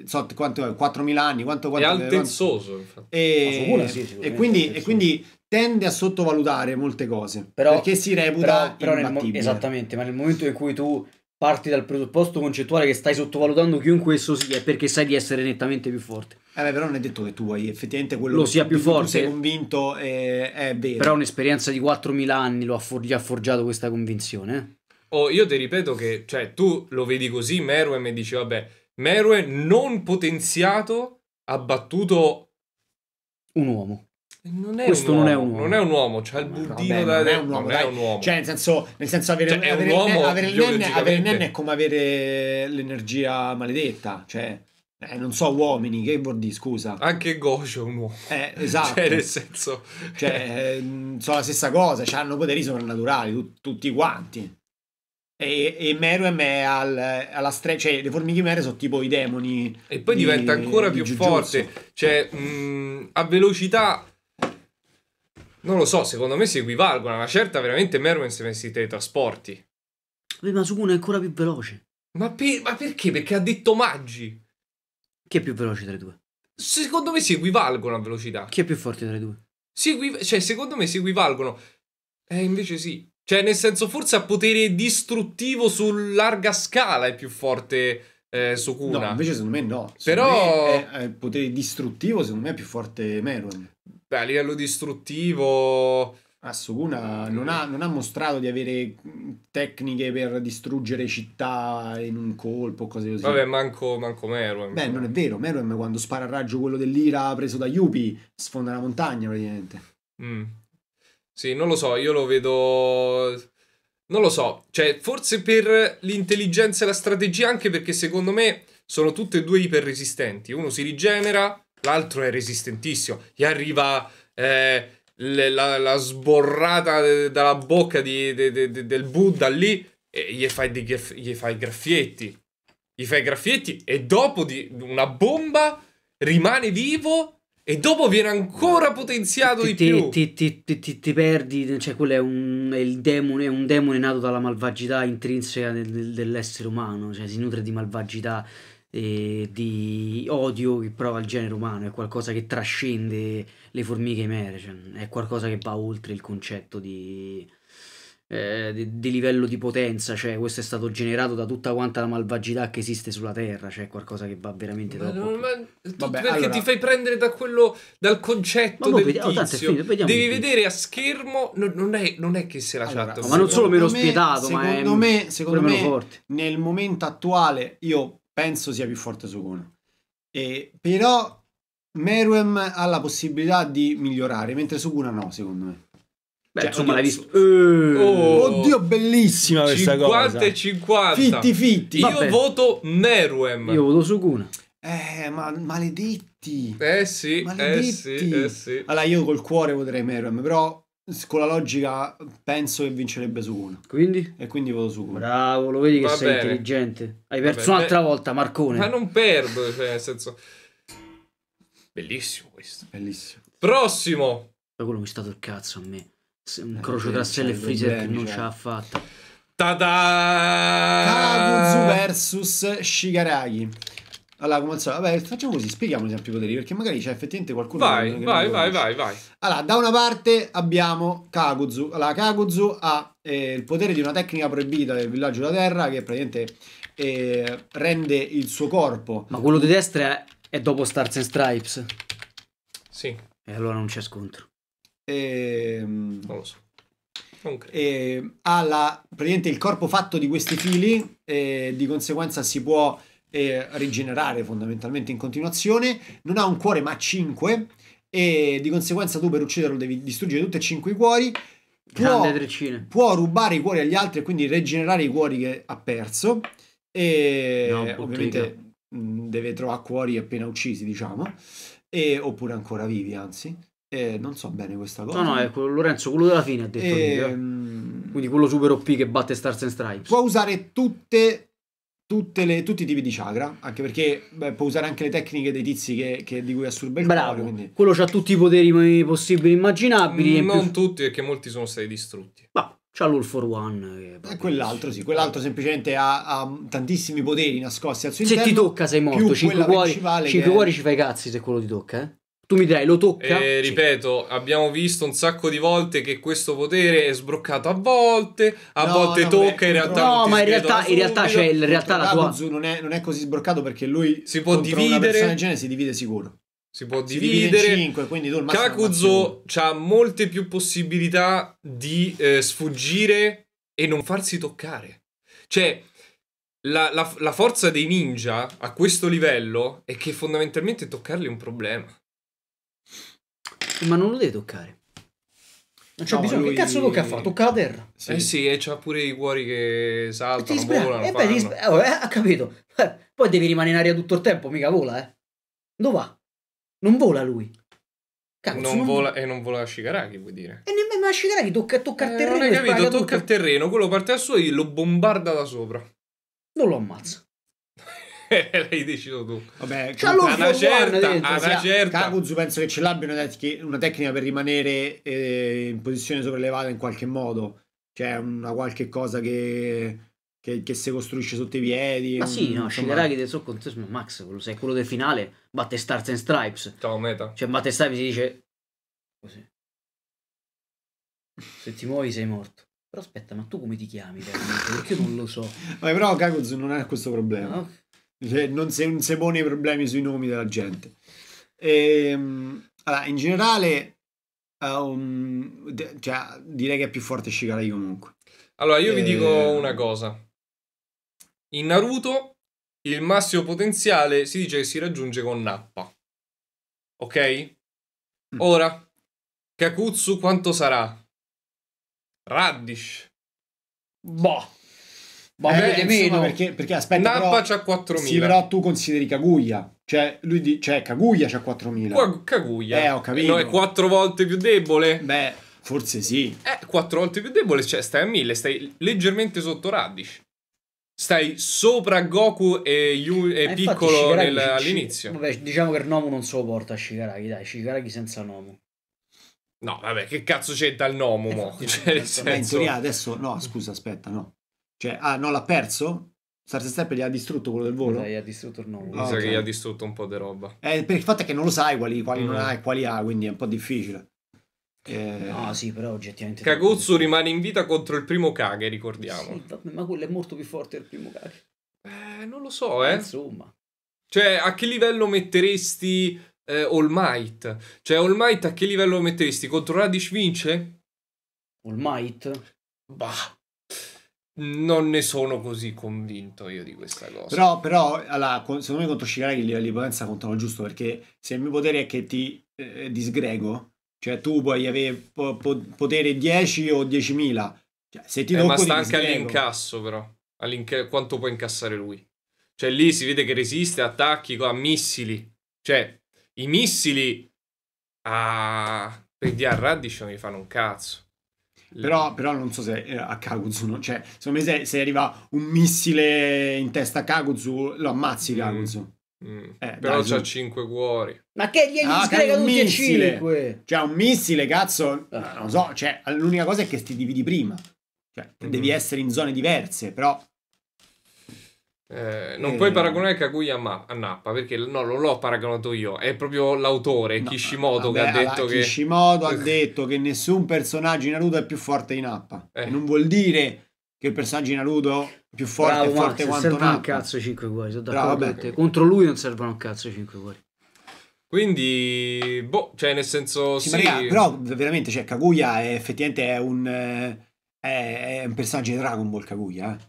so quanto 4.000 anni, quanto, quanto è altezzoso. Quanto... E, sì, e, quindi, e quindi tende a sottovalutare molte cose però, perché si reputa però, però mo- esattamente ma nel momento in cui tu parti dal presupposto concettuale che stai sottovalutando chiunque esso sia è perché sai di essere nettamente più forte eh beh, però non è detto che tu vuoi effettivamente quello lo sia più forte sei convinto è, è, vero però un'esperienza di 4000 anni lo ha for- gli ha forgiato questa convinzione eh? Oh, io ti ripeto che, cioè, tu lo vedi così, Merwe mi dice, vabbè, Merwe non potenziato ha battuto un uomo. Non questo non è un uomo. Non è un uomo, cioè il buddino da non, è un uomo, non è un uomo. Cioè, nel senso, nel senso avere, cioè, avere, uomo, avere, il nenne, avere il nenne è come avere l'energia maledetta. Cioè, eh, non so, uomini, che vuol dire, scusa. Anche Gojo è un uomo. Eh, esatto. Cioè, nel senso... Cioè, eh, mm, sono la stessa cosa, cioè, hanno poteri soprannaturali, tu, tutti quanti. E, e Meruem è al, alla streccia, cioè le formiche mere sono tipo i demoni. E poi di, diventa ancora più Giugiozzo. forte, cioè mh, mm, a velocità non lo so, secondo me si equivalgono. Una certa veramente Merwin si teletrasporti. Beh, ma Sukuna è ancora più veloce. Ma, per, ma, perché? Perché ha detto Maggi. Chi è più veloce tra i due? Secondo me si equivalgono a velocità. Chi è più forte tra i due? cioè, secondo me si equivalgono. Eh, invece sì. Cioè, nel senso, forse a potere distruttivo su larga scala è più forte eh, Sukuna. No, invece secondo me no. Secondo Però... Me è, è potere distruttivo secondo me è più forte Merwin. Beh, a livello distruttivo... Asukuna ah, non non ha mostrato di avere tecniche per distruggere città in un colpo o cose così. Vabbè, manco, manco Meruem. Beh, non è cioè. vero. Meruem quando spara a raggio quello dell'Ira preso da Yupi sfonda la montagna praticamente. Mm. Sì, non lo so, io lo vedo... Non lo so, cioè forse per l'intelligenza e la strategia anche perché secondo me sono tutte e due iperresistenti. Uno si rigenera, L'altro è resistentissimo. Gli arriva eh, la, la, sborrata dalla bocca di, de, de, del Buddha lì e gli fai, di, gli fai i graffietti. Gli fai i graffietti e dopo di una bomba rimane vivo e dopo viene ancora potenziato ti, di ti, più. Ti, ti, perdi, cioè quello è un, è demone, è un demone nato dalla malvagità intrinseca del, del, dell'essere umano, cioè si nutre di malvagità eh, di odio che prova il genere umano, è qualcosa che trascende le formiche mere, cioè, è qualcosa che va oltre il concetto di, eh, di, di, livello di potenza, cioè questo è stato generato da tutta quanta la malvagità che esiste sulla Terra, cioè qualcosa che va veramente ma troppo. No, ma tu Vabbè, perché allora... ti fai prendere da quello, dal concetto del vediamo, oh, tizio. Finito, Devi vedere a schermo, non, non, è, non, è, che se la allora, chat... Ma non solo meno me, spietato, ma è... Me, secondo me, forte. nel momento attuale, io penso sia più forte su Suguna. E, però Meruem ha la possibilità di migliorare, mentre su Kuna no, secondo me. Beh, cioè, insomma, oddio, l'hai visto. Eh, oh, oddio, bellissima questa 50 cosa. 50 e 50. Fitti, fitti. Io voto Meruem. Io voto Suguna. Eh, ma maledetti. Eh sì, maledetti. eh sì, eh sì. Allora, io col cuore voterei Meruem, però con la logica penso che vincerebbe su uno. Quindi? E quindi voto su uno. Bravo, lo vedi che Va sei bene. intelligente. Hai perso Vabbè, un'altra beh... volta, Marcone. Ma non perdo, cioè, nel senso... Bellissimo questo. Bellissimo. Prossimo! Ma quello mi è stato il cazzo a me. Un eh, crocio eh, tra Sell e Freezer che non ce eh. l'ha fatta. Tada! Kabuzu versus Shigaraki. Allora, come al solito, vabbè, facciamo così, spieghiamo sempre i poteri, perché magari c'è effettivamente qualcuno vai, che Vai, vai, vai, vai, Allora, da una parte abbiamo Kakuzu. Allora, Kakuzu ha eh, il potere di una tecnica proibita del villaggio della Terra, che praticamente eh, rende il suo corpo... Ma quello di destra è, dopo Stars and Stripes? Sì. E allora non c'è scontro. Ehm... Non lo so. Eh, ha la, praticamente il corpo fatto di questi fili, eh, di conseguenza si può e rigenerare fondamentalmente in continuazione, non ha un cuore ma 5 e di conseguenza tu per ucciderlo devi distruggere tutti e 5 i cuori. Può, può rubare i cuori agli altri e quindi rigenerare i cuori che ha perso e no, ovviamente mm, deve trovare cuori appena uccisi, diciamo, e, oppure ancora vivi, anzi. E non so bene questa cosa. No, no, è quello, Lorenzo, quello della fine ha detto. E... Eh. Ehm, quindi quello super OP che batte Stars and Stripes. Può usare tutte le, tutti i tipi di chakra, anche perché beh, può usare anche le tecniche dei tizi che, che di cui assorbe il Bravo. Cuore, Bravo, Quello ha tutti i poteri possibili immaginabili. Mm, non più... tutti, perché molti sono stati distrutti. Ma c'ha l'All for One. e eh, eh, quell'altro, sì, quell'altro semplicemente ha, ha, tantissimi poteri nascosti al suo interno. Se ti tocca sei morto, 5 cuori, cuori ci fai cazzi se quello ti tocca, eh? Tu mi dirai, lo tocca? E, ripeto, sì. abbiamo visto un sacco di volte che questo potere è sbroccato a volte, a no, volte no, tocca, in realtà No, ma in realtà, in realtà c'è in realtà la tua... Non è, non è, così sbroccato perché lui... Si può dividere... Una persona del si divide sicuro. Si può si dividere. Divide 5, quindi tu Kakuzo ha molte più possibilità di eh, sfuggire e non farsi toccare. Cioè, la, la, la forza dei ninja a questo livello è che fondamentalmente toccarli è un problema. Ma non lo devi toccare. Non c'è no, bisogno. Lui... Che cazzo tocca a fare? Tocca la terra. Sì. Eh sì, e c'ha pure i cuori che saltano, volano. E eh beh, sbra- oh, eh, ha capito. Eh, poi devi rimanere in aria tutto il tempo, mica vola, eh. Dove va? Non vola lui. Cazzo, non, non vola, e eh, non vola Shigaraki, vuol dire. E nemmeno la Shigaraki tocca, tocca eh, il terreno. Non hai capito, tocca tutto. il terreno, quello parte da suo e lo bombarda da sopra. Non lo ammazza. l'hai deciso tu. Vabbè, c'è lui una certa, dentro, una certa. Kakuzu penso che ce l'abbiano una tecnica per rimanere eh, in posizione sopraelevata in qualche modo. C'è cioè, una qualche cosa che... Che, che, si costruisce sotto i piedi. Ma sì, no, scenderà Shigaraki del suo contesto, Max, quello, se è quello del finale, batte Stars and Stripes. Ciao, meta. Cioè, batte Stripes si dice così. Se ti muovi sei morto. Però aspetta, ma tu come ti chiami? Perché io non lo so. Vabbè, però Kakuzu non ha questo problema. No? Cioè, non si, non si pone i problemi sui nomi della gente. E, ehm, allora, in generale, um, de, cioè, direi che è più forte Shikarai comunque. Allora, io e... vi dico ehm. una cosa. In Naruto il massimo potenziale si dice che si raggiunge con Nappa. Ok? Mm. Ora, Kakutsu quanto sarà? Radish. Boh. Vabbè, eh, meno. Perché, perché aspetta, Nappa c'ha 4.000. Sì, però tu consideri Kaguya. Cioè, lui dice, cioè Kaguya c'ha 4.000. Kaguya. Eh, ho capito. No, è 4 volte più debole. Beh, forse sì. Eh, 4 volte più debole, cioè stai a 1000, stai leggermente sotto Radish. Stai sopra Goku e, Yu, e eh, Piccolo nel, all'inizio. Vabbè, diciamo che Nomu non se lo porta a Shigaraki, dai, Shigaraki senza Nomu. No, vabbè, che cazzo c'è dal Nomu? Eh, mo? Cioè, senso... in teoria adesso, no, scusa, aspetta, no. Cioè, ah, no, l'ha perso? Star Step gli ha distrutto quello del volo? Dai, gli ha distrutto il nome. Mi sa ah, che gli ha distrutto un po' di roba. Eh, per il fatto è che non lo sai quali, quali mm. non ha e quali ha, quindi è un po' difficile. Eh... No, sì, però oggettivamente... Kagutsu rimane in vita contro il primo Kage, ricordiamo. Sì, vabbè, ma quello è molto più forte del primo Kage. Eh, non lo so, eh. Insomma. Cioè, a che livello metteresti eh, All Might? Cioè, All Might a che livello metteresti? Contro Radish vince? All Might? Bah, non ne sono così convinto io di questa cosa. Però, però allora, secondo me contro Shiraki i livelli di potenza contano giusto perché se il mio potere è che ti eh, disgrego, cioè tu puoi avere po- po- potere 10 o 10.000, cioè, se ti eh, tocco, ma sta anche all'incasso però, All'inca- quanto può incassare lui. Cioè lì si vede che resiste a attacchi a missili, cioè i missili a... Ah, quindi a Raddish non gli fanno un cazzo. Però, però, non so se eh, a Kaguzu, no? cioè, secondo me se, se, arriva un missile in testa a Kaguzu, lo ammazzi Kaguzu. Mm, mm. Eh, però c'ha 5 cuori. Ma che gli ah, screga tutti e 5? Cioè, un missile, cazzo, ah. non so, cioè, l'unica cosa è che ti dividi prima. Cioè, mm. devi essere in zone diverse, però eh, non mm. puoi paragonare Kaguya a, Nappa perché no, non l'ho paragonato io, è proprio l'autore no, Kishimoto vabbè, che ha detto che Kishimoto ha detto che nessun personaggio in Naruto è più forte di Nappa. Eh. non vuol dire che il personaggio in Naruto è più forte Bravo, forte Max, quanto Nappa. un cazzo 5 cuori, sono d'accordo Bravo, te. Contro lui non servono un cazzo 5 cuori. Quindi, boh, cioè nel senso sì, sì. Raga, però veramente, cioè Kaguya è, effettivamente è un eh, è, è un personaggio di Dragon Ball Kaguya, eh.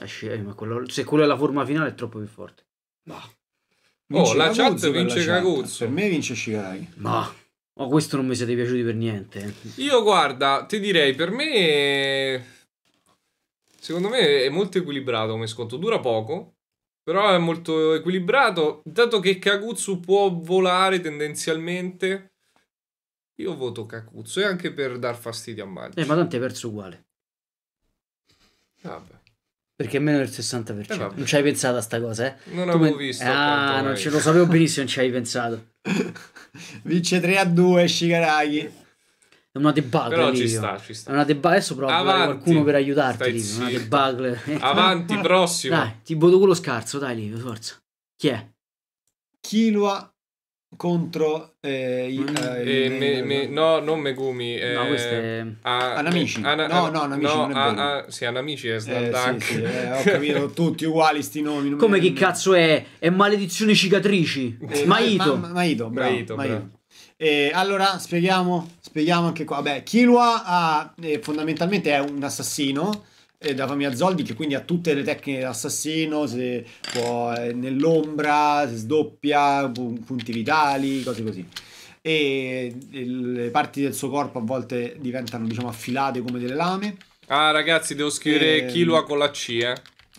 Eh, ma quello, se quella è la forma finale è troppo più forte. Ma. Oh, vince oh, la chat vince Caguzzo. Per me vince Shirai. Ma. Oh, questo non mi siete piaciuti per niente. Eh. Io guarda, ti direi, per me... Secondo me è molto equilibrato come sconto. Dura poco, però è molto equilibrato. Dato che Kakuzu può volare tendenzialmente, io voto Kakuzu. E anche per dar fastidio a Maggio. Eh, ma tanto hai perso uguale. Vabbè. Perché è meno del 60%. Eh non ci hai pensato a sta cosa, eh? Non avevo me... visto. Ah, non ce lo sapevo benissimo, non ci hai pensato. Vince 3 a 2 Shigaraki. È una debacle. Però ci sta, ci sta. È una debacle. Adesso provo a qualcuno per aiutarti. Lì. Una debacle. Avanti, prossimo. Dai, ti botto quello scarso, dai, Livio, forza. Chi è? Kilua contro eh, i, mm, eh, eh, me, me, no non Megumi eh, no questo è Anamici eh, Ana, no no Anamici no, non è a, a, sì Anamici è eh, Slam sì, sì, ho capito tutti uguali sti nomi come mi... chi cazzo è è maledizione cicatrici Maito ma, ma, Maito bravo, Maito, Maito. Bravo. Eh, allora spieghiamo, spieghiamo anche qua. Beh, Killua ha, eh, fondamentalmente è un assassino eh, da famiglia Zoldi che quindi ha tutte le tecniche dell'assassino, se può eh, nell'ombra, se sdoppia, punti vitali, cose così. E eh, le parti del suo corpo a volte diventano diciamo affilate come delle lame. Ah ragazzi, devo scrivere e... Ehm, con la C, eh.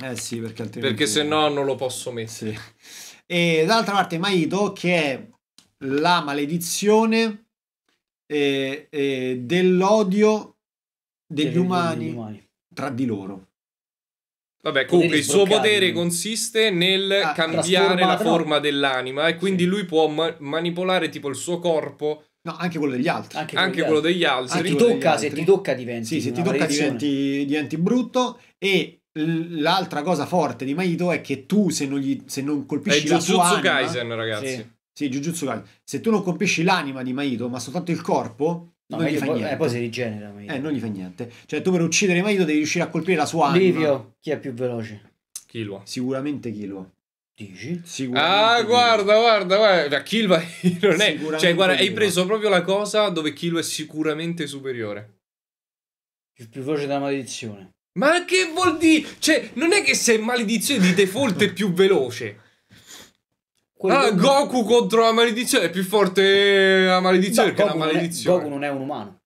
Eh sì, perché altrimenti... Perché se no non lo posso mettere. Sì. E dall'altra parte Maito che è la maledizione eh, eh, dell'odio degli, degli umani. Degli umani tra di loro. Vabbè, comunque il suo potere consiste nel ah, cambiare la forma no. dell'anima e quindi sì. lui può ma- manipolare tipo il suo corpo. No, anche quello degli altri. Anche, anche quello degli altri. Anche ti tocca, se ti tocca diventi. Sì, se ti tocca diventi, diventi, brutto. E l'altra cosa forte di Maito è che tu se non, gli, se non colpisci è la sua anima... Kaisen, ragazzi. Sì. Sì, Jujutsu Kaisen. Se tu non colpisci l'anima di Maito, ma soltanto il corpo, No, non gli fa niente. Eh, poi si rigenera. Maito. Eh, non gli fa niente. Cioè, tu per uccidere Maito devi riuscire a colpire la sua anima. Livio, chi è più veloce? Kilwa. Sicuramente Kilwa. Dici? Ah, guarda, guarda, guarda. Kilwa non è. Cioè, guarda, hai preso proprio la cosa dove Kilwa è sicuramente superiore. Il più veloce della maledizione. Ma che vuol dire? Cioè, non è che se maledizione di default è più veloce ah, del... Goku contro la maledizione. È più forte la maledizione no, che Goku la maledizione. Non è, Goku non è un umano.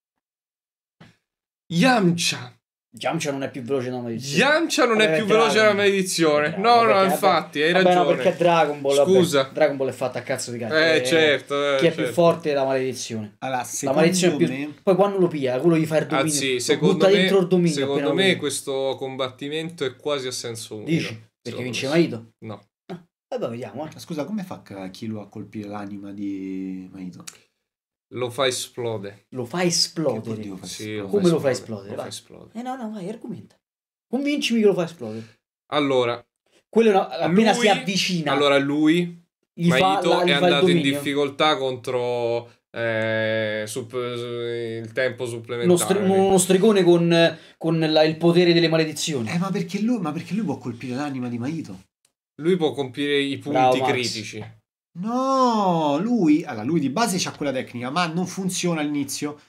Yamcha. Yamcha non è più veloce della maledizione. Yamcha non vabbè, è più Dragon... veloce della maledizione. No, no, vabbè, infatti, hai vabbè, ragione. No, perché Dragon Ball, Scusa. Dragon Ball è fatta a cazzo di cazzo. Eh, eh certo. Eh, chi certo. è più certo. forte è la maledizione. Allora, la maledizione è più... Poi quando lo piglia, quello gli fa il dominio. Ah, sì, secondo me, dominio Secondo me questo combattimento è quasi a senso unico. Dici? Perché vince Maito? No. Vabbè, vediamo. Eh. Scusa, come fa Kilo a colpire l'anima di Maito? Lo fa esplode. Lo fa esplodere. Oddio, fa sì, esplodere. Come lo fa esplodere? Lo fa esplodere. Eh no, no, vai, argomenta. Convincimi che lo fa esplodere. Allora, quello no, appena lui, si avvicina. Allora lui Maito è andato in difficoltà contro eh, sup, il tempo supplementare. Uno, str- uno stregone con, con la, il potere delle maledizioni. Eh, ma perché, lui, ma perché lui può colpire l'anima di Maito? Lui può compiere i punti Bravo, critici. No, lui, allora, lui di base c'ha quella tecnica, ma non funziona all'inizio.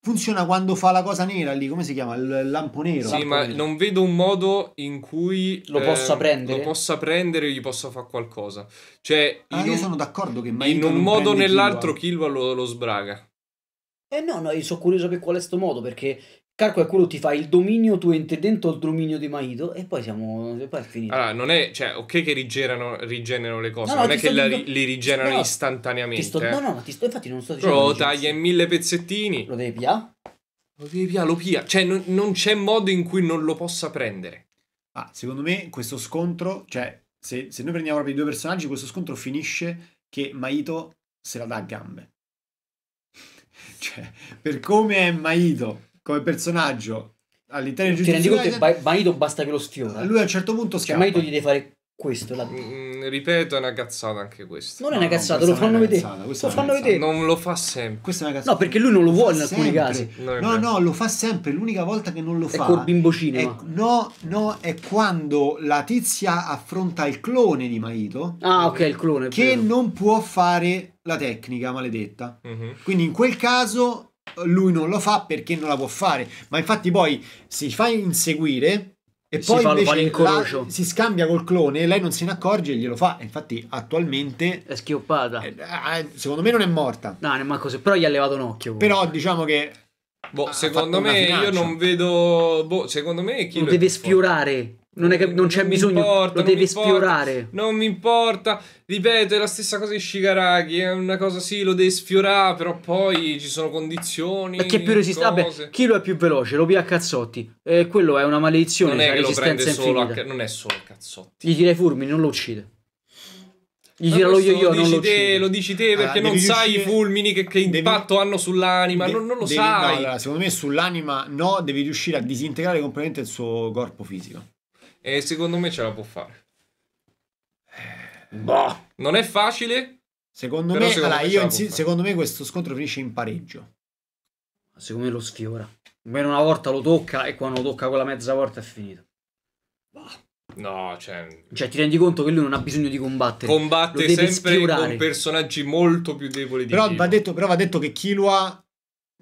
Funziona quando fa la cosa nera lì, come si chiama? Il lampo nero. Sì, lampo ma nero. non vedo un modo in cui lo, eh, possa ehm, prendere. lo possa prendere e gli possa fare qualcosa. Cioè, ah, io un, sono d'accordo che mai in un modo o nell'altro Kilva lo, lo sbraga. Eh no, no, io sono curioso che qual è sto modo, perché Carco è quello ti fa il dominio tuo tuente dentro il dominio di Maido e poi siamo e poi è finito. Allora, non è, cioè, ok che rigenerano, rigenerano le cose, no, non è che la, dicendo, li rigenerano no, istantaneamente. Sto, eh. no, no, ma sto, infatti non sto dicendo... Però lo taglia in mille pezzettini. Lo devi pigliare? Lo devi pigliare, lo pia. Cioè, non, non c'è modo in cui non lo possa prendere. Ah, secondo me questo scontro, cioè, se, se noi prendiamo proprio i due personaggi, questo scontro finisce che Maito se la dà a gambe. cioè, per come è Maito come personaggio all'interno di Ti rendi conto che ba- Maito basta che lo sfiora. Lui a un certo punto cioè, scappa. Cioè, Maito gli deve fare questo. La... Mm, mm, ripeto, è una cazzata anche questo. Non è una cazzata, lo fanno, vedere. lo fanno vedere. Non lo fa sempre. Questa è una cazzata. No, perché lui non lo vuole in alcuni casi. No, no, no, lo fa sempre. L'unica volta che non lo è fa. È col bimbo cinema. È... No, no, è quando la tizia affronta il clone di Maito. Ah, ok, il clone. Che non può fare la tecnica maledetta. Mm-hmm. Quindi in quel caso lui non lo fa perché non la può fare. Ma infatti poi si fa inseguire e si poi la, si scambia col clone lei non se ne accorge e glielo fa. Infatti, attualmente è schioppata. Eh, ah, secondo me non è morta. No, nemmeno così. Però gli ha levato un occhio. Però diciamo che. Boh, secondo me io non vedo. Boh, secondo me chi non deve sfiorare non, è, non c'è bisogno, importa, lo devi importa, sfiorare. Non mi importa, ripeto, è la stessa cosa di Shigaraki. È una cosa sì, lo devi sfiorare, però poi ci sono condizioni. Perché più resiste? Vabbè, chi lo è più veloce? Lo pia a cazzotti. Eh, quello è una maledizione. Non è che lo prende solo a, non è solo a cazzotti. Gli tira i fulmini, non lo uccide. Gli tira lo yo-yo, lo, lo, lo dici te perché ah, non riuscire... sai i fulmini che, che impatto devi... hanno sull'anima, De... non, non, lo devi... sai. No, allora, secondo me sull'anima no, devi riuscire a disintegrare completamente il suo corpo fisico. E secondo me ce la può fare. Eh, boh. Non è facile. Secondo me, secondo, allora, me insi- secondo me questo scontro finisce in pareggio. Secondo me lo sfiora. Almeno una volta lo tocca e quando lo tocca quella mezza volta è finito. Boh. No, cioè... cioè... ti rendi conto che lui non ha bisogno di combattere. Combatte sempre sfiorare. con personaggi molto più deboli di però va, detto, però va detto che Killua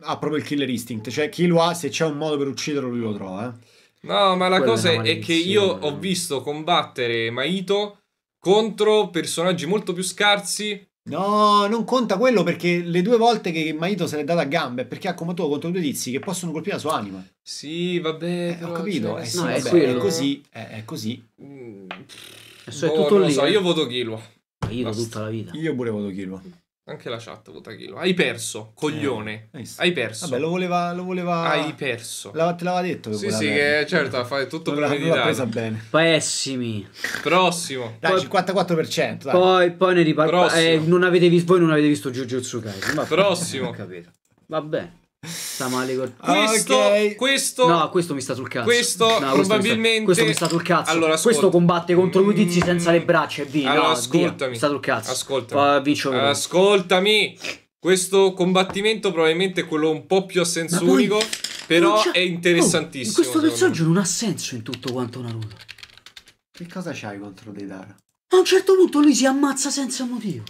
ha proprio il killer instinct. Cioè, Killua, se c'è un modo per ucciderlo, lui lo trova. Eh. No, ma la cosa è, è che io ho visto combattere Maito contro personaggi molto più scarsi No, non conta quello perché le due volte che Maito se l'è data a gambe perché ha combattuto contro due tizi che possono colpire la sua anima. Sì, vabbè. Eh, ho capito. Cioè, eh, sì, no, vabbè, è, così. È, eh, è così. Mm, boh, è tutto non lì. So, eh. io voto Kilo. Io tutta la vita. Io pure voto Kilo. Anche la chat vota Kilo. Hai perso, eh, coglione. Eh, hai perso. Vabbè, lo voleva, lo voleva... Hai perso. La, te l'aveva detto. Che sì, sì, che, certo, fai tutto non premeditato. L'ha presa bene. Pessimi. Prossimo. Dai, poi, 54%. Dai. Poi, poi ne riparliamo. Eh, non avete visto, voi non avete visto Jujutsu Kaisen. Prossimo. Ho capito. Va bene sta male con ah, Questo, okay. questo, no, questo mi sta sul cazzo. Questo, no, questo probabilmente. Mi sta, questo mi sta sul cazzo. Allora, questo combatte contro i tizi mm. senza le braccia e via. Allora, no, ascoltami. Via. Mi sta sul cazzo. Ascoltami. Uh, ascoltami. Questo combattimento probabilmente è quello un po' più a senso poi, unico. Però è interessantissimo. Oh, questo personaggio non ha senso in tutto quanto Naruto. Che cosa c'hai contro Deidara? A un certo punto lui si ammazza senza motivo.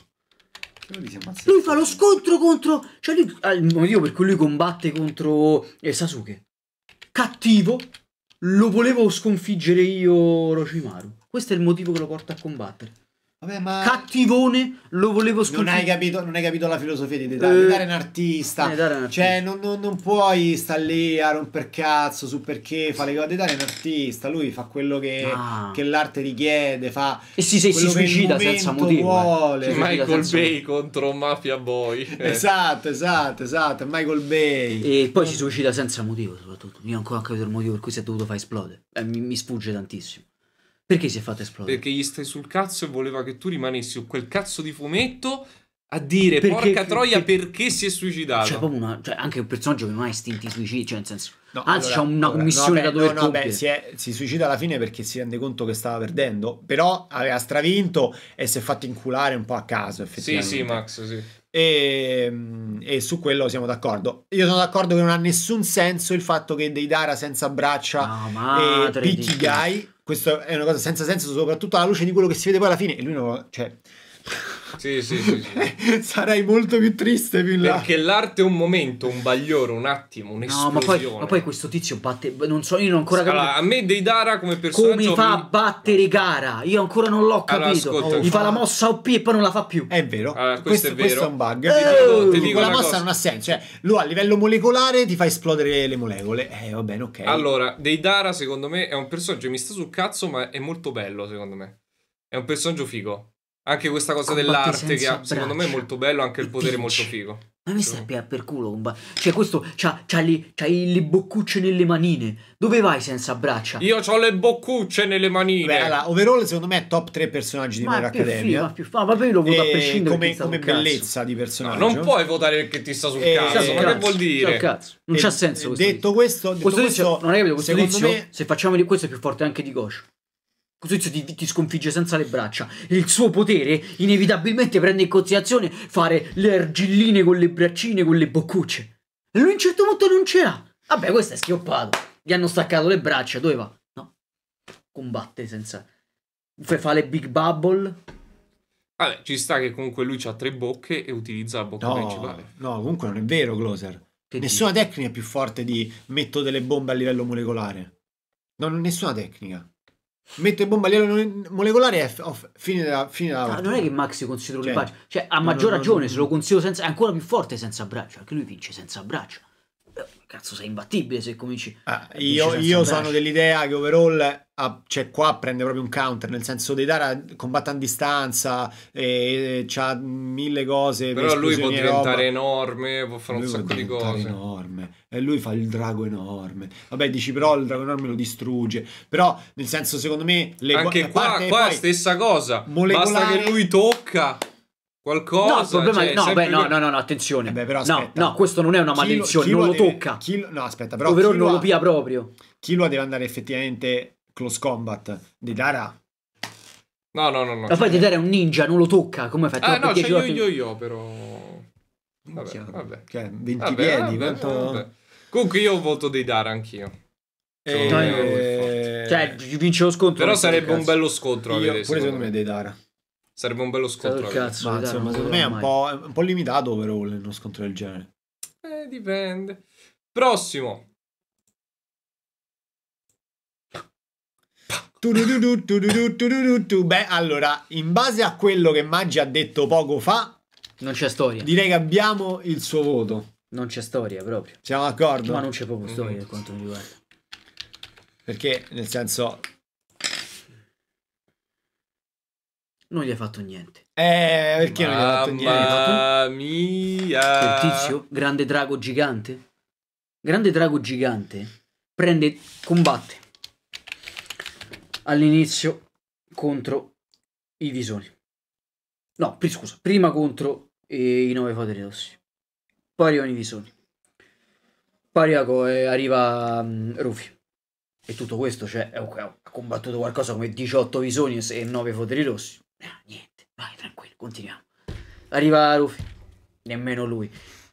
Lui fa lo scontro contro. Cioè, lui, ah, il motivo per cui lui combatte contro eh, Sasuke. Cattivo, lo volevo sconfiggere io Orochimaru. Questo è il motivo che lo porta a combattere. Vabbè, ma... Cattivone, lo volevo scoprire. Non hai capito, non hai capito la filosofia di Dedare. Dedare è un artista. Cioè, non, non, non, puoi star lì a romper cazzo su perché fa le cose. Dedare è un artista. Lui fa quello che, ah. che l'arte richiede. Fa e si, si, si suicida senza motivo. Eh. Vuole. Eh. Michael senza... Bay contro Mafia Boy. Eh. Esatto, esatto, esatto. Michael Bay. E poi si suicida senza motivo, soprattutto. Io ancora ho capito il motivo per cui si è dovuto far esplodere. Eh, mi, mi sfugge tantissimo. Perché si è fatto esplodere? Perché gli stai sul cazzo e voleva che tu rimanessi su quel cazzo di fumetto a dire perché, porca troia che, perché si è suicidato cioè, proprio una, cioè, anche un personaggio che non ha istinti suicidi cioè nel senso no, anzi allora, c'è una allora, missione no, da dover no, no, beh, si, è, si, suicida alla fine perché si rende conto che stava perdendo però aveva stravinto e si è fatto inculare un po' a caso effettivamente sì sì Max sì e, ehm, e, su quello siamo d'accordo. Io sono d'accordo che non ha nessun senso il fatto che dei Dara senza braccia no, e Pitty Guy, questa è una cosa senza senso soprattutto alla luce di quello che si vede poi alla fine. E lui non... Cioè... Sì, sì, sì, sì. Sarai molto più triste più là. Perché l'arte è un momento, un bagliore, un attimo, un'esplosione. No, ma poi, ma poi questo tizio batte... Non so, io non ho ancora capito... Allora, a me Deidara come personaggio... Come fa a battere gara? Io ancora non l'ho capito. Allora, ascolta, Gli fa la mossa OP e poi non la fa più. È vero. Allora, questo, questo, è vero. Questo è un bug. Eh, ti dico, la mossa cosa. non ha senso. Cioè, lui a livello molecolare ti fa esplodere le molecole. Eh, va bene, ok. Allora, Deidara secondo me è un personaggio mi sta sul cazzo, ma è molto bello secondo me. È un personaggio figo. Anche questa cosa dell'arte che ha, secondo me è molto bello, anche il potere è molto figo. Ma mi stai per, per culo, comba. Cioè, questo c'ha, c'ha, le, c'ha le boccucce nelle manine. Dove vai senza braccia? Io ho le boccucce nelle manine. Beh, allora, overall, secondo me, è top 3 personaggi di Mario Academia. Ma più figo, ma poi lo voto a prescindere. Come, come bellezza cazzo. di personaggio. No, non puoi votare perché ti sta sul e, eh, cazzo. Sta ma che vuol dire? Cazzo. Non e, c'ha eh, senso. Eh, questo detto questo, detto questo, questo, non hai capito questo secondo tizio, me... se facciamo di questo è più forte anche di Gosh. Così ti, ti sconfigge senza le braccia. il suo potere inevitabilmente prende in considerazione fare le argilline con le braccine, con le boccucce. E lui in un certo punto non ce l'ha. Vabbè, questo è schioppato. Gli hanno staccato le braccia, dove va? No. Combatte senza... Fa le big bubble. Vabbè, ci sta che comunque lui ha tre bocche e utilizza la bocca no, principale. No, comunque non è vero, Closer. Che nessuna dico? tecnica è più forte di metto delle bombe a livello molecolare. Non, nessuna tecnica. Mette bomba a livello molecolare è off, oh, fine della, fine della no, ah, Non è che Maxi considera cioè, le braccia, cioè, a maggior ragione se lo considero senza, è ancora più forte senza braccia, anche lui vince senza braccia cazzo sei imbattibile se cominci ah, io, io sono dell'idea che overall ah, cioè qua prende proprio un counter nel senso dei Dara combatte a distanza e, e c'ha mille cose però lui può diventare enorme può fare lui un sacco di cose enorme e lui fa il drago enorme vabbè dici però il drago enorme lo distrugge però nel senso secondo me le anche qua, qua è stessa cosa basta che lui tocca Qualcosa. No, il problema cioè, no, beh, no, no, no, attenzione. Eh beh, però, no, no, questo non è una maledizione, non lo deve, tocca. Chi, no, aspetta, però. Ovvero non lo pia proprio. Chi lo deve andare effettivamente close combat di Dara. No, no, no, no. Ma poi di Dara è un ninja, non lo tocca. Come fai? Ah, no, c'è io, io, io, però. Vabbè, vabbè. Cioè, 20 vabbè, piedi. Vabbè, quanto... vabbè. Comunque io ho voto dei Dara anch'io. E... Cioè, eh, cioè vince lo scontro. Però sarebbe un bello scontro. Io, vedere, pure secondo me dei Dara. Sarebbe un bello scontro. Cazzo, ma, insomma, secondo me è un, po', è un po' limitato però uno scontro del genere. Eh, dipende. Prossimo. Beh, allora, in base a quello che Maggi ha detto poco fa, non c'è storia. Direi che abbiamo il suo voto. Non c'è storia proprio. Siamo d'accordo? Ma non c'è proprio storia mm. per quanto mi riguarda. Perché, nel senso, non gli ha fatto niente. Eh, perché Mamma non gli ha fatto niente? Mamma mia! Il tizio, grande drago gigante, grande drago gigante, prende, combatte all'inizio contro i visoni. No, pr- scusa, prima contro eh, i nove rossi. Poi arrivano i visoni. Poi eh, arriva um, mm, Rufy. E tutto questo, cioè, ha combattuto qualcosa come 18 visoni e 9 foderi rossi. No, eh, niente, vai tranquillo, continuiamo. Arriva Rufy, nemmeno lui.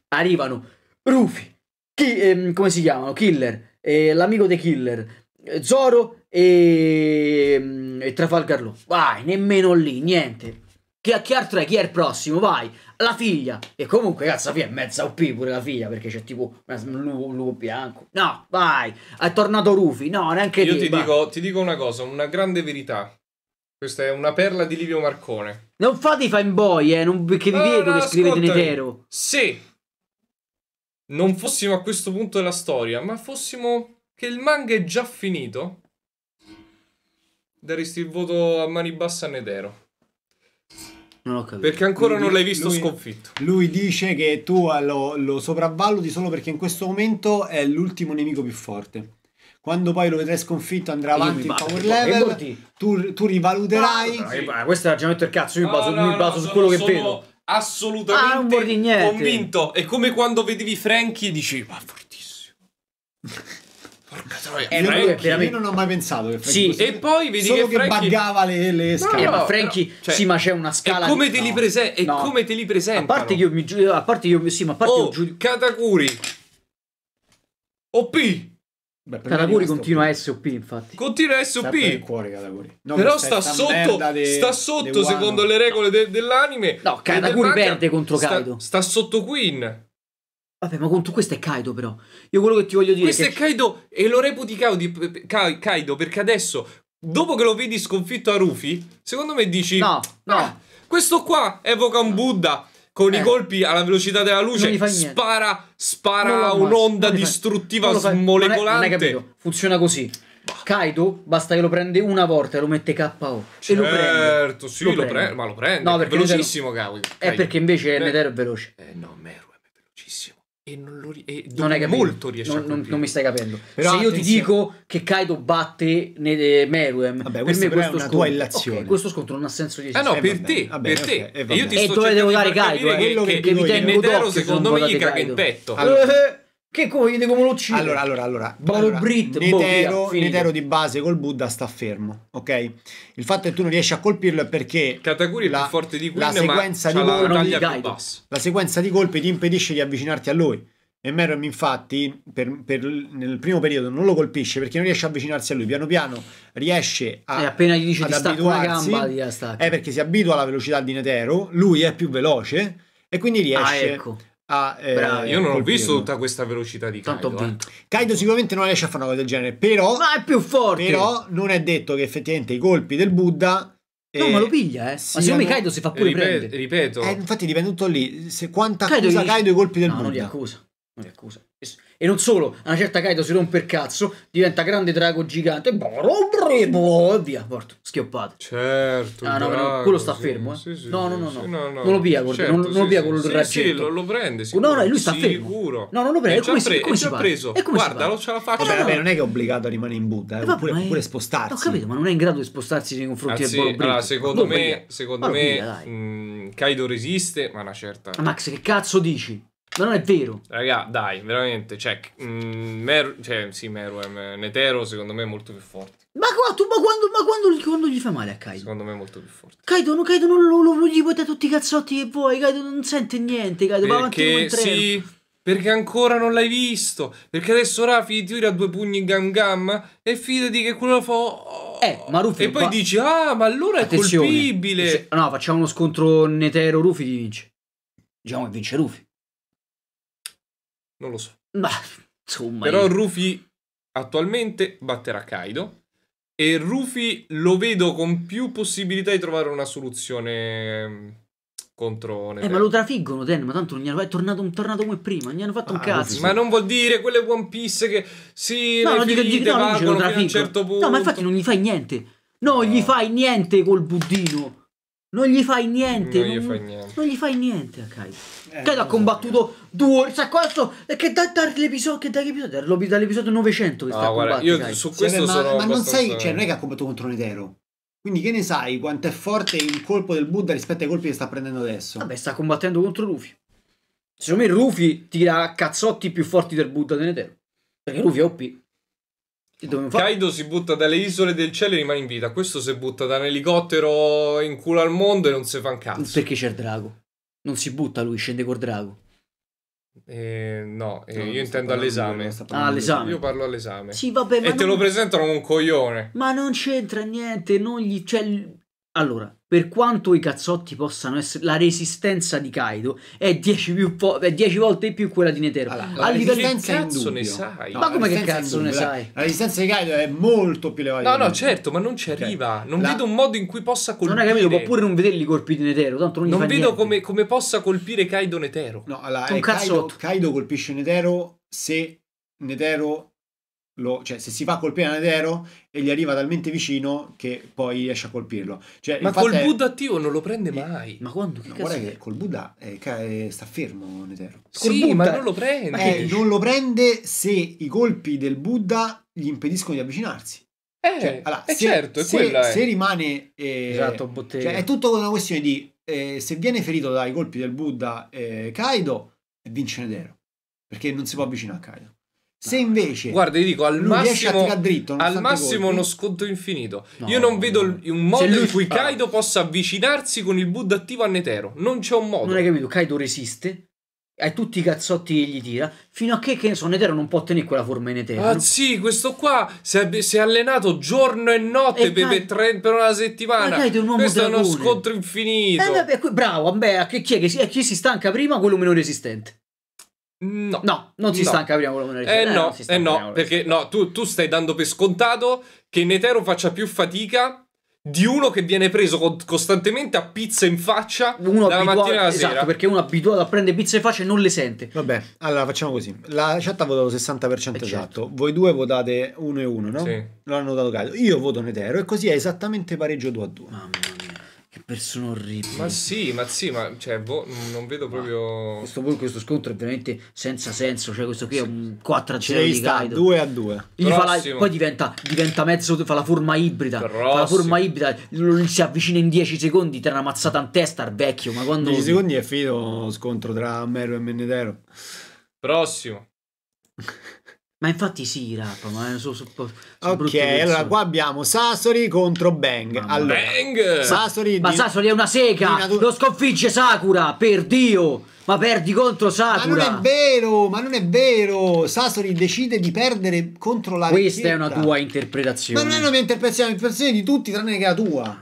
Arrivano Rufy, chi, ehm, come si chiamano? Killer, eh, l'amico dei Killer, Zoro e, ehm, e Trafalgar Law. Vai, nemmeno lì, niente. Chi, chi altro è? Chi è il prossimo? Vai, la figlia. E comunque, cazzo, la figlia è mezza OP pure la figlia, perché c'è tipo un lupo, lupo, bianco. No, vai, è tornato Rufy. No, neanche Io te, ti, dico, ti dico una cosa, una grande verità questa è una perla di Livio Marcone. Non fate i fanboy, eh, non, perché vi no, vedo no, che eh, scrivete in etero. Se non fossimo a questo punto della storia, ma fossimo che il manga è già finito, daresti il voto a mani bassa a Netero. Non ho capito. Perché ancora lui non l'hai visto lui, sconfitto. Lui dice che tu lo, lo sopravvaluti solo perché in questo momento è l'ultimo nemico più forte quando poi lo vedrai sconfitto andrà avanti in power level tu, tu rivaluterai no, questo è ragionamento del cazzo io mi baso, no, no, mi baso su sono, quello che vedo assolutamente ah, convinto è come quando vedevi Frankie e dicevi ma fortissimo Porca troia, eh, Frankie, io, non ho mai pensato che Frankie sì, fosse... e poi vedi Solo che, Frankie... che baggava le, le scale. No, no, ma Frankie, però, cioè, sì, ma c'è una scala. E come, di... te, li prese... no. e come te li presenti? A parte che io mi giudico, a parte che io mi sì, ma a parte oh, io giudico. Katakuri. OP Beh, Calaguri continua SOP, infatti. Continua SOP. Il cuore, Calaguri. No, Però sta sotto, de, sta sotto, secondo le regole de, dell'anime. No, Calaguri perde contro sta, Kaido. Sta sotto Queen. Vabbè, ma contro questo è Kaido, però. Io quello che ti voglio dire. Questo Questo è Kaido e lo reputi Kaido, Kaido perché adesso, dopo che lo vedi sconfitto a Rufy, secondo me dici: No, no. Ah, questo qua evoca un Buddha con eh. i colpi alla velocità della luce, spara, spara un'onda distruttiva smolecolante. Non è, Funziona così. Kaido basta che lo prende una volta e lo mette KO. Certo, e lo prende. Certo, sì, lo, lo prende. Pre- ma lo prende. No, perché velocissimo, Kaido. È perché invece Netero è veloce. Eh, no, Meru è velocissimo. E non, lo, e non hai molto riesce non, non, non, mi stai capendo. Però Se io ti dico che Kaido batte eh, Meruem, vabbè, per me questo scontro, okay, questo scontro non ha senso di esistere. Ah no, per eh, te, vabbè, eh, per okay, te. Okay, eh, e io ti e sto dove devo dare Kaido, eh, che, che, che, mi tengo Netero secondo me gli caga in petto. Allora. Che come, come lo uccide? Allora, allora, allora. Bolo allora, Brit, netero, boh, netero di base col Buddha sta fermo, ok? Il fatto è che tu non riesci a colpirlo è perché Katakuri la, è più forte di Queen, la sequenza di colpi, la, la sequenza di colpi ti impedisce di avvicinarti a lui. E Merrim infatti per, per, nel primo periodo non lo colpisce perché non riesce a avvicinarsi a lui, piano piano riesce a... E appena gli dice di stacco una gamba, gli È perché si abitua alla velocità di Netero, lui è più veloce e quindi ah, riesce... Ah, ecco a, eh, Beh, io non ho visto tutta questa velocità di Kaido. Tanto eh. Kaido sicuramente non riesce a fare una cosa del genere, però... Ma è più forte! Però non è detto che effettivamente i colpi del Buddha... Eh, no, ma lo eh, piglia, eh. Sì, ma secondo me Kaido si fa pure ripeto, prendere. Ripeto. Eh, infatti dipende tutto lì. Se quanta Kaido accusa gli... Kaido i colpi del no, Buddha. Non li accusa. Non li accusa. E non solo, una certa Kaido si rompe il cazzo, diventa grande drago gigante, e oh, oh, oh, via, porto, schioppato. Certo. Ah, no, però quello sta fermo, eh. no, no, no, no, Non lo pia, certo, non, lo pia con il raggetto. lo, prende, No, no, lui sta fermo. No, non lo prende, è come, pre- come preso. Guarda, lo ce la faccio. Eh, vabbè, non è che è obbligato a rimanere in Buddha, eh, eh pure, spostarsi. Ho capito, ma non è in grado di spostarsi nei confronti ah, del Bolo Allora, secondo me, secondo me mm, Kaido resiste, ma una certa... Max, che cazzo dici? Ma non è vero. Raga, dai, veramente, cioè, mh, mm, Meru, cioè sì, Meru è eh, Netero, secondo me è molto più forte. Ma, qua, tu, ma, quando, ma quando, quando, gli fa male a Kaido? Secondo me è molto più forte. Kaido, no, Kaido non lo, lo, gli puoi dare tutti i cazzotti che vuoi, Kaido non sente niente, Kaido Perché, va avanti come un Sì, perché ancora non l'hai visto, perché adesso Rafi ti tira due pugni gam gam e fidati che quello fa... Oh, eh, ma Rufy... E poi dici, ah, ma allora Attenzione. è colpibile. No, facciamo uno scontro Netero-Rufy chi vince. Diciamo che vince Rufy. Non lo so. Ma insomma. Però Rufy attualmente batterà Kaido. E Rufy lo vedo con più possibilità di trovare una soluzione ehm, contro Neten. Eh, ma lo trafiggono, Ten. ma tanto non gli hanno... è, tornato, è tornato, come prima, non gli hanno fatto ah, un cazzo. Ma non vuol dire quelle One Piece che sì, no, non finite, dico, dico, no, non ce lo trafiggono. Certo no, ma infatti non gli fai niente. No, no, gli fai niente col buddino. Non gli fai niente. Non, non gli fai niente. Non gli fai niente a Kai. Eh, Kai l'ha combattuto due ore. Sa questo? Che da, l'episodio? che dall'episodio, dall'episodio 900 che ah, sta guarda, io Kai. su questo sì, cioè, ma, ma non sai, cioè non è che ha combattuto contro Netero. Quindi che ne sai quanto è forte il colpo del Buddha rispetto ai colpi che sta prendendo adesso? Vabbè, sta combattendo contro Rufy. Secondo me Rufy tira cazzotti più forti del Buddha di Netero. Perché Rufy è OP. Kaido si butta dalle isole del cielo e rimane in vita. Questo si butta da un elicottero in culo al mondo e non si fa un cazzo. Perché c'è il drago? Non si butta lui, scende col drago. Eh, no, eh, io intendo all'esame. ah, all'esame. Io parlo all'esame. Sì, vabbè, e te lo presentano un coglione. Ma non c'entra niente, non gli... Cioè, allora, per quanto i cazzotti possano essere, la resistenza di Kaido è 10, po- è volte più quella di Netero. Allora, la resistenza che cazzo ne sai? No, ma come che cazzo ne sai? La resistenza di Kaido è molto più elevata. No, no, certo, ma non ci arriva. Okay. Non la... vedo un modo in cui possa colpire. Non è capito, può pure non vederli colpiti Netero. Tanto non, non vedo come, come, possa colpire Kaido Netero. No, allora, eh, Kaido, Kaido colpisce Netero se Netero lo, cioè, se si fa colpire col pianadero e gli arriva talmente vicino che poi riesce a colpirlo. Cioè, ma col è... Buddha attivo non lo prende eh, mai. Ma quando? Che no, guarda che col Buddha è... Eh, eh, sta fermo Nedero. Sì, Buddha, ma non lo prende. Eh, non lo prende se i colpi del Buddha gli impediscono di avvicinarsi. Eh, cioè, allora, eh se, certo, se, quella, eh. se rimane... Eh, esatto, cioè, è tutta una questione di... se viene ferito dai colpi del Buddha Kaido, vince Nedero. Perché non si può avvicinare a Kaido. Se invece Guarda, io dico al massimo, dritto, al massimo uno sconto infinito. No, io non vedo no. un modo in cui fa... Kaido possa avvicinarsi con il Buddha attivo a Netero. Non c'è un modo. Non hai capito? Kaido resiste ai tutti i cazzotti che gli tira, fino a che, che ne so, Netero non può tenere quella forma in Netero. Ah sì, questo qua si è, si è allenato giorno e notte e per, Kai... per, per, una settimana. Ma è un uomo questo dragone. è uno scontro infinito. Eh, vabbè, bravo, vabbè, a chi, è che si, a eh, chi si stanca prima, quello meno resistente. No. no, non si no. stanca prima quello che Eh, eh no, eh no perché no, tu, tu, stai dando per scontato che Netero faccia più fatica di uno che viene preso costantemente a pizza in faccia uno dalla abituato, mattina alla esatto, sera. esatto, perché uno abituato a prendere pizza in faccia e non le sente. Vabbè, allora facciamo così. La chat ha votato 60% eh, esatto. Certo. Voi due votate 1 e 1, no? Sì. L'hanno votato caso. Io voto Netero e così è esattamente pareggio 2 a 2. Mamma mia persona orribile. Ma sì, ma sì, ma cioè, boh, non vedo proprio. Questo, questo scontro è veramente senza senso. Cioè, questo qui è un 4 a 0 di Kaido. 2 a 2. poi diventa, diventa, mezzo, fa la forma ibrida. Prossimo. Fa la forma ibrida, lo, si avvicina in 10 secondi, tra una mazzata in testa al vecchio. Ma quando. 10 secondi è finito lo scontro tra Mero e Menedero. Prossimo. Ma infatti sì, Rapa, ma sono, sono, sono Ok, allora qua abbiamo Sasori contro Bang. allora, Bang! Sasori ma, di... Sasori è una seca! Natu... Lo sconfigge Sakura, per Dio! Ma perdi contro Sakura! Ma non è vero, ma non è vero! Sasori decide di perdere contro la Questa vecchietta. è una tua interpretazione. Ma non è una mia interpretazione, è un'interpretazione di tutti tranne che la tua.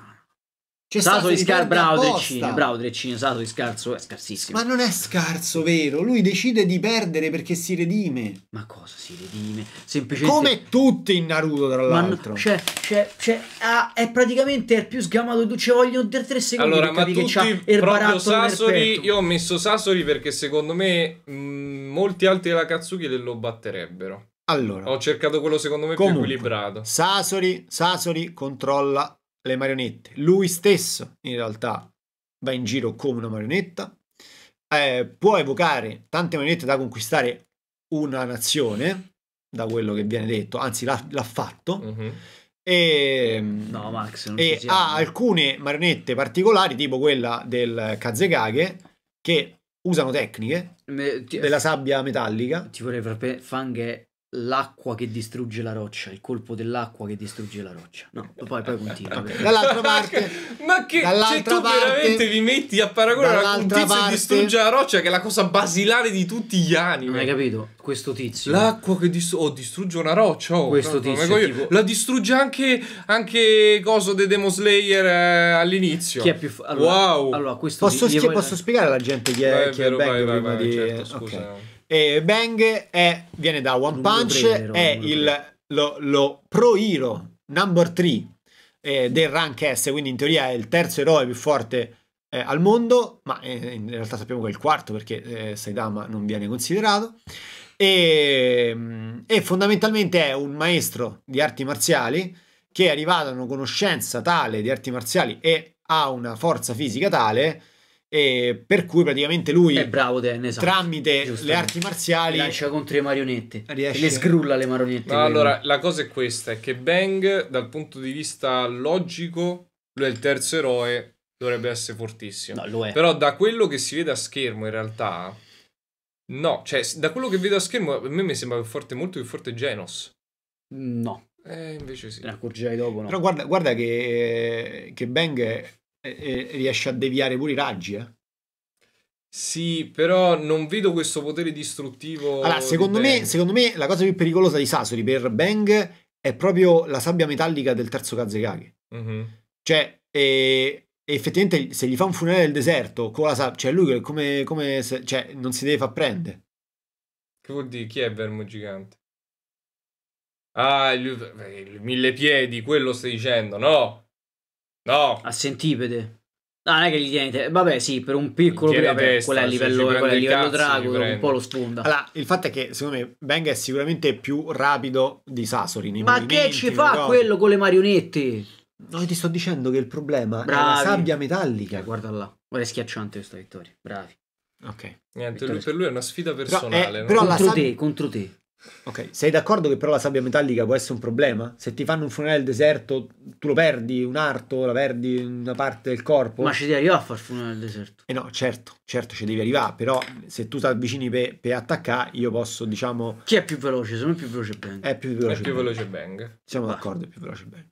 C'è stato di Scar, bravo Dreccino, bravo di Scarso è scarsissimo. Ma non è scarso, vero? Lui decide di perdere perché si redime. Ma cosa si redime? Semplicemente... Come tutti in Naruto, tra l'altro. Cioè, cioè, cioè ah, è praticamente il più sgamato di Ci vogliono 3 secondi allora, ma che c'ha proprio Sasori, io ho messo Sasori perché secondo me mh, molti altri della Lakatsuki lo batterebbero. Allora, ho cercato quello secondo me comunque, più equilibrato. Sasori, Sasori controlla le marionette. Lui stesso, in realtà, va in giro come una marionetta, eh, può evocare tante marionette da conquistare una nazione, da quello che viene detto, anzi l'ha, l'ha fatto. Uh-huh. Mhm. E, ehm, no, Max, e ha alcune marionette particolari, tipo quella del Kazekage, che usano tecniche Me, ti, della sabbia metallica. Ti vorrei proprio fanghe l'acqua che distrugge la roccia, il colpo dell'acqua che distrugge la roccia. No, poi, poi continua. dall'altra parte, ma che cioè, tu parte, veramente vi metti a paragonare un tizio parte, che distrugge la roccia, che è la cosa basilare di tutti gli anime. Non hai capito? Questo tizio, l'acqua che dist- oh, distrugge una roccia, oh, questo tanto, tizio, tipo... la distrugge anche, anche Coso de Demo Slayer eh, all'inizio. Chi è più f- allora, wow, allora, questo posso, ti- schi- posso spiegare alla gente chi è, eh, chi è, vero, è vai, vai, vai, di... certo, scusa. Okay. E Bang è, viene da One Punch, prendere, è il, lo, lo pro hero number 3 eh, del rank S, quindi in teoria è il terzo eroe più forte eh, al mondo, ma eh, in realtà sappiamo che è il quarto perché eh, Saitama non viene considerato. E, e, fondamentalmente è un maestro di arti marziali che è arrivato a una conoscenza tale di arti marziali e ha una forza fisica tale e eh, per cui praticamente lui è bravo Dan, esatto. tramite le arti marziali lascia contro le marionette riesce... le sgrulla le marionette no, allora la cosa è questa è che Bang dal punto di vista logico lui è il terzo eroe dovrebbe essere fortissimo no, però da quello che si vede a schermo in realtà no cioè da quello che vedo a schermo a me mi sembra più forte molto più forte Genos no eh, invece sì. Ne accorgerai dopo, no? Però guarda, guarda che, eh, che Bang e, riesce a deviare pure i raggi, eh. Sì, però non vedo questo potere distruttivo. Allora, secondo, di me, secondo me, la cosa più pericolosa di Sasori per Bang è proprio la sabbia metallica del terzo Kazekage. Mm-hmm. Cioè, eh, effettivamente, se gli fa un funerale del deserto, con la sabbia, cioè lui come, come se, cioè, non si deve far prendere. Che vuol dire? Chi è Vermo Gigante? Ah, il, il mille piedi, quello stai dicendo, no? No. A centipede. No, ah, non è che gli tiene te- Vabbè, sì, per un piccolo periodo, testa, quello è a livello, quello è a livello drago, un po' lo sfonda. Allora, il fatto è che secondo me Benga è sicuramente più rapido di Sasori. Nei Ma che ci fa però... quello con le marionette? No, ti sto dicendo che il problema Bravi. è la sabbia metallica. Guarda là, guarda è schiacciante questa vittoria. Bravi. Ok. Niente, vittoria. per lui è una sfida eh, personale. Però, è, no? però contro, sab... te, contro te. Ok, sei d'accordo che però la sabbia metallica può essere un problema? Se ti fanno un funerale al deserto, tu lo perdi un arto, la perdi una parte del corpo? Ma ci devi arrivare a far funerale al deserto. Eh no, certo, certo ci devi arrivare, però se tu ti avvicini per pe attaccare, io posso, diciamo... Chi è più veloce? Secondo più veloce Bang. È più veloce, è più veloce Bang. Siamo d'accordo, è più veloce Bang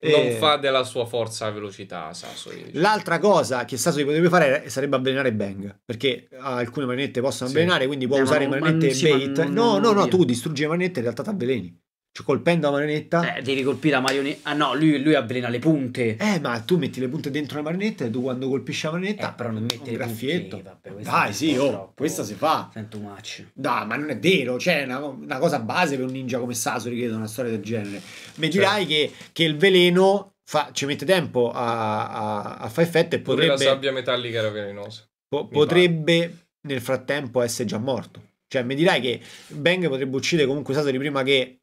non eh. fa della sua forza e velocità Sasso. L'altra cosa che Sasso potrebbe fare sarebbe avvelenare Bang, perché alcune marionette possono avvelenare, quindi può no, eh, usare marionette bait. Non, no, no, no, tu distruggi le marionette e in realtà ti avveleni. Cioè, colpendo la marionetta. Eh, devi colpire la marionetta. Ah, no, lui, lui avvelena le punte. Eh, ma tu metti le punte dentro la marionetta e tu quando colpisci la marionetta. Eh, però non metti il graffietto. Punte, vabbè, Dai, sì, oh, questa si fa. Sento match. Dai, ma non è vero. Cioè, una, una cosa base per un ninja come Sasori, credo, una storia del genere. Mi cioè. dirai che, che il veleno Fa, ci mette tempo a, a, a fare effetto e potrebbe... Pure la sabbia metallica era velenosa. Po, potrebbe pare. nel frattempo essere già morto. Cioè mi dirai che Bang potrebbe uccidere comunque Sasori prima che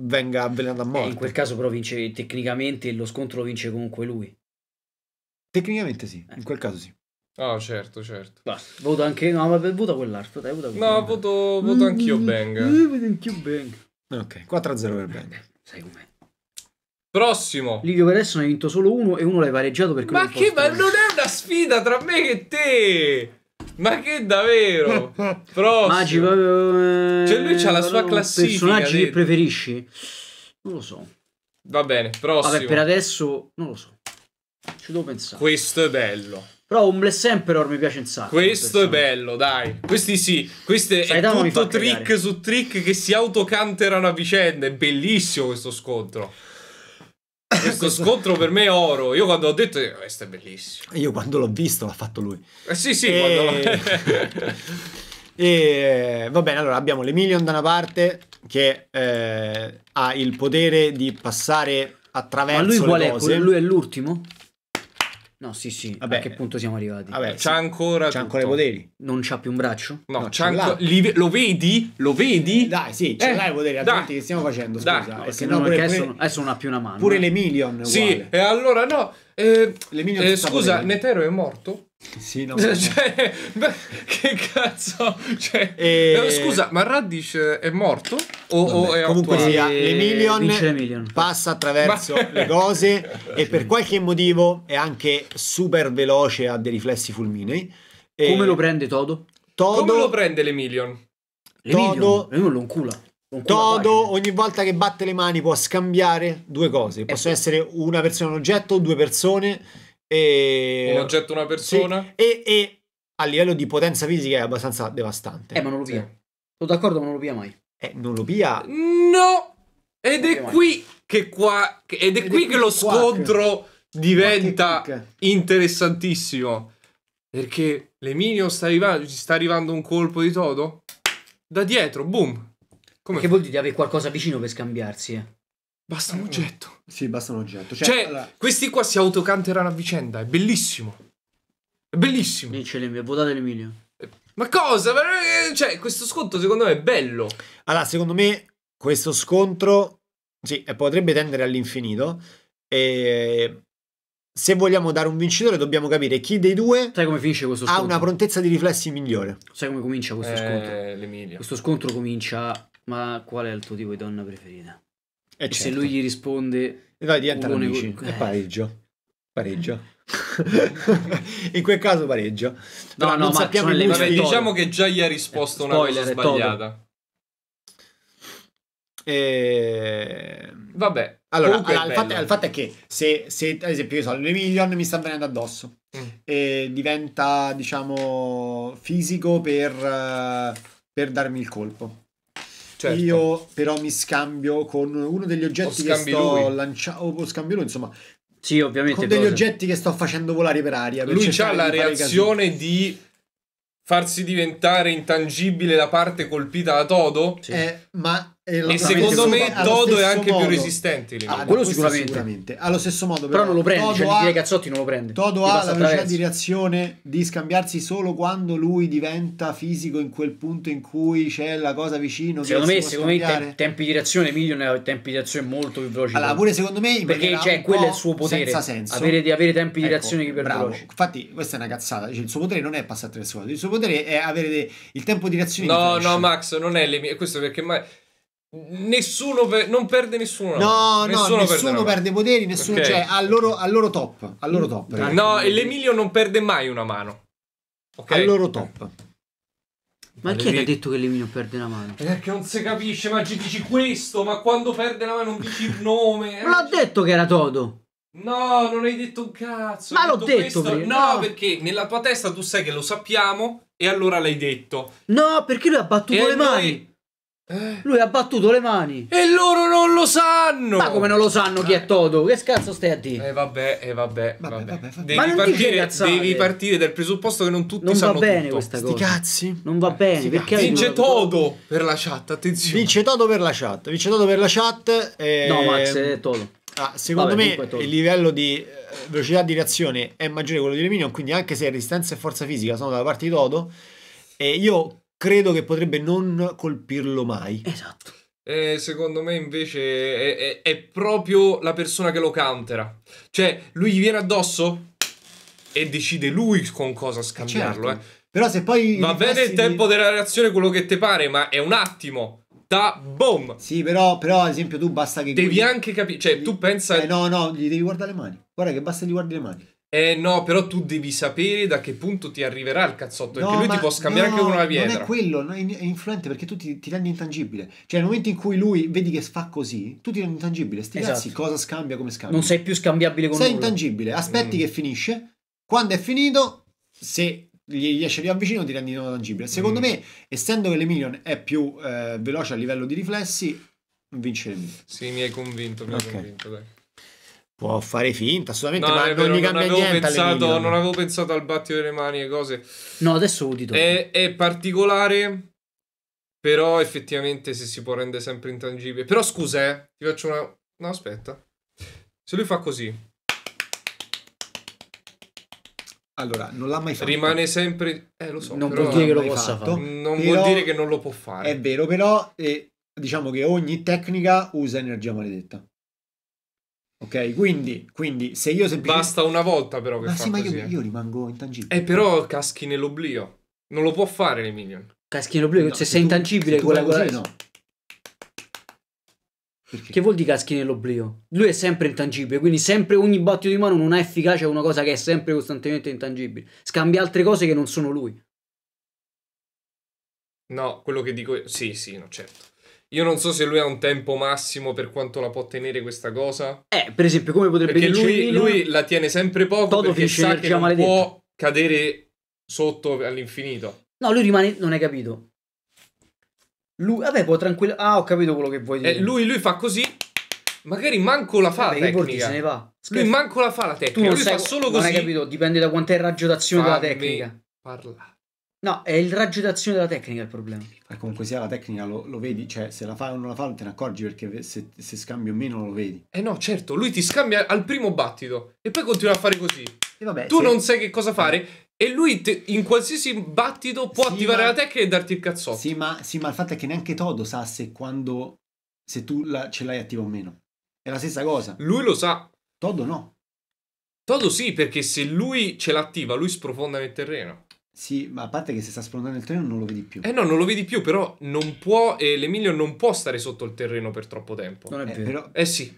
venga avvelenato a morte. Eh, in quel caso però vince tecnicamente lo scontro lo vince comunque lui. Tecnicamente sì, eh. in quel caso sì. Ah, oh, certo, certo. Bah, voto anche no, ma voto quell'altro, dai, voto quell'altro. No, voto, voto anch'io mm, Bang. Eh, voto anch'io Bang. Ok, 4-0 per Bang. Eh, sai com'è. Prossimo. Livio per adesso ne hai vinto solo uno e uno l'hai pareggiato perché Ma che ma non è una sfida tra me e te. Ma che davvero? Prossimo. Magi proprio. Eh, cioè, lui ha la sua classifica. Personaggi dentro. che preferisci? Non lo so. Va bene, prossimo. Vabbè, per adesso non lo so. Ci devo pensare. Questo è bello. Però un Bless Emperor mi piace un sacco. Questo è bello, dai. Questi sì, questo è tutto trick cagare. su trick che si autocanterano a vicenda. È bellissimo questo scontro questo scontro per me è oro. Io quando ho detto, oh, questo è bellissimo. Io quando l'ho visto l'ha fatto lui. Eh, sì, sì, e... e... va bene, allora abbiamo l'Emilion da una parte che eh, ha il potere di passare attraverso Ma lui vuole, cose. Lui è l'ultimo? No, sì, sì. Vabbè. Ah, a che punto siamo arrivati? Vabbè, ah, c'ha ancora. C'ha ancora i poteri. Non c'ha più un braccio? No, no c'ha ancora. Li... Lo vedi? Lo vedi? Dai, sì, ce eh, l'hai i poteri. Altrimenti che stiamo facendo? Scusa. Dai. No, eh, se no, pure, adesso, pure... adesso non ha più una mano. Pure eh. l'Emilion. Uguale. Sì, e allora no. Eh, eh scusa, Netero è morto? Sì, no, cioè, beh, che cazzo? Cioè, e... Eh, scusa, ma Radish eh, è morto? O, o è comunque sia, le million, passa attraverso ma... le cose e per qualche motivo è anche super veloce, ha dei riflessi fulminei. E... Come lo prende Todo? Todo? Come lo prende l'Emilion? million? Le Todo... Million? lo incula. Todo ogni volta che batte le mani può scambiare due cose, eh, possono essere una persona un oggetto, due persone e... Un oggetto, una persona. Sì. E, e, a livello di potenza fisica è abbastanza devastante. Eh, ma non lo pia. Sì. Sono d'accordo, ma non lo pia mai. Eh, non lo pia. No! Ed è qui che qua. Ed è qui che lo scontro diventa interessantissimo. Perché l'Eminio sta arrivando. Ci sta arrivando un colpo di Todo? Da dietro, boom. Come che vuol dire avere qualcosa vicino per scambiarsi? Eh? Basta eh, un eh. oggetto. Sì, basta un oggetto. Cioè, cioè allora... questi qua si autocanteranno a vicenda. È bellissimo. È bellissimo. E ce l'Emilio, votate l'Emilio. Eh, ma cosa? cioè, questo scontro secondo me è bello. Allora, secondo me questo scontro sì, potrebbe tendere all'infinito. E se vogliamo dare un vincitore dobbiamo capire chi dei due Sai come finisce questo scontro? ha una prontezza di riflessi migliore. Sai come comincia questo eh, scontro? L'Emilia. Questo scontro comincia... Ma qual è il tuo tipo di donna preferita? Eh, e, certo. se lui gli risponde... E vai, diventano Ugone... amici. Eh. E pareggio. Pareggio. in quel caso pareggio. No, Però no, ma sappiamo le... Vabbè, diciamo che già gli ha risposto eh, una cosa sbagliata. E... Ehm, vabbè. Allora, allora il, fatto, il, fatto, è che se, se ad esempio, io so, le mi sta venendo addosso mm. e diventa, diciamo, fisico per, eh, per darmi il colpo. Certo. Io però mi scambio con uno degli oggetti che sto lanciando, o scambio lui, insomma. Sì, ovviamente. Con degli cosa. oggetti che sto facendo volare per aria. Per lui ha la reazione di farsi diventare intangibile la parte colpita da Todo. Sì. Eh, ma e, secondo me Dodo è anche modo. più resistente. Ah, quello sicuramente. sicuramente. Allo stesso modo, però, però non lo prende. Todo cioè, ha, Cazzotti non lo prende. Todo ha la velocità di reazione di scambiarsi solo quando lui diventa fisico in quel punto in cui c'è la cosa vicino. Secondo me, secondo me, tem- tempi di reazione migliori ne ha tempi di reazione molto più veloci. Allora, pure secondo me, perché cioè, quello è il suo potere. Senza senso. Avere, di avere tempi di ecco, reazione che per bravo. veloci. Infatti, questa è una cazzata. Cioè, il suo potere non è passare tre secondi, il suo potere è avere de- il tempo di reazione. No, no, Max, non è le mie. Questo perché mai Nessuno per, non perde nessuno. No, no, nessuno, nessuno perde, perde poteri, nessuno okay. cioè al loro, al loro top, al loro top. Ragazzi. No, l'Emilio non perde mai una mano. Okay? Al loro top. Ma chi ha detto che l'Emilio perde una mano? Perché eh, non si capisce, ma ci dici questo, ma quando perde la mano non dici il nome. Eh. Ma l'ho detto che era Toto. No, non hai detto un cazzo. Ma l'ho detto, detto prima, no, no, perché nella tua testa tu sai che lo sappiamo e allora l'hai detto. No, perché lui ha battuto e le noi... mani. Eh? Lui ha battuto le mani. E loro non lo sanno. Ma come non lo sanno chi è eh. Toto? Che scherzo stai a dire? Eh vabbè, eh vabbè, vabbè, vabbè. vabbè, vabbè. Devi, partire, devi, partire, dal presupposto che non tutti non sanno Non va bene tutto. questa cosa. Sti cazzi. Non va eh, bene. perché Vince non... Toto per la chat, attenzione. Vince Toto per la chat. Vince Toto per la chat. E... No Max, è Toto. Ah, secondo me il livello di velocità di reazione è maggiore quello di Reminion, quindi anche se resistenza e forza fisica sono dalla parte di Toto, e io credo che potrebbe non colpirlo mai. Esatto. Eh, secondo me invece è, è, è, proprio la persona che lo countera. Cioè, lui gli viene addosso e decide lui con cosa scambiarlo. Certo. Eh. Però se poi... Ma bene il tempo di... della reazione, quello che te pare, ma è un attimo da boom. Sì, però, però, ad esempio tu basta che... Devi quindi... anche capire, cioè tu pensa... Eh, no, no, gli devi guardare le mani. Guarda che basta gli guardi le mani. Eh no, però tu devi sapere da che punto ti arriverà il cazzotto. No, perché lui ti può scambiare no, anche con una pietra. Non è quello, è influente perché tu ti, ti, rendi intangibile. Cioè, nel momento in cui lui vedi che fa così, tu ti rendi intangibile. Sti esatto. cazzi, cosa scambia, come scambia. Non sei più scambiabile con sei nulla. Sei intangibile, aspetti mm. che finisce. Quando è finito, se gli riesce lì avvicino ti rendi tangibile. Secondo mm. me, essendo che l'Emilion è più eh, veloce a livello di riflessi, vince l'Emilion. Sì, mi hai convinto, mi okay. hai convinto, dai. Può fare finta, assolutamente, no, ma non vero, gli cambia non niente. Pensato, non avevo pensato al battito delle mani e cose. No, adesso lo dico. È, è, particolare, però effettivamente se si può rendere sempre intangibile. Però scusa, eh, ti faccio una... No, aspetta. Se lui fa così... Allora, non l'ha mai fatto. Rimane sempre... Eh, lo so. Non vuol dire che lo possa fare. Non però... vuol dire che non lo può fare. È vero, però eh, diciamo che ogni tecnica usa energia maledetta. Ok, quindi, quindi se io semplicemente... Basta una volta però che ma fa sì, ma così, io, eh. io, rimango intangibile. Eh, però caschi nell'oblio. Non lo può fare le Minion. Caschi nell'oblio, no, se, se sei tu, intangibile se quella cosa... No. Che vuol dire caschi nell'oblio? Lui è sempre intangibile, quindi sempre ogni battito di mano non ha efficacia, è una cosa che è sempre costantemente intangibile. Scambia altre cose che non sono lui. No, quello che dico... io... Sì, sì, no, certo. Io non so se lui ha un tempo massimo per quanto la può tenere questa cosa. Eh, per esempio, come potrebbe perché lui, lui, la tiene sempre poco Todo perché sa che non maledetto. può cadere sotto all'infinito. No, lui rimane... non hai capito. Lui... Vabbè, può tranquillo... Ah, ho capito quello che vuoi eh, dire. Eh, lui, lui fa così magari manco la fa Vabbè, la tecnica. Se ne va. Lui manco la fa la tecnica, tu non lui sai, fa solo non così. Non hai capito, dipende da quanto è il raggio d'azione della tecnica. Parla. No, è il raggio d'azione della tecnica il problema. Ma comunque sia la tecnica lo, lo, vedi, cioè se la fa o non la fa non te ne accorgi perché se, se scambia o meno lo vedi. Eh no, certo, lui ti scambia al primo battito e poi continua a fare così. E vabbè, tu se... non sai che cosa fare e lui te, in qualsiasi battito può sì, attivare ma... la tecnica e darti il cazzotto. Sì ma, sì ma, il fatto è che neanche Todo sa se quando, se tu la, ce l'hai attiva o meno. È la stessa cosa. Lui lo sa. Todo no. Todo sì, perché se lui ce l'attiva, lui sprofonda nel terreno. Sì, ma a parte che se sta sprondando il terreno non lo vedi più. Eh no, non lo vedi più, però non può, eh, l'Emilio non può stare sotto il terreno per troppo tempo. Non è eh, vero. Però... Eh sì.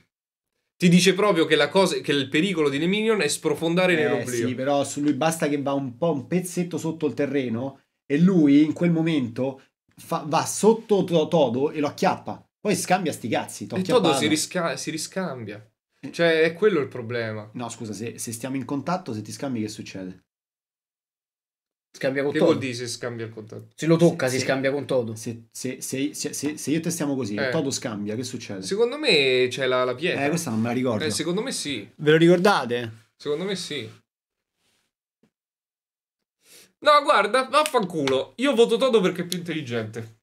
Ti dice proprio che, cosa, che il pericolo di Lemillion è sprofondare eh, nell'oblio. Sì, però su lui basta che va un po' un pezzetto sotto il terreno e lui in quel momento fa, va sotto Todo e lo acchiappa. Poi scambia sti cazzi. E Todo si, risca- si riscambia. Eh. Cioè, è quello il problema. No, scusa, se, se stiamo in contatto, se ti scambi, che succede? Scambia con che Todo. Che vuol dire se scambia il contatto? Se lo tocca, se, si se, scambia con Todo. Se, se, se io e te stiamo così eh. e scambia, che succede? Secondo me c'è la, la pietra. Eh, questa non me la ricordo. Eh, secondo me sì. Ve lo ricordate? Secondo me sì. No, guarda, vaffanculo. Io voto Todo perché è più intelligente.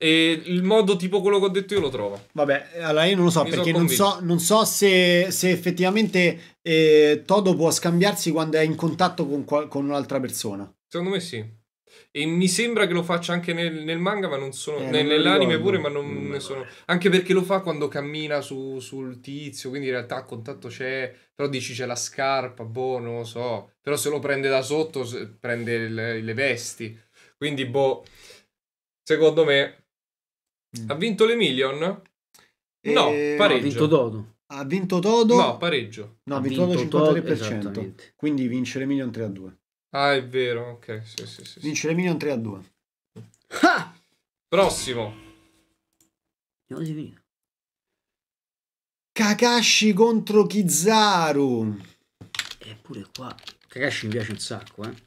E il modo tipo quello che ho detto io lo trovo. Vabbè, allora io non lo so Mi perché non so, non so se, se effettivamente eh, Todo può scambiarsi quando è in contatto con, con un'altra persona. Secondo me sì. E mi sembra che lo faccia anche nel, nel manga, ma non sono. Eh, nel, non nell'anime pure, ma non mm. ne sono. Anche perché lo fa quando cammina su, sul tizio, quindi in realtà a contatto c'è. Però dici c'è la scarpa, boh, non lo so. Però se lo prende da sotto, prende le, le vesti. Quindi, boh. Secondo me. Mm. Ha vinto l'Emilion? E... No, eh, pareggio. Ha vinto Dodo. Ha vinto Todo? No, pareggio. No, ha vinto, vinto Todo 53%. Quindi vince l'Emilion 3 a 2. Ah, è vero, ok, sì, sì, sì. Vince le Minion 3 a 2. Ah! Prossimo. Kakashi contro Kizaru. Eppure qua Kakashi mi piace un sacco, eh.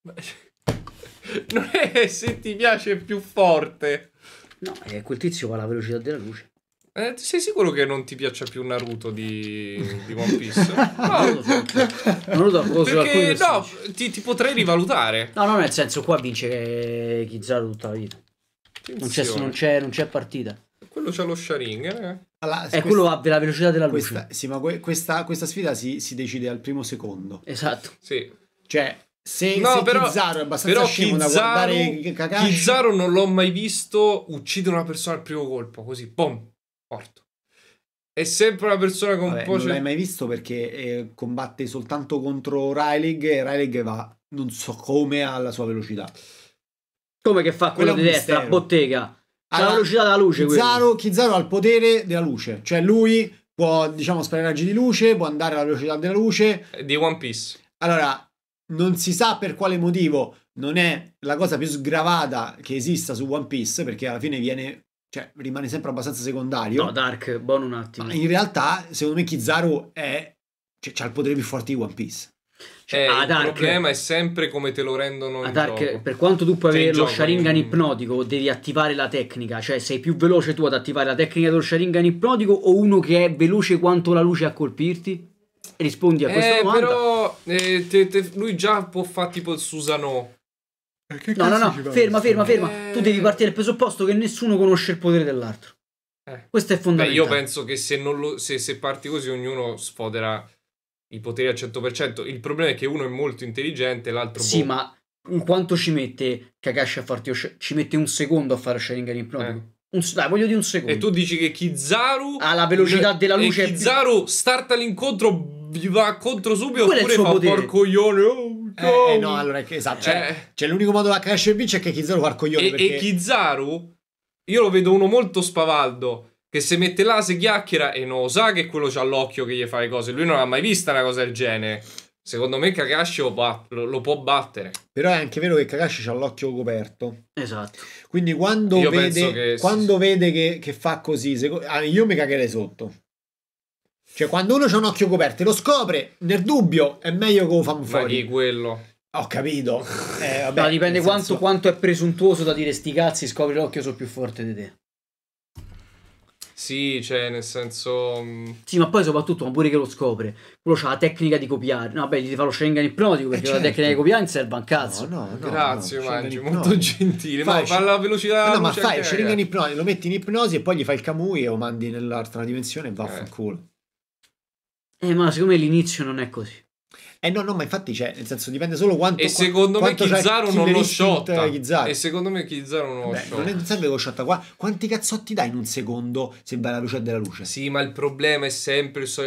Non è se ti piace più forte. No, è quel tizio va alla velocità della luce. Eh, sei sicuro che non ti piaccia più Naruto di, di One Piece? No, Naruto perché no, ti, ti, potrei rivalutare. No, no, nel senso, qua vince Kizaru tutta la vita. Non c'è, non, c'è, non c'è, partita. Quello c'ha lo sharing, eh? Allora, eh, questa, quello ha la velocità della luce. Questa, sì, ma que, questa, questa, sfida si, si decide al primo secondo. Esatto. Sì. Cioè, se, no, se però, Kizaru è abbastanza però scemo Kizaru, da guardare Kakashi... Kizaru non l'ho mai visto uccidere una persona al primo colpo, così, pom. Porto. È sempre una persona con Vabbè, voce... Non l'hai mai visto perché eh, combatte soltanto contro Rylig e Rylig va non so come alla sua velocità. Come che fa quello, quello di destra, bottega. Alla alla velocità della luce. Kizaru, Kizaru ha il potere della luce. Cioè lui può, diciamo, sparare raggi di luce, può andare alla velocità della luce. Eh, di One Piece. Allora, non si sa per quale motivo non è la cosa più sgravata che esista su One Piece perché alla fine viene cioè, rimane sempre abbastanza secondario. No, Dark, buono un attimo. Ma in realtà, secondo me, Kizaru è. Cioè, ha il potere più forte di One Piece. Cioè, eh, il problema è sempre come te lo rendono a ah, Dark, gioco. per quanto tu puoi cioè, avere lo Sharingan ipnotico, devi attivare la tecnica. Cioè, sei più veloce tu ad attivare la tecnica dello Sharingan ipnotico o uno che è veloce quanto la luce a colpirti? Rispondi a eh, questa eh, domanda. Però eh, te, te, lui già può fare tipo il Susano eh, che no, no, no, ferma, ferma, ferma. Tu devi eh. partire dal presupposto che nessuno conosce il potere dell'altro. Eh. Questo è fondamentale. Beh, io penso che se, lo, se, se, parti così ognuno sfoderà i poteri al 100%. Il problema è che uno è molto intelligente, l'altro... Sì, boh. ma in quanto ci mette Kakashi a farti... Ci mette un secondo a fare Sharingan in proprio. Eh. Un, dai, voglio di un secondo. E tu dici che Kizaru... Ha la velocità cioè, della luce. E Kizaru starta l'incontro, gli va contro subito Quello oppure fa potere. porco ione... Oh Go! Eh, eh, no, allora, esatto. Cioè, eh. cioè l'unico modo da crescere il bici è che Kizaru fa il coglione. E, perché... e Kizaru, io lo vedo uno molto spavaldo che se mette là, si chiacchiera e non sa che quello c'ha l'occhio che gli fa le cose. Lui non ha mai visto una cosa del genere. Secondo me Kakashi lo, bat- lo, lo può battere. Però è anche vero che Kakashi ha l'occhio coperto. Esatto. Quindi quando io vede, che, quando sì, vede che, che, fa così, se, ah, io mi cagherei sotto. Cioè, quando uno c'ha un occhio coperto e lo scopre, nel dubbio è meglio che lo fanno fuori. Ma quello? Ho capito. Eh, vabbè, no, dipende quanto, senso... quanto, è presuntuoso da dire sti cazzi, scopri l'occhio, sono più forte di te. Sì, cioè, nel senso... Mm, sì, ma poi soprattutto, ma pure che lo scopre, quello c'ha la tecnica di copiare. No, beh, gli fa lo Sharingan ipnotico, perché eh certo. la tecnica di certo. copiare non serve a un cazzo. No, no, no Grazie, no, Mangi, molto gentile. Fai, ma fa la velocità... No, ma fai lo Sharingan ipnotico, lo metti in ipnosi e poi gli fai il Kamui e lo mandi nell'altra dimensione e eh. vaffanculo. Eh. Eh, ma siccome l'inizio non è così. Eh no, no, ma infatti c'è, cioè, nel senso dipende solo quanto... E secondo qua, me Kizaru non lo shotta. E secondo me Kizaru non lo shotta. Non non serve che lo shotta qua. Quanti cazzotti dai in un secondo se vai alla luce della luce? Sì, ma il problema è sempre... So,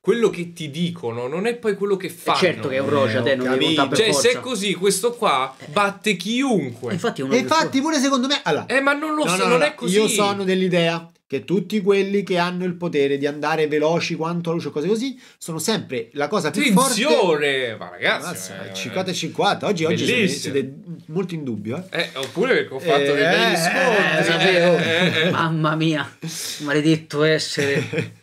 quello che ti dicono non è poi quello che eh, fanno. certo che è un Roja, eh, te eh, non devi contare Cioè, forza. se è così, questo qua eh. batte chiunque. E infatti, e infatti pure secondo me... Allora, eh, ma non lo no, so, no, non no, è così. Io sono dell'idea che tutti quelli che hanno il potere di andare veloci quanto la luce o cose così sono sempre la cosa più Attenzione! forte ma ragazzi Mazza, eh, 50 e 50 oggi, bellissimo. oggi siete molto in dubbio eh. Eh, oppure perché ho fatto eh, dei belli eh, sconti eh, mamma mia maledetto essere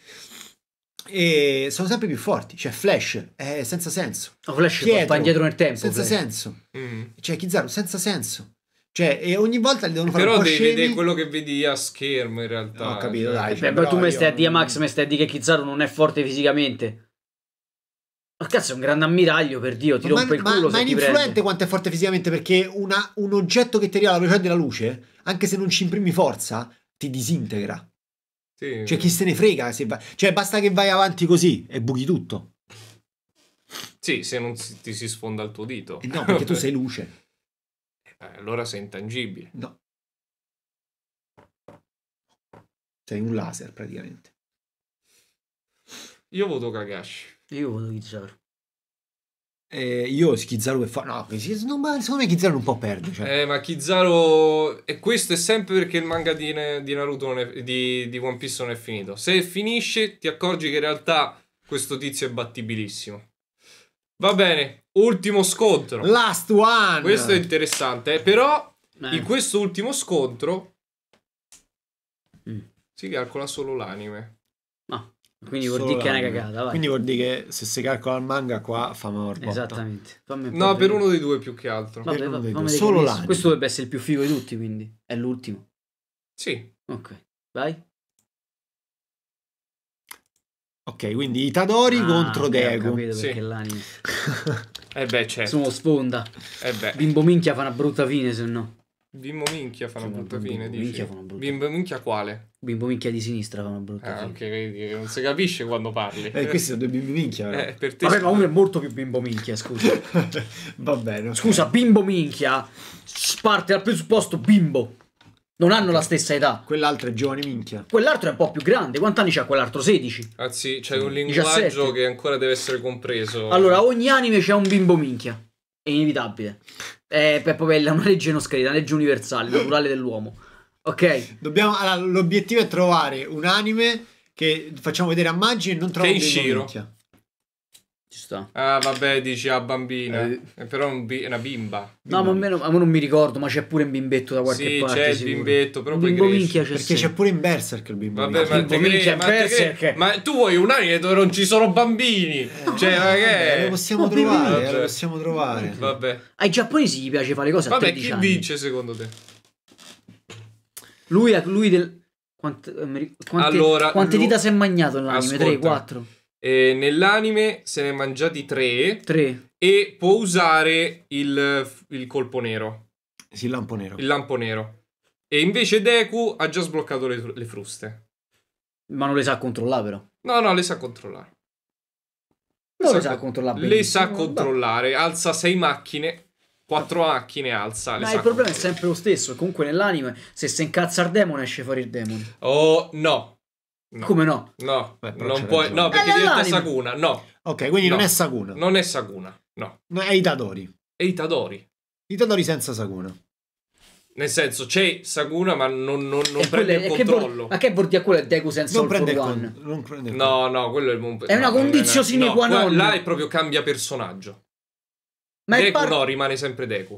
e sono sempre più forti. Cioè, Flash è senza senso. Oh, Flash va indietro nel tempo. Senza flash. senso. Mm. Cioè, Kizaru, senza senso. Cioè, e ogni volta li devono fare Però devi scemi. vedere quello che vedi a schermo in realtà. Ho no, capito, cioè, dai. Beh, però tu mi stai a dire, Max, mi stai a dire che Kizaru non è forte fisicamente. Ma oh, cazzo, è un grande ammiraglio, per Dio, ti ma, rompe il culo. Ma, è influente quanto è forte fisicamente perché una, un oggetto che ti arriva alla velocità della luce, anche se non ci imprimi forza, ti disintegra. Sì. Cioè, chi se ne frega? Se va... Cioè, basta che vai avanti così e buchi tutto. Sì, se non ti si sfonda il tuo dito. Eh no, perché tu sei luce. Eh, allora sei intangibile. No. Sei un laser praticamente. Io voto Kagashi. Io voto Kizaru. Eh, io Kizaru che fa... No, secondo me Kizaru un po' perde. Cioè. Eh, ma Kizaru... E questo è sempre perché il manga di, di Naruto non è, di, di One Piece non è finito. Se finisce ti accorgi che in realtà questo tizio è battibilissimo. Va bene, Ultimo scontro. Last one. Questo è interessante, eh, però eh. in questo ultimo scontro mm. si calcola solo l'anime. No. Quindi vuol dire che è una cagata. Vai. Quindi vuol dire che se si calcola il manga qua fa morto. Esattamente. no, per uno dei due più che altro. Vabbè, vabbè, vabbè, Solo l'anime. Questo dovrebbe essere il più figo di tutti, quindi è l'ultimo. Sì. Ok. Vai. Ok, quindi Itadori ah, contro Degu. Ho capito perché sì. l'anime. eh beh, certo. Sono sfonda. Eh beh. Bimbo minchia fa una brutta fine, se no. Bimbo minchia fa una brutta bimbo fine, bimbo minchia, fa una brutta. bimbo minchia quale? Bimbo minchia di sinistra fa una brutta ah, fine. ok, vedi, non si capisce quando parli. Eh, questi sono due Bimbo minchia, però. Eh, per te Vabbè, ma uno è molto più bimbo minchia, scusa. Va bene. Scusa, bimbo minchia parte dal presupposto bimbo. Non hanno la stessa età. Quell'altro è giovane minchia. Quell'altro è un po' più grande. Quanti anni c'ha quell'altro? 16. Ah sì, c'è un linguaggio 17. che ancora deve essere compreso. Allora, ogni anime c'è un bimbo minchia. È inevitabile. È Peppo Bella, una legge non scritta, una legge universale, naturale dell'uomo. Ok. Dobbiamo, allora, l'obiettivo è trovare un anime che facciamo vedere a maggio e non troviamo un bimbo minchia. Ci sta. Ah, vabbè, dici a bambina. Eh. eh però è un bi- una bimba. bimba. No, ma almeno, almeno non mi ricordo, ma c'è pure un bimbetto da qualche sì, parte. Sì, c'è sicuro. il bimbetto, però bimbo poi minchia c'è Perché sì. c'è pure in Berserk il bimbo. Vabbè, ma, bimbo minchia, ma, Berserk. Cre- ma tu vuoi un anime dove non ci sono bambini? Eh, cioè, ma che è? Lo possiamo ma trovare, eh, lo possiamo trovare. Vabbè. Ai giapponesi gli piace fare le cose vabbè, a 13 Vabbè, chi vince secondo te? Lui, lui del... Quante, eh, quante, allora, quante lui... dita si è magnato nell'anime? 3, 4? Eh, nell'anime se ne è mangiati tre. Tre. E può usare il, il colpo nero. Sì, il lampo nero. Il lampo nero. E invece Deku ha già sbloccato le, le fruste. Ma non le sa controllare, però. No, no, le sa controllare. Le, sa, sa, controllare. Le sa controllare. Alza sei macchine. Quattro macchine alza. Ma il problema è sempre lo stesso. Comunque nell'anime, se si incazza il demone, esce fuori il demone. Oh, no. No. Come no? No, Beh, non puoi, no perché diventa Saguna. No. Ok, quindi no. non è Saguna. Non è Saguna, no. no è Itadori. È Itadori. Itadori senza Saguna. Nel senso, c'è Saguna, ma non, non, non prende quelle, il controllo. Che ma che vuol dire quello è Deku senza non prende, con, non prende il No, no, quello è il momento. È no, una condizione sine qua non. Là è proprio cambia personaggio. Ma Deku par... no, rimane sempre Deku.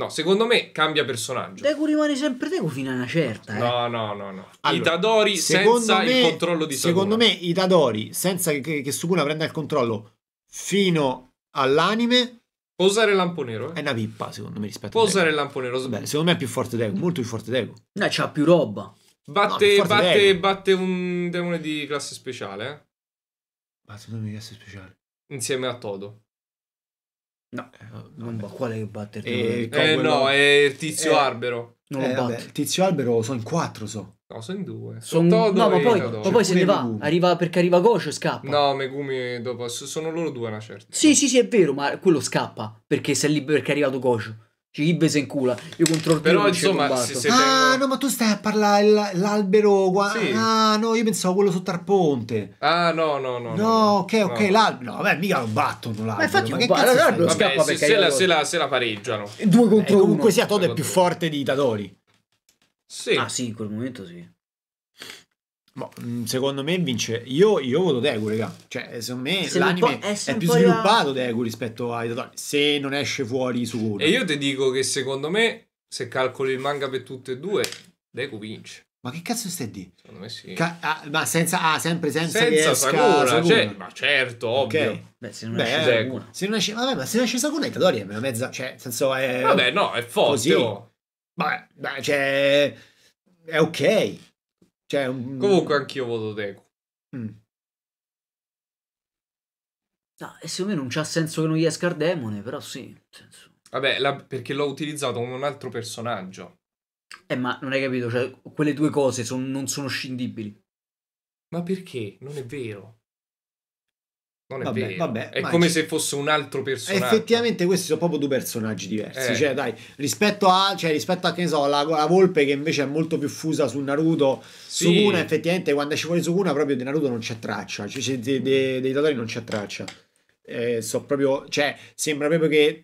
No, secondo me cambia personaggio. Deku rimane sempre Deku fino a una certa. Eh. No, no, no, no. Allora, Itadori senza me, il controllo di Sukuna. Secondo me Itadori senza che, che Sukuna prenda il controllo fino all'anime Può usare il lampo nero? Eh? È una pippa, secondo me, rispetto Può a Può usare il lampo nero. Beh, secondo me è più forte Deku, molto più forte Deku. No, c'ha più roba. Batte, no, batte, batte, un demone di classe speciale, eh? Batte un demone di classe speciale. Insieme a Todo. No, eh, non va. Quale che batte? Eh, eh no, è Tizio eh, Albero. Non lo eh, batte. Tizio Albero sono in quattro, so. No, sono in due. Son... Sono no, ma poi, ma poi se ne va. Arriva perché arriva Gocio scappa. No, Megumi dopo. Sono loro due una certa. Sì, sì, sì, è vero, ma quello scappa perché, è lì, perché è arrivato Gocio. Cioè, Ibe in cula. Io contro il Però insomma, se, se tengo... ah, no, ma tu stai a parlare l'albero. qua. Sì. Ah, no, io pensavo quello sotto al ponte. Ah, no, no, no. No, no ok, no. ok. L'albero, vabbè, mica lo battono. L'albero, ma infatti, ma che cazzo l'albero vabbè, scappa se, se, la, se, la, se la pareggiano. Due contro eh, uno. Comunque sia, Todd è più forte di Tadori. Sì. Ah, sì, in quel momento sì. Boh, mm, secondo me vince. Io, io voto Deku, raga. Cioè, eh, secondo me se l'anime è più sviluppato da... Deku rispetto ai Totali. Se non esce fuori su E io ti dico che secondo me, se calcoli il manga per tutte e due, Deku vince. Ma che cazzo stai di? Secondo me sì. Ca- ah, ma senza, ah, sempre senza, senza Sakura, Sakura. Cioè, ma certo, okay. ovvio. Beh, se non Beh, esce Deku. Eh, Deku. Se non esce, vabbè, ma se non esce Sakura, i Totali è una mezza, cioè, senso è... Vabbè, no, è forte, Così. Oh. Vabbè, cioè, è ok. Cioè, un... Comunque anch'io voto Deku. Mm. No, e secondo me non c'ha senso che non gli esca il demone, però sì. Senso... Vabbè, la... perché l'ho utilizzato come un altro personaggio. Eh, ma non hai capito, cioè, quelle due cose son... non sono scindibili. Ma perché? Non è vero. Non è vabbè, vero. Vabbè, è come c- se fosse un altro personaggio. Effettivamente, questi sono proprio due personaggi diversi. Eh. Cioè, dai, rispetto a, cioè, rispetto a che ne so, la, la, volpe che invece è molto più fusa su Naruto. Sì. Sukuna, effettivamente, quando esce fuori Sukuna, proprio di Naruto non c'è traccia. Cioè, dei, dei, dei non c'è traccia. Eh, so proprio, cioè, sembra proprio che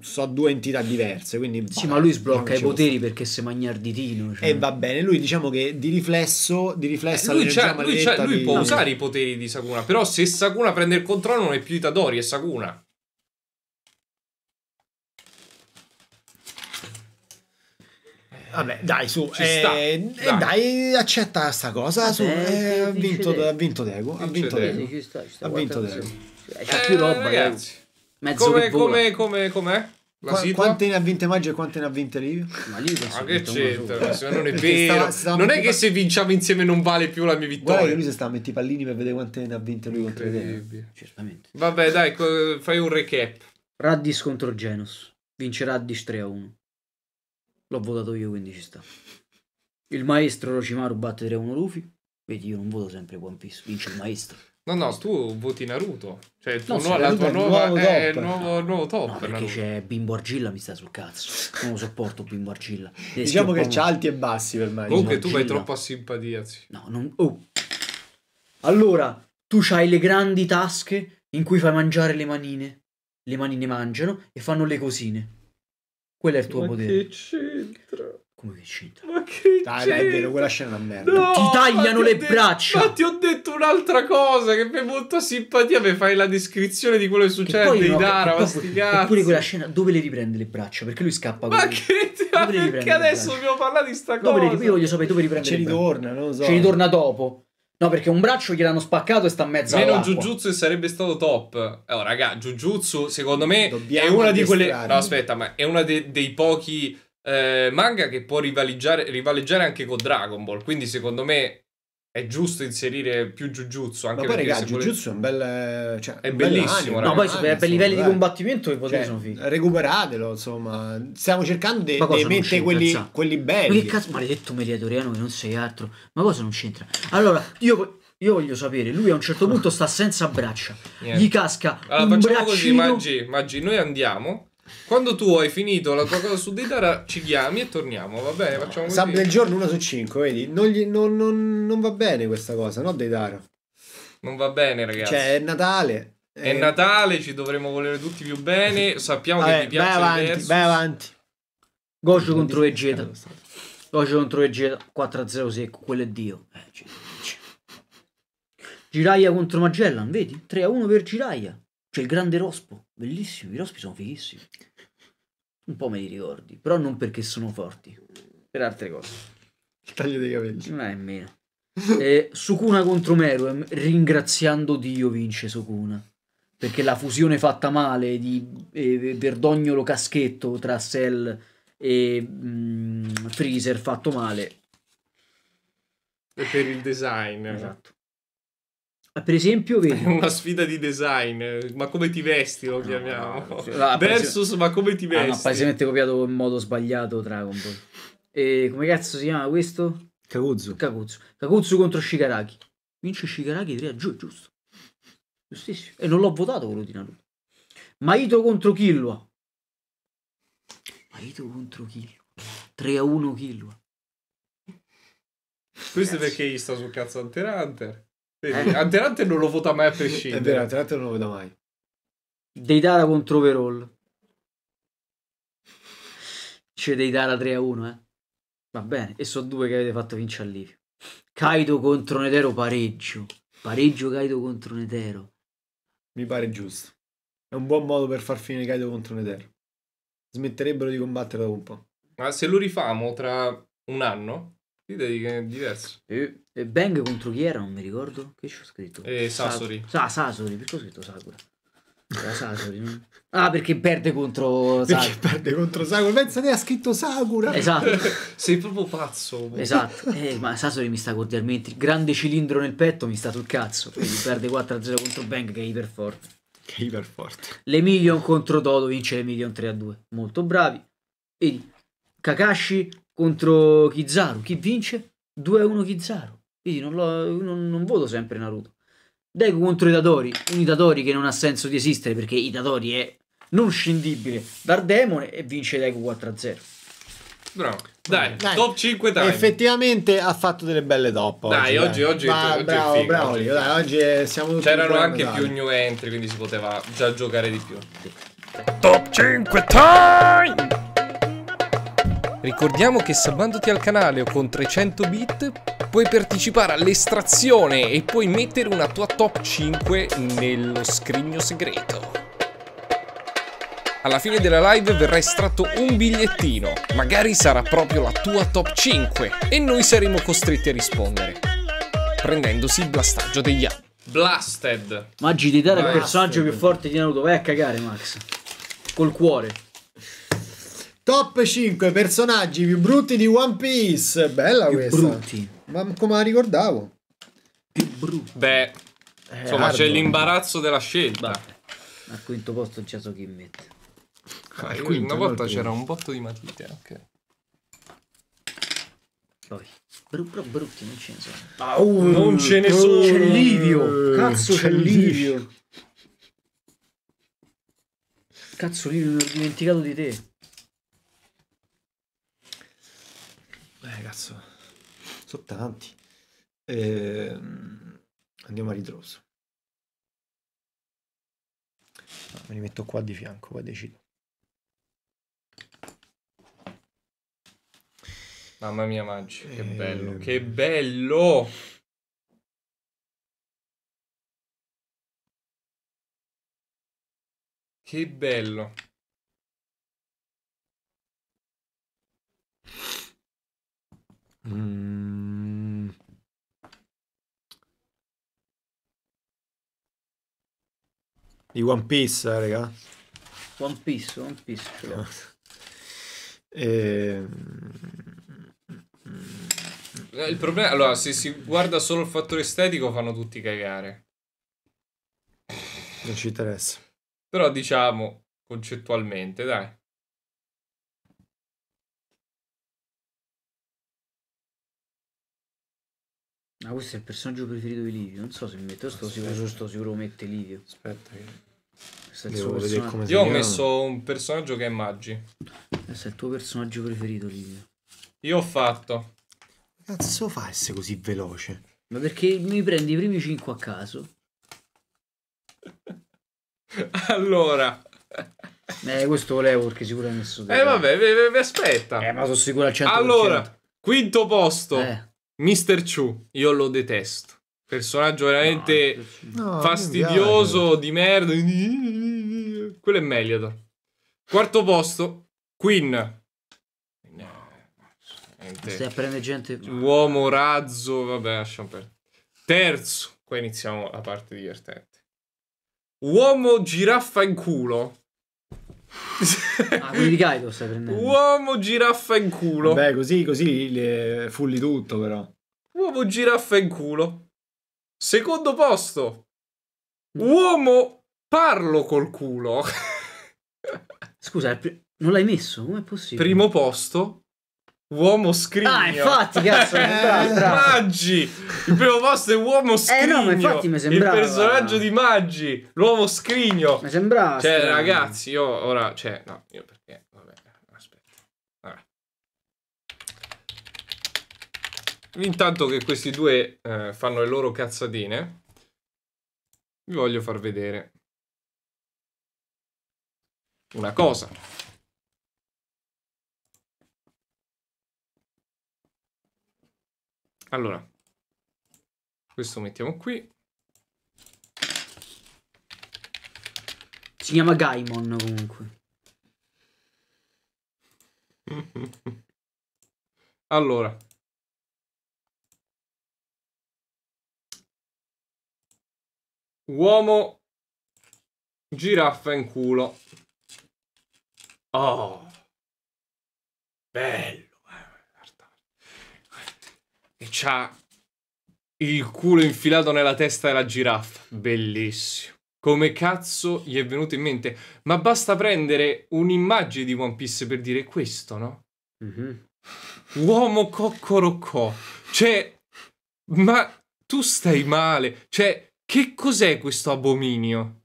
so due entità diverse. Quindi sì, va, ma lui sblocca i poteri perché se magnarditino. Cioè. E va bene, lui diciamo che di riflesso, di riflessa eh, lui, lui, lui di... può usare i poteri di Sakuna, però se Sakuna prende il controllo non è più Itadori, è Sakuna. Vabbè, dai, su, eh, eh, dai. dai. accetta sta cosa. Su, eh, eh, ha vinto, Dego. Ha vinto Dego. Ha vinto Dego. Ha vinto Dego. C'ha più roba, ragazzi. Mezzo come, come, come, come? Qu- quante ne ha vinte Maggio e quante ne ha vinte Livio? Ma Livio Ma che c'entra? Se non è vero. Stava, stava non è che pa- se vinciamo insieme non vale più la mia vittoria. Guarda che lui si sta a mettere i pallini per vedere quante ne ha vinte lui contro te. Certamente. Vabbè, dai, fai un recap. Raddis contro Genos. Vince Raddis 3 a 1. L'ho votato io, quindi ci sta. Il maestro Rocimaru batte 3 a 1 Luffy. Vedi, io non voto sempre One Piece. Vince il maestro. No, no, tu voti Naruto. Cioè, tu tuo no, nuovo, la tua nuova è il nuovo, nuovo top. No, perché c'è Bimbo Argilla, mi sta sul cazzo. Non lo sopporto Bimbo Argilla. diciamo che c'ha alti e bassi per me. Comunque tu vai troppo a simpatia. No, non... Oh. Allora, tu hai le grandi tasche in cui fai mangiare le manine. Le manine mangiano e fanno le cosine. Quello è il tuo Ma potere. Che c'è? Come che c'entra? Ma che Dai, c'entra? è vero, quella scena è una merda. No, ti tagliano le detto, braccia. Ma ti ho detto un'altra cosa che mi è molto simpatia. Mi fai la descrizione di quello che succede poi, no, Dara, ma sti cazzi. Oppure quella scena dove le riprende le braccia? Perché lui scappa Ma che ti Perché adesso dobbiamo parlare di sta cosa? Dove le, io voglio sapere dove riprende Ci ritorna, non lo so. Ci ritorna dopo. No, perché un braccio gliel'hanno spaccato e sta a mezzo Meno all'acqua. Jujutsu e sarebbe stato top. Oh, raga, Jujutsu, secondo me, Dobbiamo è una di quelle... No, aspetta, ma è una de- dei pochi eh, manga che può rivaleggiare anche con Dragon Ball. Quindi, secondo me, è giusto inserire più Jujutsu anche ma poi raga Jujutsu vuole... è un bel eh, cioè, è un bellissimo no, poi per, per livelli di combattimento che cioè, sono fighi recuperatelo insomma stiamo cercando di mettere quelli, sa. quelli belli che cazzo maledetto Mediatoriano, che non sei altro ma cosa non c'entra allora io io voglio sapere, lui a un certo punto sta senza braccia, Niente. gli casca allora, un facciamo braccino. così, Maggi, Maggi, noi andiamo, quando tu hai finito la tua cosa su Deidara, ci chiami e torniamo, va bene? Facciamo così. Sub del giorno 1 su 5, vedi? Non, gli, non, non, non va bene questa cosa, no Deidara? Non va bene, ragazzi. Cioè, è Natale. È eh. Natale, ci dovremmo volere tutti più bene. Sappiamo Vabbè, che ti piace vai avanti, versus. vai avanti. Gojo contro Vegeta. Gojo contro Vegeta 4-0 secco, quello è Dio. Giraia eh, contro Magellan, vedi? 3-1 per Giraia. C'è il grande Rospo, bellissimo, i Rospi sono fighissimi un po' me li ricordi, però non perché sono forti, per altre cose. Il taglio dei capelli. Non è meno. eh, Sukuna contro Meruem, eh, ringraziando Dio vince Sukuna. Perché la fusione fatta male di eh, Verdognolo Caschetto tra Cell e mm, Freezer fatto male. E per il design. Esatto. Per esempio, vedi. Una sfida di design, ma come ti vesti lo chiamiamo? No, no, no. Ah, Versus, ma come ti vesti? Ah, no, palesemente copiato in modo sbagliato Dragon Ball. E come cazzo si chiama questo? Kakuzu. Kakuzu. Kakuzu contro Shigaraki. Vince Shigaraki 3 a giù, giusto. Giustissimo. E non l'ho votato quello di Naruto. Maito contro Killua. Maito contro Killua. 3 a 1 Killua. Questo è perché gli sta sul cazzo Hunter Hunter. Vedi, eh. Anterante non lo vota mai a prescindere. È vero, Anterante non lo vota mai. Deidara contro Overall. C'è Deidara 3 a 1, eh. Va bene, e so due che avete fatto vincere a Livio. Kaido contro Netero pareggio. Pareggio Kaido contro Netero. Mi pare giusto. È un buon modo per far fine Kaido contro Netero. Smetterebbero di combattere dopo un po'. Ma se lo rifamo tra un anno, Dite di che è diverso. E, e Bang contro chi era? Non mi ricordo. Che c'ho scritto? E eh, Sassori. Sa- Sassori, perché ho scritto Sakura? Era Sassori. ah, perché perde contro Sakura. Perché perde contro Sakura? Pensa te ha scritto Sakura. Esatto. Sei proprio pazzo. Esatto. Eh, ma Sassori mi sta cordialmente. Il grande cilindro nel petto mi sta sul cazzo. Quindi perde 4-0 contro Bang che è iper forte. Che è iperforte. L'Emilion contro Dodo vince l'Emilion 3-2. Molto bravi. Vedi. Kakashi contro Kizaru. Chi vince? 2-1 Kizaru. Quindi non, non, non, voto sempre Naruto. Deku contro Itadori. Un Itadori che non ha senso di esistere perché Itadori è non scindibile dal demone e vince Deku 4-0. Bravo. Dai, dai, top 5 time. Effettivamente ha fatto delle belle top. Dai, oggi, oggi, dai. oggi, bravo, oggi è bravo, oggi, dai, oggi è, siamo tutti C'erano anche più new entry, quindi si poteva già giocare di più. Top 5 time! Ricordiamo che sabbandoti al canale o con 300 bit puoi partecipare all'estrazione e puoi mettere una tua top 5 nello scrigno segreto. Alla fine della live verrà estratto un bigliettino, magari sarà proprio la tua top 5 e noi saremo costretti a rispondere, prendendosi il blastaggio degli altri. Blasted! Maggi di dare il personaggio più forte di Naruto, vai a cagare Max, col cuore. Top 5 personaggi più brutti di One Piece. Bella più questa. brutti. Ma come la ricordavo? Più brutti. Beh, eh, insomma, c'è l'imbarazzo della scelta. Bah. Al quinto posto non c'è so chi mette. Ah, ah, quinto, una volta c'era un botto di matite anche. Poi. Bru, bru, brutti non ce ne sono. Ah, oh, non ce ne sono. C'è Livio. Cazzo, c'è Livio. Cazzo, Livio, mi ho dimenticato di te. Eh, cazzo, sono tanti. Eh, andiamo a ritroso. No, me li metto qua di fianco, poi decido. Mamma mia, Maggio, che eh... bello, che bello! Che bello. Mm. Di One Piece, eh, raga. One Piece, One Piece. No. e... Ehm. Eh, il problema, allora, se si guarda solo il fattore estetico, fanno tutti cagare. Non ci interessa. Però diciamo concettualmente, dai. Ma ah, questo è il personaggio preferito di Livio. Non so se mi metto sto, sicuro, sto sicuro mette Livio. Aspetta che... Io chiama. ho messo un personaggio che è Maggi. Questo è il tuo personaggio preferito, Livio. Io ho fatto. Cazzo fa essere così veloce? Ma perché mi prendi i primi 5 a caso? allora. Eh, questo volevo perché sicuro hai messo. Eh, vabbè, vi aspetta. Eh, ma sono sicuro al 100%. Allora, quinto posto. Eh. Mr. Chu, io lo detesto. Personaggio veramente no, fastidioso, no, di merda. Quello è Meliodor. Quarto posto, Queen. Stai a prendere gente. Uomo razzo, vabbè, lasciamo perdere. Terzo, qua iniziamo la parte divertente. Uomo giraffa in culo ah, quelli di Kaido stai prendendo. Uomo, giraffa in culo. Beh, così, così le fulli tutto, però. Uomo, giraffa in culo. Secondo posto. Uomo, parlo col culo. Scusa, non l'hai messo? Com'è possibile? Primo posto. Uomo ah, scrigno. Ah, infatti, cazzo, eh, Maggi. Il primo posto è Uomo scrigno. Eh no, ma infatti mi sembrava. Il personaggio di Maggi, l'uomo scrigno. Mi sembrava. Cioè, strano. ragazzi, io ora, cioè, no, io perché vabbè, aspetta. Vabbè. Intanto che questi due eh, fanno le loro cazzatine, vi voglio far vedere una cosa. Allora, questo mettiamo qui. Si chiama Gaimon comunque. allora. Uomo giraffa in culo. Oh. Bello che ha il culo infilato nella testa della giraffa. Bellissimo. Come cazzo gli è venuto in mente? Ma basta prendere un'immagine di One Piece per dire questo, no? Mm-hmm. Uomo coccorocco. Cioè, ma tu stai male. Cioè, che cos'è questo abominio?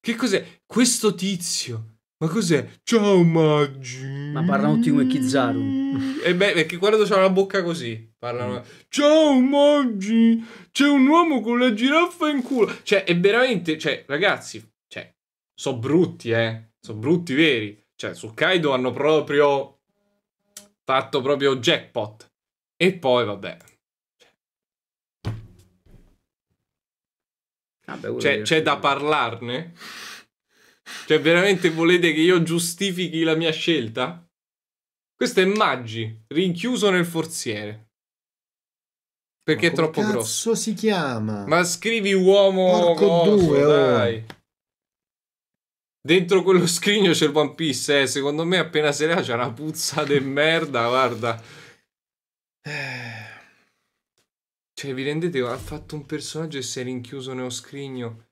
Che cos'è? Questo tizio. Ma cos'è? Ciao Maggi. Ma parlano tutti come Kizaru. E eh beh, perché guarda, c'ha una bocca così parlano. Mm. Ciao Moggi, c'è un uomo con la giraffa in culo. Cioè, è veramente, cioè, ragazzi, cioè, sono brutti, eh. Sono brutti veri. Cioè, su Kaido hanno proprio fatto proprio jackpot. E poi, vabbè. Ah, c'è da parlarne? Cioè, veramente volete che io giustifichi la mia scelta? Questo è Maggi, rinchiuso nel forziere. Perché è troppo cazzo grosso. Cazzo si chiama? Ma scrivi uomo Porco due, oh. dai. Dentro quello scrigno c'è il One Piece, eh. Secondo me appena se leva c'è una puzza di merda, guarda. Cioè, vi rendete conto? ha fatto un personaggio e si è rinchiuso nello scrigno.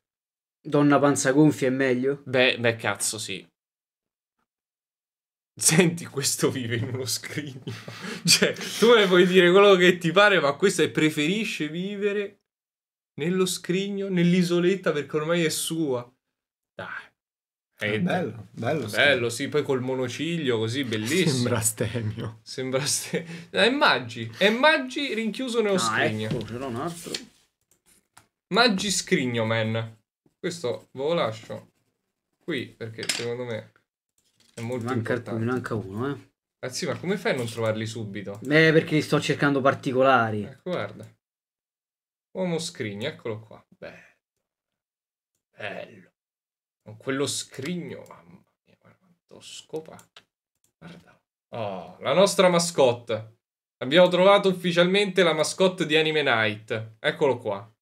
Donna panza gonfia è meglio? Beh, beh, cazzo, sì. Senti, questo vive in uno scrigno. cioè, tu me puoi dire quello che ti pare, ma questo è preferisce vivere nello scrigno, nell'isoletta, perché ormai è sua. Dai. È eh, bello, bello. Bello, sì, poi col monociglio così, bellissimo. Sembra stemio. Sembra stemio. È Maggi, è Maggi rinchiuso nello no, scrigno. Ecco, c'era un altro. Maggi scrigno, man. Questo ve lo lascio qui, perché secondo me è molto manca, importante. Mi manca uno, eh. Ah sì, ma come fai a non trovarli subito? Beh, perché li sto cercando particolari. Ecco, guarda. Uomo scrigno, eccolo qua. Bello. Bello. Con quello scrigno, mamma mia, guarda quanto scopa. Guarda. Oh, la nostra mascotte. Abbiamo trovato ufficialmente la mascotte di Anime Night. Eccolo qua.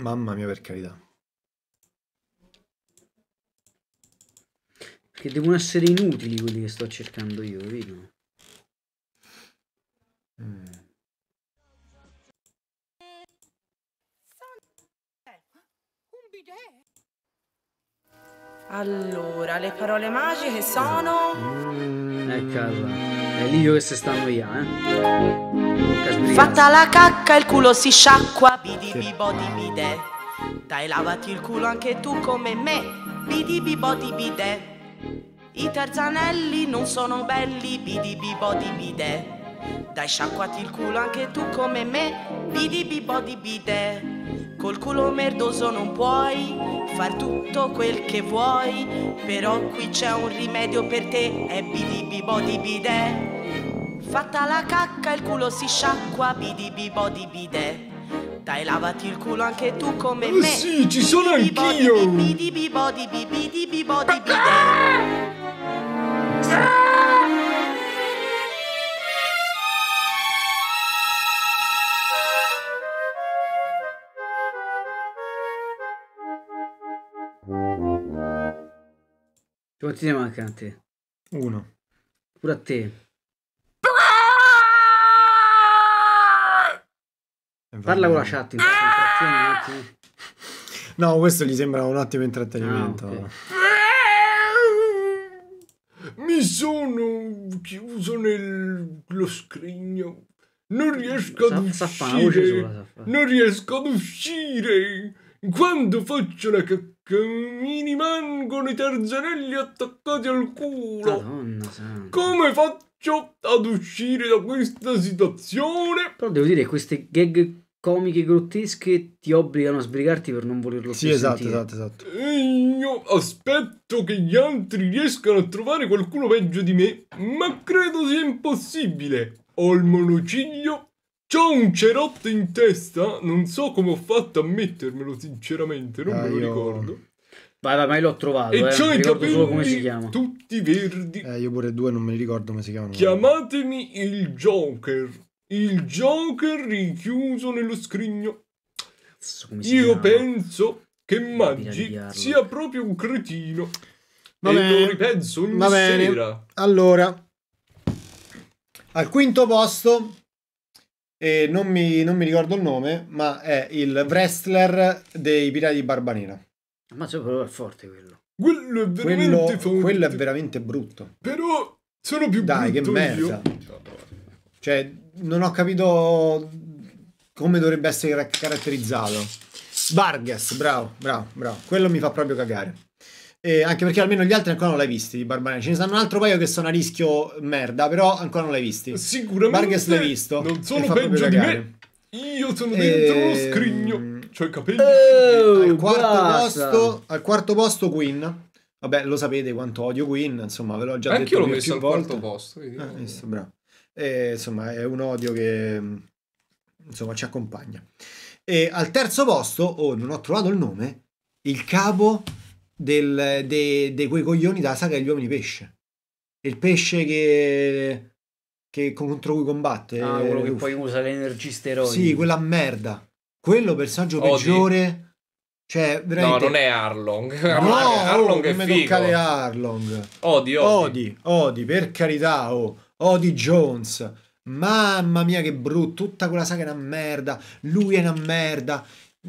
Mamma mia, per carità. Che devono essere inutili quelli che sto cercando io, capito? Mm. Allora, le parole magiche sono... Mm, eh, è casa. È l'io che si sta annoiando, eh. Fatta la cacca, il culo si sciacqua, bidibi body bide. Dai, lavati il culo anche tu come me, bidibi body bide. I tarzanelli non sono belli, bidi bibodi bide. Dai sciacquati il culo anche tu come me, bidi bibodi bide. Col culo merdoso non puoi far tutto quel che vuoi, però qui c'è un rimedio per te, è bide. Fatta la cacca il culo si sciacqua, bide. Dai lavati il culo anche tu come eh me. Eh sì, ci sono anch'io. bide. Quanti ne manca a te? Uno. Pure a te. Parla con la chat in concentrazione un attimo. No, questo gli sembra un ottimo intrattenimento. Ah, okay mi sono chiuso nello scrigno. Non riesco ad oh, uscire. Non riesco ad uscire. Quando faccio la cacca mi rimangono i tarzanelli attaccati al culo. Madonna, Come faccio ad uscire da questa situazione? Però devo dire che queste gag comiche grottesche ti obbligano a sbrigarti per non volerlo sì, più esatto, sentire. esatto, esatto. E aspetto che gli altri riescano a trovare qualcuno peggio di me, ma credo sia impossibile. Ho il monociglio, ho un cerotto in testa, non so come ho fatto a mettermelo sinceramente, non ah, me lo io... ricordo. Vai, vai, ma l'ho trovato. E eh, c'ho i capelli tutti verdi. Eh, io pure due non me li ricordo come si chiamano. Chiamatemi il Joker. Il Joker rinchiuso nello scrigno. Io penso che Maggi sia proprio un cretino. Va e bene. lo ripenso ogni Va bene. sera. Allora, al quinto posto, e non mi, non mi ricordo il nome, ma è il wrestler dei Pirati di Barbarina. Ma è forte quello. Quello è veramente quello, forte. Quello è veramente brutto. Però sono più Dai, brutto che merda. Io. Cioè, non ho capito come dovrebbe essere caratterizzato. Vargas, bravo, bravo, bravo. Quello mi fa proprio cagare. Eh, anche perché almeno gli altri ancora non l'hai visti di Barbarani. Ce ne stanno un altro paio che sono a rischio merda, però ancora non l'hai visti. Sicuramente. Vargas l'hai visto. Non sono peggio di me. Io sono dentro e... lo ehm, scrigno. Cioè, i capelli. Oh, al, quarto posto, al, quarto posto, Queen. Vabbè, lo sapete quanto odio Queen, insomma, ve l'ho già Anche detto. Anche io l'ho messo al volte. quarto posto. Ah, messo, bravo. E, insomma, è un odio che mm, insomma, ci accompagna. E al terzo posto, oh, non ho trovato il nome, il capo del, de, de quei coglioni della saga degli uomini pesce. Il pesce che, che contro cui combatte. Ah, quello che poi usa l'energisteroide. Sì, quella merda. Quello personaggio peggiore. Cioè, veramente... No, non è Arlong. No, Arlong oh, è figo. toccare Arlong. Odi, odi. Odi, odi, per carità, oh. Odi Jones. Mamma mia che brutto, tutta quella saga è una merda, lui è una merda.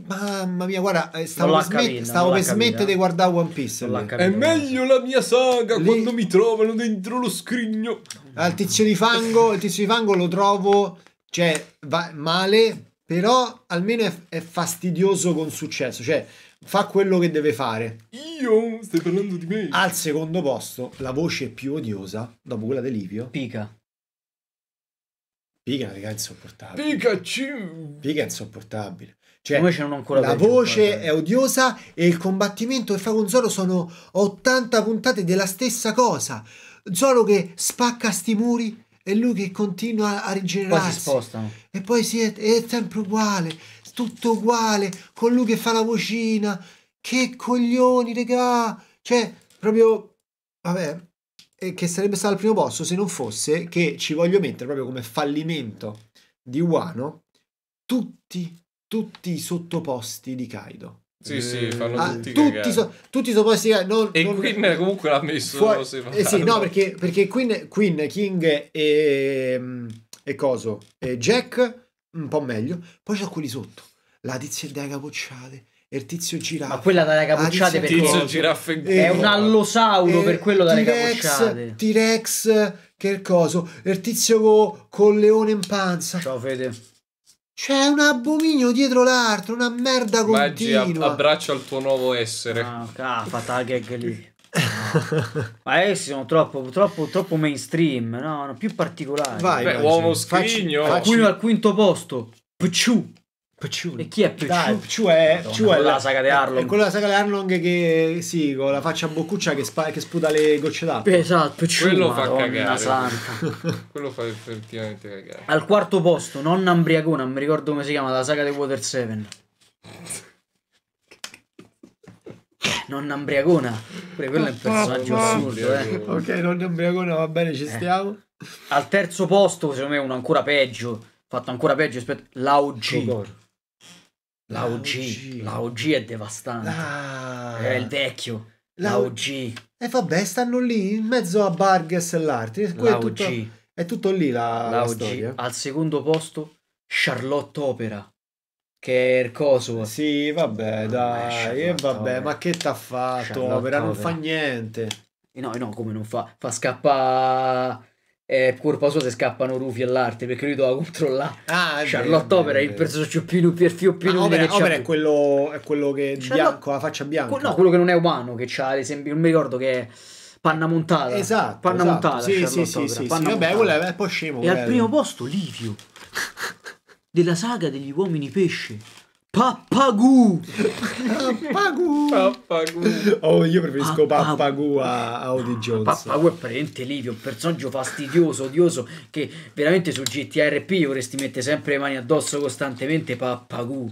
Mamma mia, guarda, eh, stavo per, smet- capito, stavo per smettere di guardare One Piece. Capito, è meglio la mia saga Lì... quando mi trovano dentro lo scrigno. Al tizio di fango, il tizio di fango lo trovo, cioè, va- male, però almeno è, è fastidioso con successo. Cioè, fa quello che deve fare. Io? Stai parlando di me? Al secondo posto, la voce più odiosa, dopo quella di Livio. Pica. Pica è insopportabile. Pikachu! Pica è insopportabile. Cioè, la voce è odiosa e il combattimento che fa con Zoro sono 80 puntate della stessa cosa. Zoro che spacca sti muri e lui che continua a rigenerarsi. Poi si spostano. E poi si è, è sempre uguale tutto uguale, con lui che fa la vocina, che coglioni, regà, cioè, proprio, vabbè, che sarebbe stato al primo posto se non fosse che ci voglio mettere proprio come fallimento di Wano tutti, tutti i sottoposti di Kaido. Sì, sì, fanno ah, tutti, tutti, tutti i sottoposti di Kaido. Non, e non, Queen comunque l'ha messo. Fuori, eh sì, no, perché, perché Queen, Queen, King e, e Coso, e Jack un po' meglio, poi c'è quelli sotto la tizia delle capocciate e il tizio giraffe. Ma quella dalle capocciate perché tizio giraffe è un allosauro per quello dalle capocciate. T-Rex, che coso, il tizio co, col leone in panza. Ciao Fede. C'è un abominio dietro l'altro, una merda continua. Maggi, abbraccia il tuo nuovo essere. Ah, cazzo, fatta gag lì. Ma essi eh, sono troppo, troppo, troppo mainstream, no? Più particolari. Vai, Beh, uomo scrigno. Al quinto posto, Pcciu. Pchu. E chi è Pchu? Dai, Pchu è, è la, saga di Arlong. È quella della saga di Arlong che, sì, con la faccia a boccuccia che, spa, che sputa le gocce d'acqua. Esatto, Pchu, Quello Madonna, fa cagare. Quello fa effettivamente cagare. Al quarto posto, nonna Ambriagona, non mi ricordo come si chiama, la saga di Water 7. Nonna Ambriagona, pure quello è un personaggio assurdo. Eh. Ok, nonna Ambriagona, va bene, ci eh. stiamo. Al terzo posto, secondo me, uno ancora peggio. Fatto ancora peggio rispetto all'AUG. La OG, la OG è devastante. La... È il vecchio. La, OG. E vabbè, stanno lì in mezzo a Burgers e l'arte. È tutto, è tutto lì la, la, la storia. Al secondo posto Charlotte Opera. Che è il coso. Sì, vabbè, no, dai. E vabbè, ma che t'ha fatto? Opera non fa niente. Eh no, eh no, come non fa? Fa scappare eh, colpa sua se scappano Rufi all'arte perché lui doveva controllare ah, Charlotte vero, Opera è il personaggio più più più ah, Opera, opera è, quello, è quello che Charlotte... bianco la faccia bianca no quello che non è umano che c'ha ad esempio non mi ricordo che è panna montata esatto panna esatto. montata sì Charlotte sì sì, panna sì. vabbè quello è un po' scemo e al primo posto Livio della saga degli uomini pesce Pappagù! Pappagù! Pappagu! Oh, io preferisco Pappagù a, a Odin Jones. Pappagu è praticamente Livio, un personaggio fastidioso, odioso, che veramente su GTRP vorresti mettere sempre le mani addosso costantemente. Pappagù.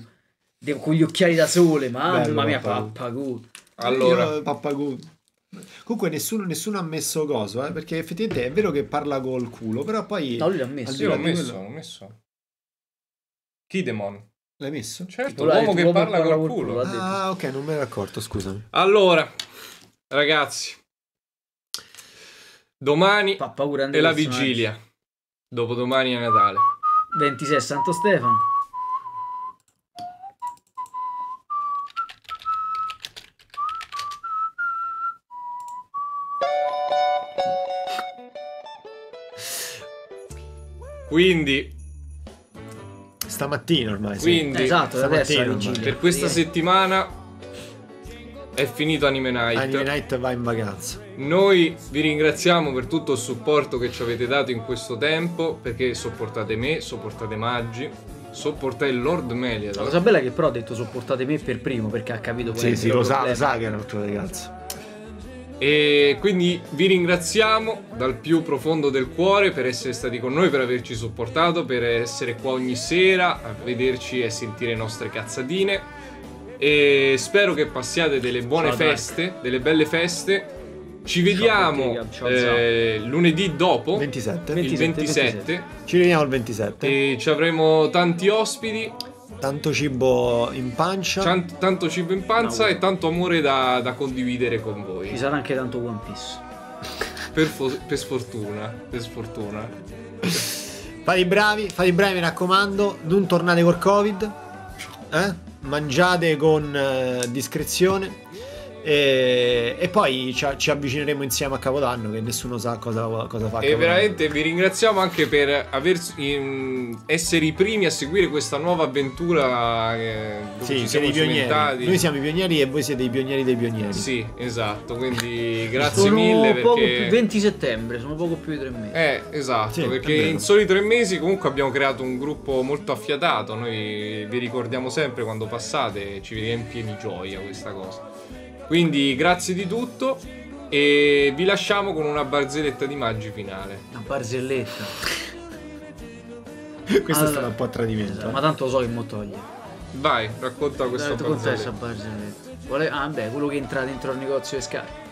con gli occhiali da sole, mamma Bello, mia, Pappagù. Allora, io, Comunque nessuno, nessuno, ha messo coso, eh, perché effettivamente è vero che parla col culo, però poi... No, lui l'ha messo. Io l'ho messo, l'ho messo. Kidemon. L'hai messo? Certo, l'uomo che parla, parla col culo. ah, ok, non me ne accorto, scusami. Allora, ragazzi, domani Fa paura è la vigilia. Dopodomani è Natale. 26 Santo Stefano. Quindi stamattina ormai. Quindi, eh, esatto, stamattina adesso per questa settimana è finito Anime Night. Anime Night va in vacanza. Noi vi ringraziamo per tutto il supporto che ci avete dato in questo tempo, perché sopportate me, sopportate Maggi, Sopportare il Lord Melia. La cosa bella è che però ha detto sopportate me per primo perché ha capito quello sì, sì, lo sa, lo sa che era un ragazzo. E quindi vi ringraziamo dal più profondo del cuore per essere stati con noi, per averci supportato, per essere qua ogni sera a vederci e sentire le nostre cazzatine. E spero che passiate delle buone ciao, feste, Dark. delle belle feste. Ci vediamo ciao, ciao, eh, lunedì dopo 27. il 27. 27. Ci vediamo il 27. E ci avremo tanti ospiti. Tanto cibo in pancia. Cian- tanto cibo in panza no. e tanto amore da, da, condividere con voi. Ci sarà anche tanto One Piece. per, fo- per sfortuna, per sfortuna. fate i bravi, fate i bravi, mi raccomando, non tornate col Covid. Eh? Mangiate con eh, discrezione e, e poi ci, ci, avvicineremo insieme a Capodanno che nessuno sa cosa, cosa fa. E Capodanno. veramente vi ringraziamo anche per aver, in, essere i primi a seguire questa nuova avventura. Eh, sì, siamo i pionieri. Noi siamo i pionieri e voi siete i pionieri dei pionieri. Sì, esatto. Quindi grazie sono mille. Perché... 20 settembre, sono poco più di tre mesi. Eh, esatto. Sì, perché in soli tre mesi comunque abbiamo creato un gruppo molto affiatato. Noi vi ricordiamo sempre quando passate, ci riempie di gioia questa cosa. Quindi grazie di tutto e vi lasciamo con una barzelletta di Maggi finale. Una barzelletta. Questa allora, è un po' a tradimento. Esatto, eh. ma tanto lo so che mo toglie. Vai, racconta questa barzelletta. Racconta questa barzelletta. Ah, beh, quello che entra dentro al negozio e scarpe.